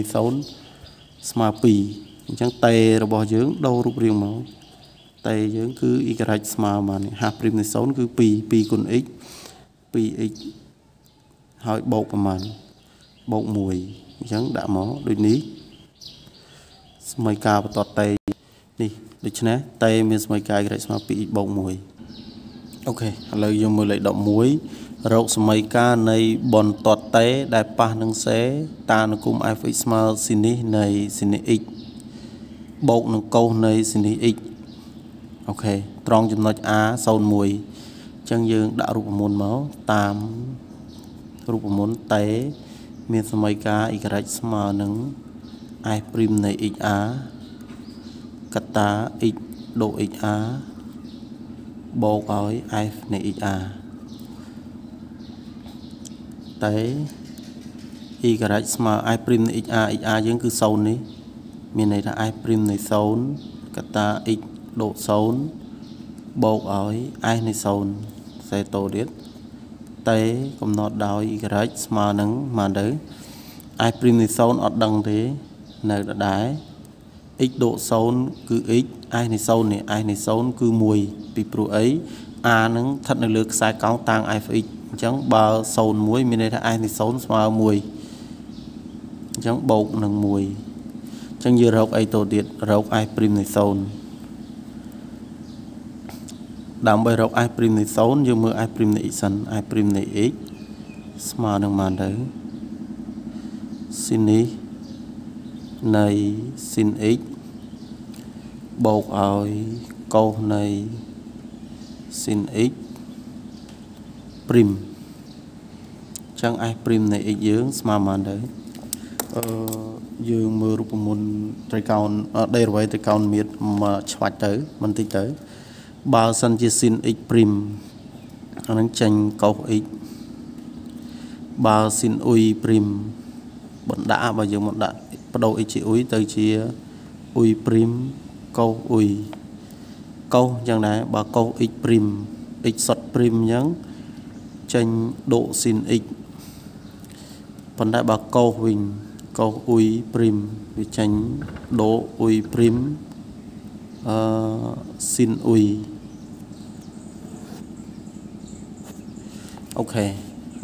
0ស្មើ2អញ្ចឹងតេរបស់យើង ដូររូបរាងមកតេយើងគឺ y ស្មើមកនេះហាស់ព្រីមនៃ0គឺ2 2គុណ x 2x ហើយបូកប្រមាណបូក1អញ្ចឹងដាក់មកដូចនេះស្មីការបន្តតេនេះដូច្នេះតេមានស្មីការ y ស្មើ2 x បូក1អូខេឥឡូវយើងមើលលេខ11រោគសមីការនៃបនតតតេដែលប៉ះនឹងសេ តានុគម fx ស្មើស៊ីនីសនៃស៊ីនីស x បូកនឹងកុសនៃស៊ីនីស x អូខេត្រង់ចំណុច a 01អញ្ចឹងយើងដាក់រូបមន្តមកតាមរូបមន្តតេមានសមីការ y ស្មើនឹង f' នៃ xr កតា x ដូ xr បូកឲ្យ f នៃ xr តែ e ការ៉េស្មើ i ព្រីមនៃ xr xr យើងគឺ0នេះមានន័យថា i ព្រីមនៃ0កតា x ដូត0បូកឲ្យ s នៃ0សេតូទៀតតែកំណត់ដោយ y ស្មើនឹងមកទៅ i ព្រីមនៃ0អត់ដឹងទេនៅដដែល x ដូត0គឺ x s នៃ0នេះ s នៃ0គឺ1ពីព្រោះអី r នឹងស្ថិតនៅលើខ្សែកោងតាំង fx អញ្ចឹងបើ01មានន័យថា s នេះ0ស្មើ1អញ្ចឹងបូកនឹង1អញ្ចឹងយើងរកអីទៅទៀតរក s ព្រីមនៃ0ដើម្បីរក s ព្រីមនៃ0យើងមើល s ព្រីមនៃ x សិន s ព្រីមនៃ x ស្មើនឹងប៉ុន្មានទៅ sin នេះនៃ sin x បូកឲ្យកុសនៃ sin x prim ចឹង s prim នៃ x យើងស្មើប៉ុន្មានដែរអឺយើងមើលរូបមន្តត្រីកោណដេរវ៉ៃត្រីកោណមៀតមកឆ្វាច់ទៅបន្តិចទៅបើសិនជា sin x prim អានឹងចេញកុស x បើ sin uy prim បណ្ដាក់បើយើងមកដាក់បដូរ x ជា uy ទៅជា uy prim កុស uy កុសយ៉ាងណាបើកុស x prim x សុត prim អញ្ចឹងចេញដូស៊ីន x ប៉ុន្តែបើកោសវិញកោសអ៊ុយព្រីមវាចេញដូអ៊ុយព្រីមអឺស៊ីនអ៊ុយអូខេ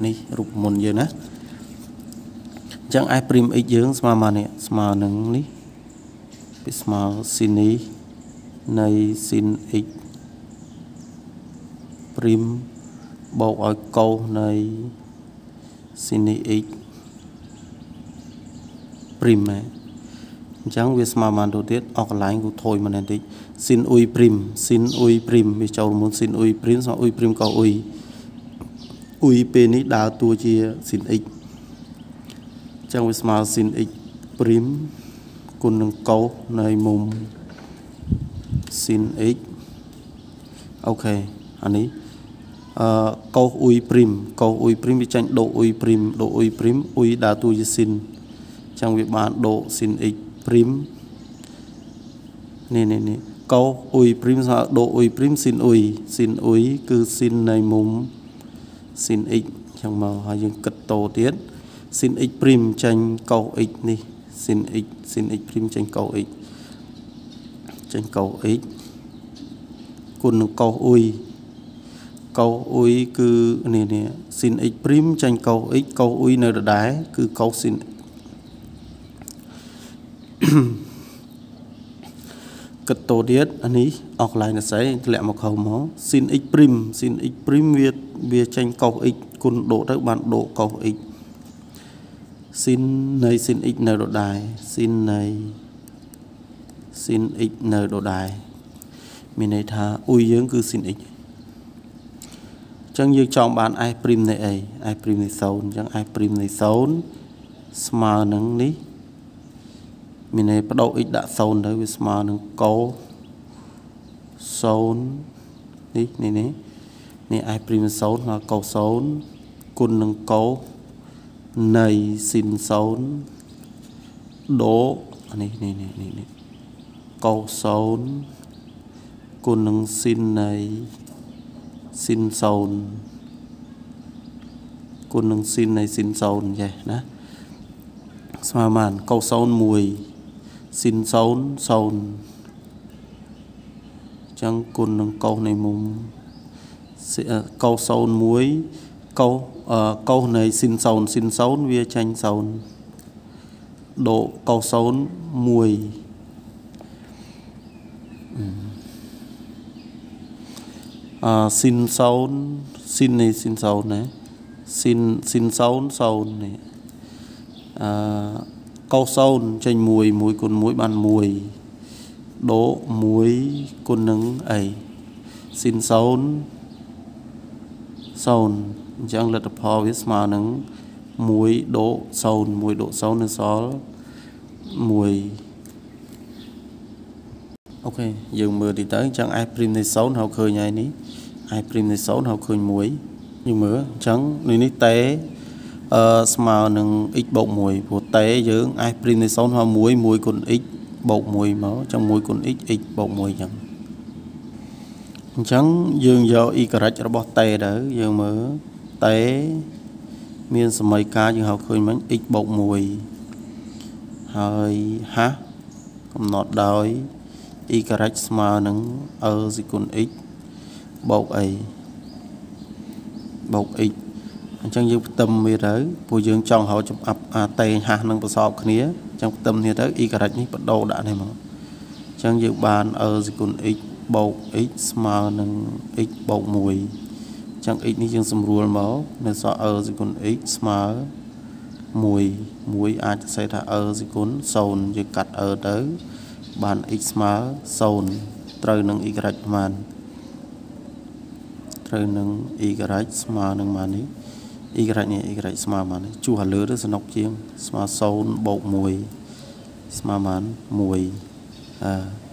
នេះរូបមន្តយើងណាអញ្ចឹង f' x យើងស្មើមកនេះស្មើនឹងនេះវាស្មើ sin នេះនៃ sin x' បូកឲ្យកុសនៃ sin x prime អញ្ចឹងវាស្មើបានទៅទៀតអស់កន្លែងគូថយមកបន្តិច sin u prime sin u prime វាចូលមុន sin u prime ស្មើ u prime ក៏ u u ពេលនេះដើរតួជា sin x អញ្ចឹងវាស្មើ sin x prime គុណនឹងកុសនៃមុំ sin x អូខេអានេះកោសអ៊ុយព្រីមកោសអ៊ុយព្រីមវាចាញ់ដូអ៊ុយព្រីមដូអ៊ុយព្រីមអ៊ុយដាទូយស៊ីនអញ្ចឹងវាបានដូស៊ីនអ៊ិចព្រីមនេះនេះនេះកោសអ៊ុយព្រីមស្មើដូអ៊ុយព្រីមស៊ីនអ៊ុយស៊ីនអ៊ុយគឺស៊ីននៃមុំស៊ីនអ៊ិចអញ្ចឹងមកហើយយើងគិតតទៀតស៊ីនអ៊ិចព្រីមចាញ់កោសអ៊ិចនេះស៊ីនអ៊ិចស៊ីនអ៊ិចព្រីមចាញ់កោសអ៊ិចចាញ់កោសអ៊ិចគុណនឹងកោសអ៊ុយកោស u គឺនេះនេះ sin x' ចាញ់កោស x កោស u នៅដដែលគឺកោស sin កតោទៀតអានេះអស់កន្លែងណាស័យធ្លាក់មកខុសមក sin x' sin x' វាវាចេញកោស x គុណដកទៅបានដកកោស x sin នៃ sin x នៅដដែល sin នៃ sin x នៅដដែលមានន័យថាអ៊ុយយើងគឺ sin x អញ្ចឹងយើងចង់បាន f' នៃអី f' នៃ0អញ្ចឹង f' នៃ0ស្មើនឹងនេះមានន័យបដូរ x ដាក់0ទៅវាស្មើនឹងកោ0នេះនេះនេះនេះ f' នៃ0ស្មើកោ0គុណនឹងកោនៃស៊ីន0ដូនេះនេះនេះនេះកោ0គុណនឹងស៊ីននៃ0ស៊ីនសូនគុណនឹងស៊ីននៃស៊ីនសូនចេះណាស្មើមានកោសូន1ស៊ីនសូនសូនចឹងគុណនឹងកោសនៃមុំកោសសូន1កោសកោសនៃស៊ីនសូនស៊ីនសូនវាចាញ់សូនដកកោសសូន1អស៊ីនសូនស៊ីននេះស៊ីនសូនណាស៊ីនស៊ីនសូនសូននេះអកោសូនចេញ1 1គុណ1បាន1ដូ1គុណនឹងអីស៊ីនសូនសូនអញ្ចឹងលទ្ធផលវាស្មើនឹង1ដូសូន1ដូសូននៅសល់1អូខេយើងមើលទីទៅអញ្ចឹង f' នៃសូនហៅឃើញហើយនេះឯព្រីមនីសូនហៅឃើញមួយយើងមើលអញ្ចឹងនៅនេះតេអឺស្មើនឹង x បូក1ព្រោះតេយើងឯព្រីមនីសូនហៅ1 1គុណ x បូក1មកអញ្ចឹង1គុណ x x បូក1អញ្ចឹងអញ្ចឹងយើងយក y ការ៉ាច់របស់តេទៅយើងមើលតេមានសមីការយើងហៅឃើញមិញ x បូក1ហើយហាកំណត់ដោយ y ការ៉ាច់ស្មើនឹង l គុណ x បូកអីបូក x អញ្ចឹងយើងផ្ទឹមវាទៅព្រោះយើងចង់រកចំអាប់អាតេងហាស់នឹងប្រសពគ្នាអញ្ចឹងផ្ទឹមនេះទៅ y ការ៉ិចនេះបដូរដាក់នេះមកអញ្ចឹងយើងបាន e សគុណ x បូក x ស្មើនឹង x បូក1អញ្ចឹង x នេះយើងសម្រួលមកនៅសល់ e សគុណ x ស្មើ1 1អាចសរសេរថា e សគុណ0យើងកាត់ e ទៅបាន x ស្មើ0ត្រូវនឹង y ប្រមាណ0ត្រូវនឹង y ស្មើនឹងម៉ានេះ y នេះ y ស្មើម៉ានេះជួសឲ្យលើទៅសំណុកជាងស្មើ0បូក1ស្មើម៉ាន1អឺ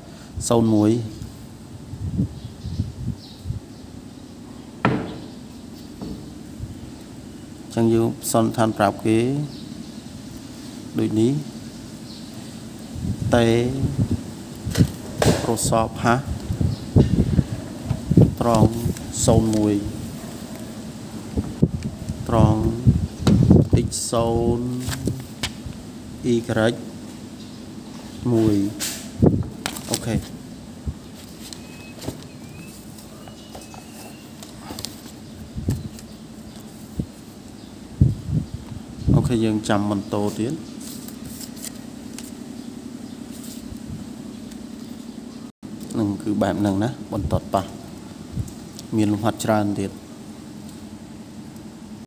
01ចឹងយើងសន្តានប្រាប់គេដូចនេះតេប្រសពហាត្រង់01ត្រង់ x0 y 1អូខេអូខេយើងចាំបន្តទៀតនឹងគឺបែបហ្នឹងណា បន្តប៉ះមានលំហាត់ច្រើនទៀត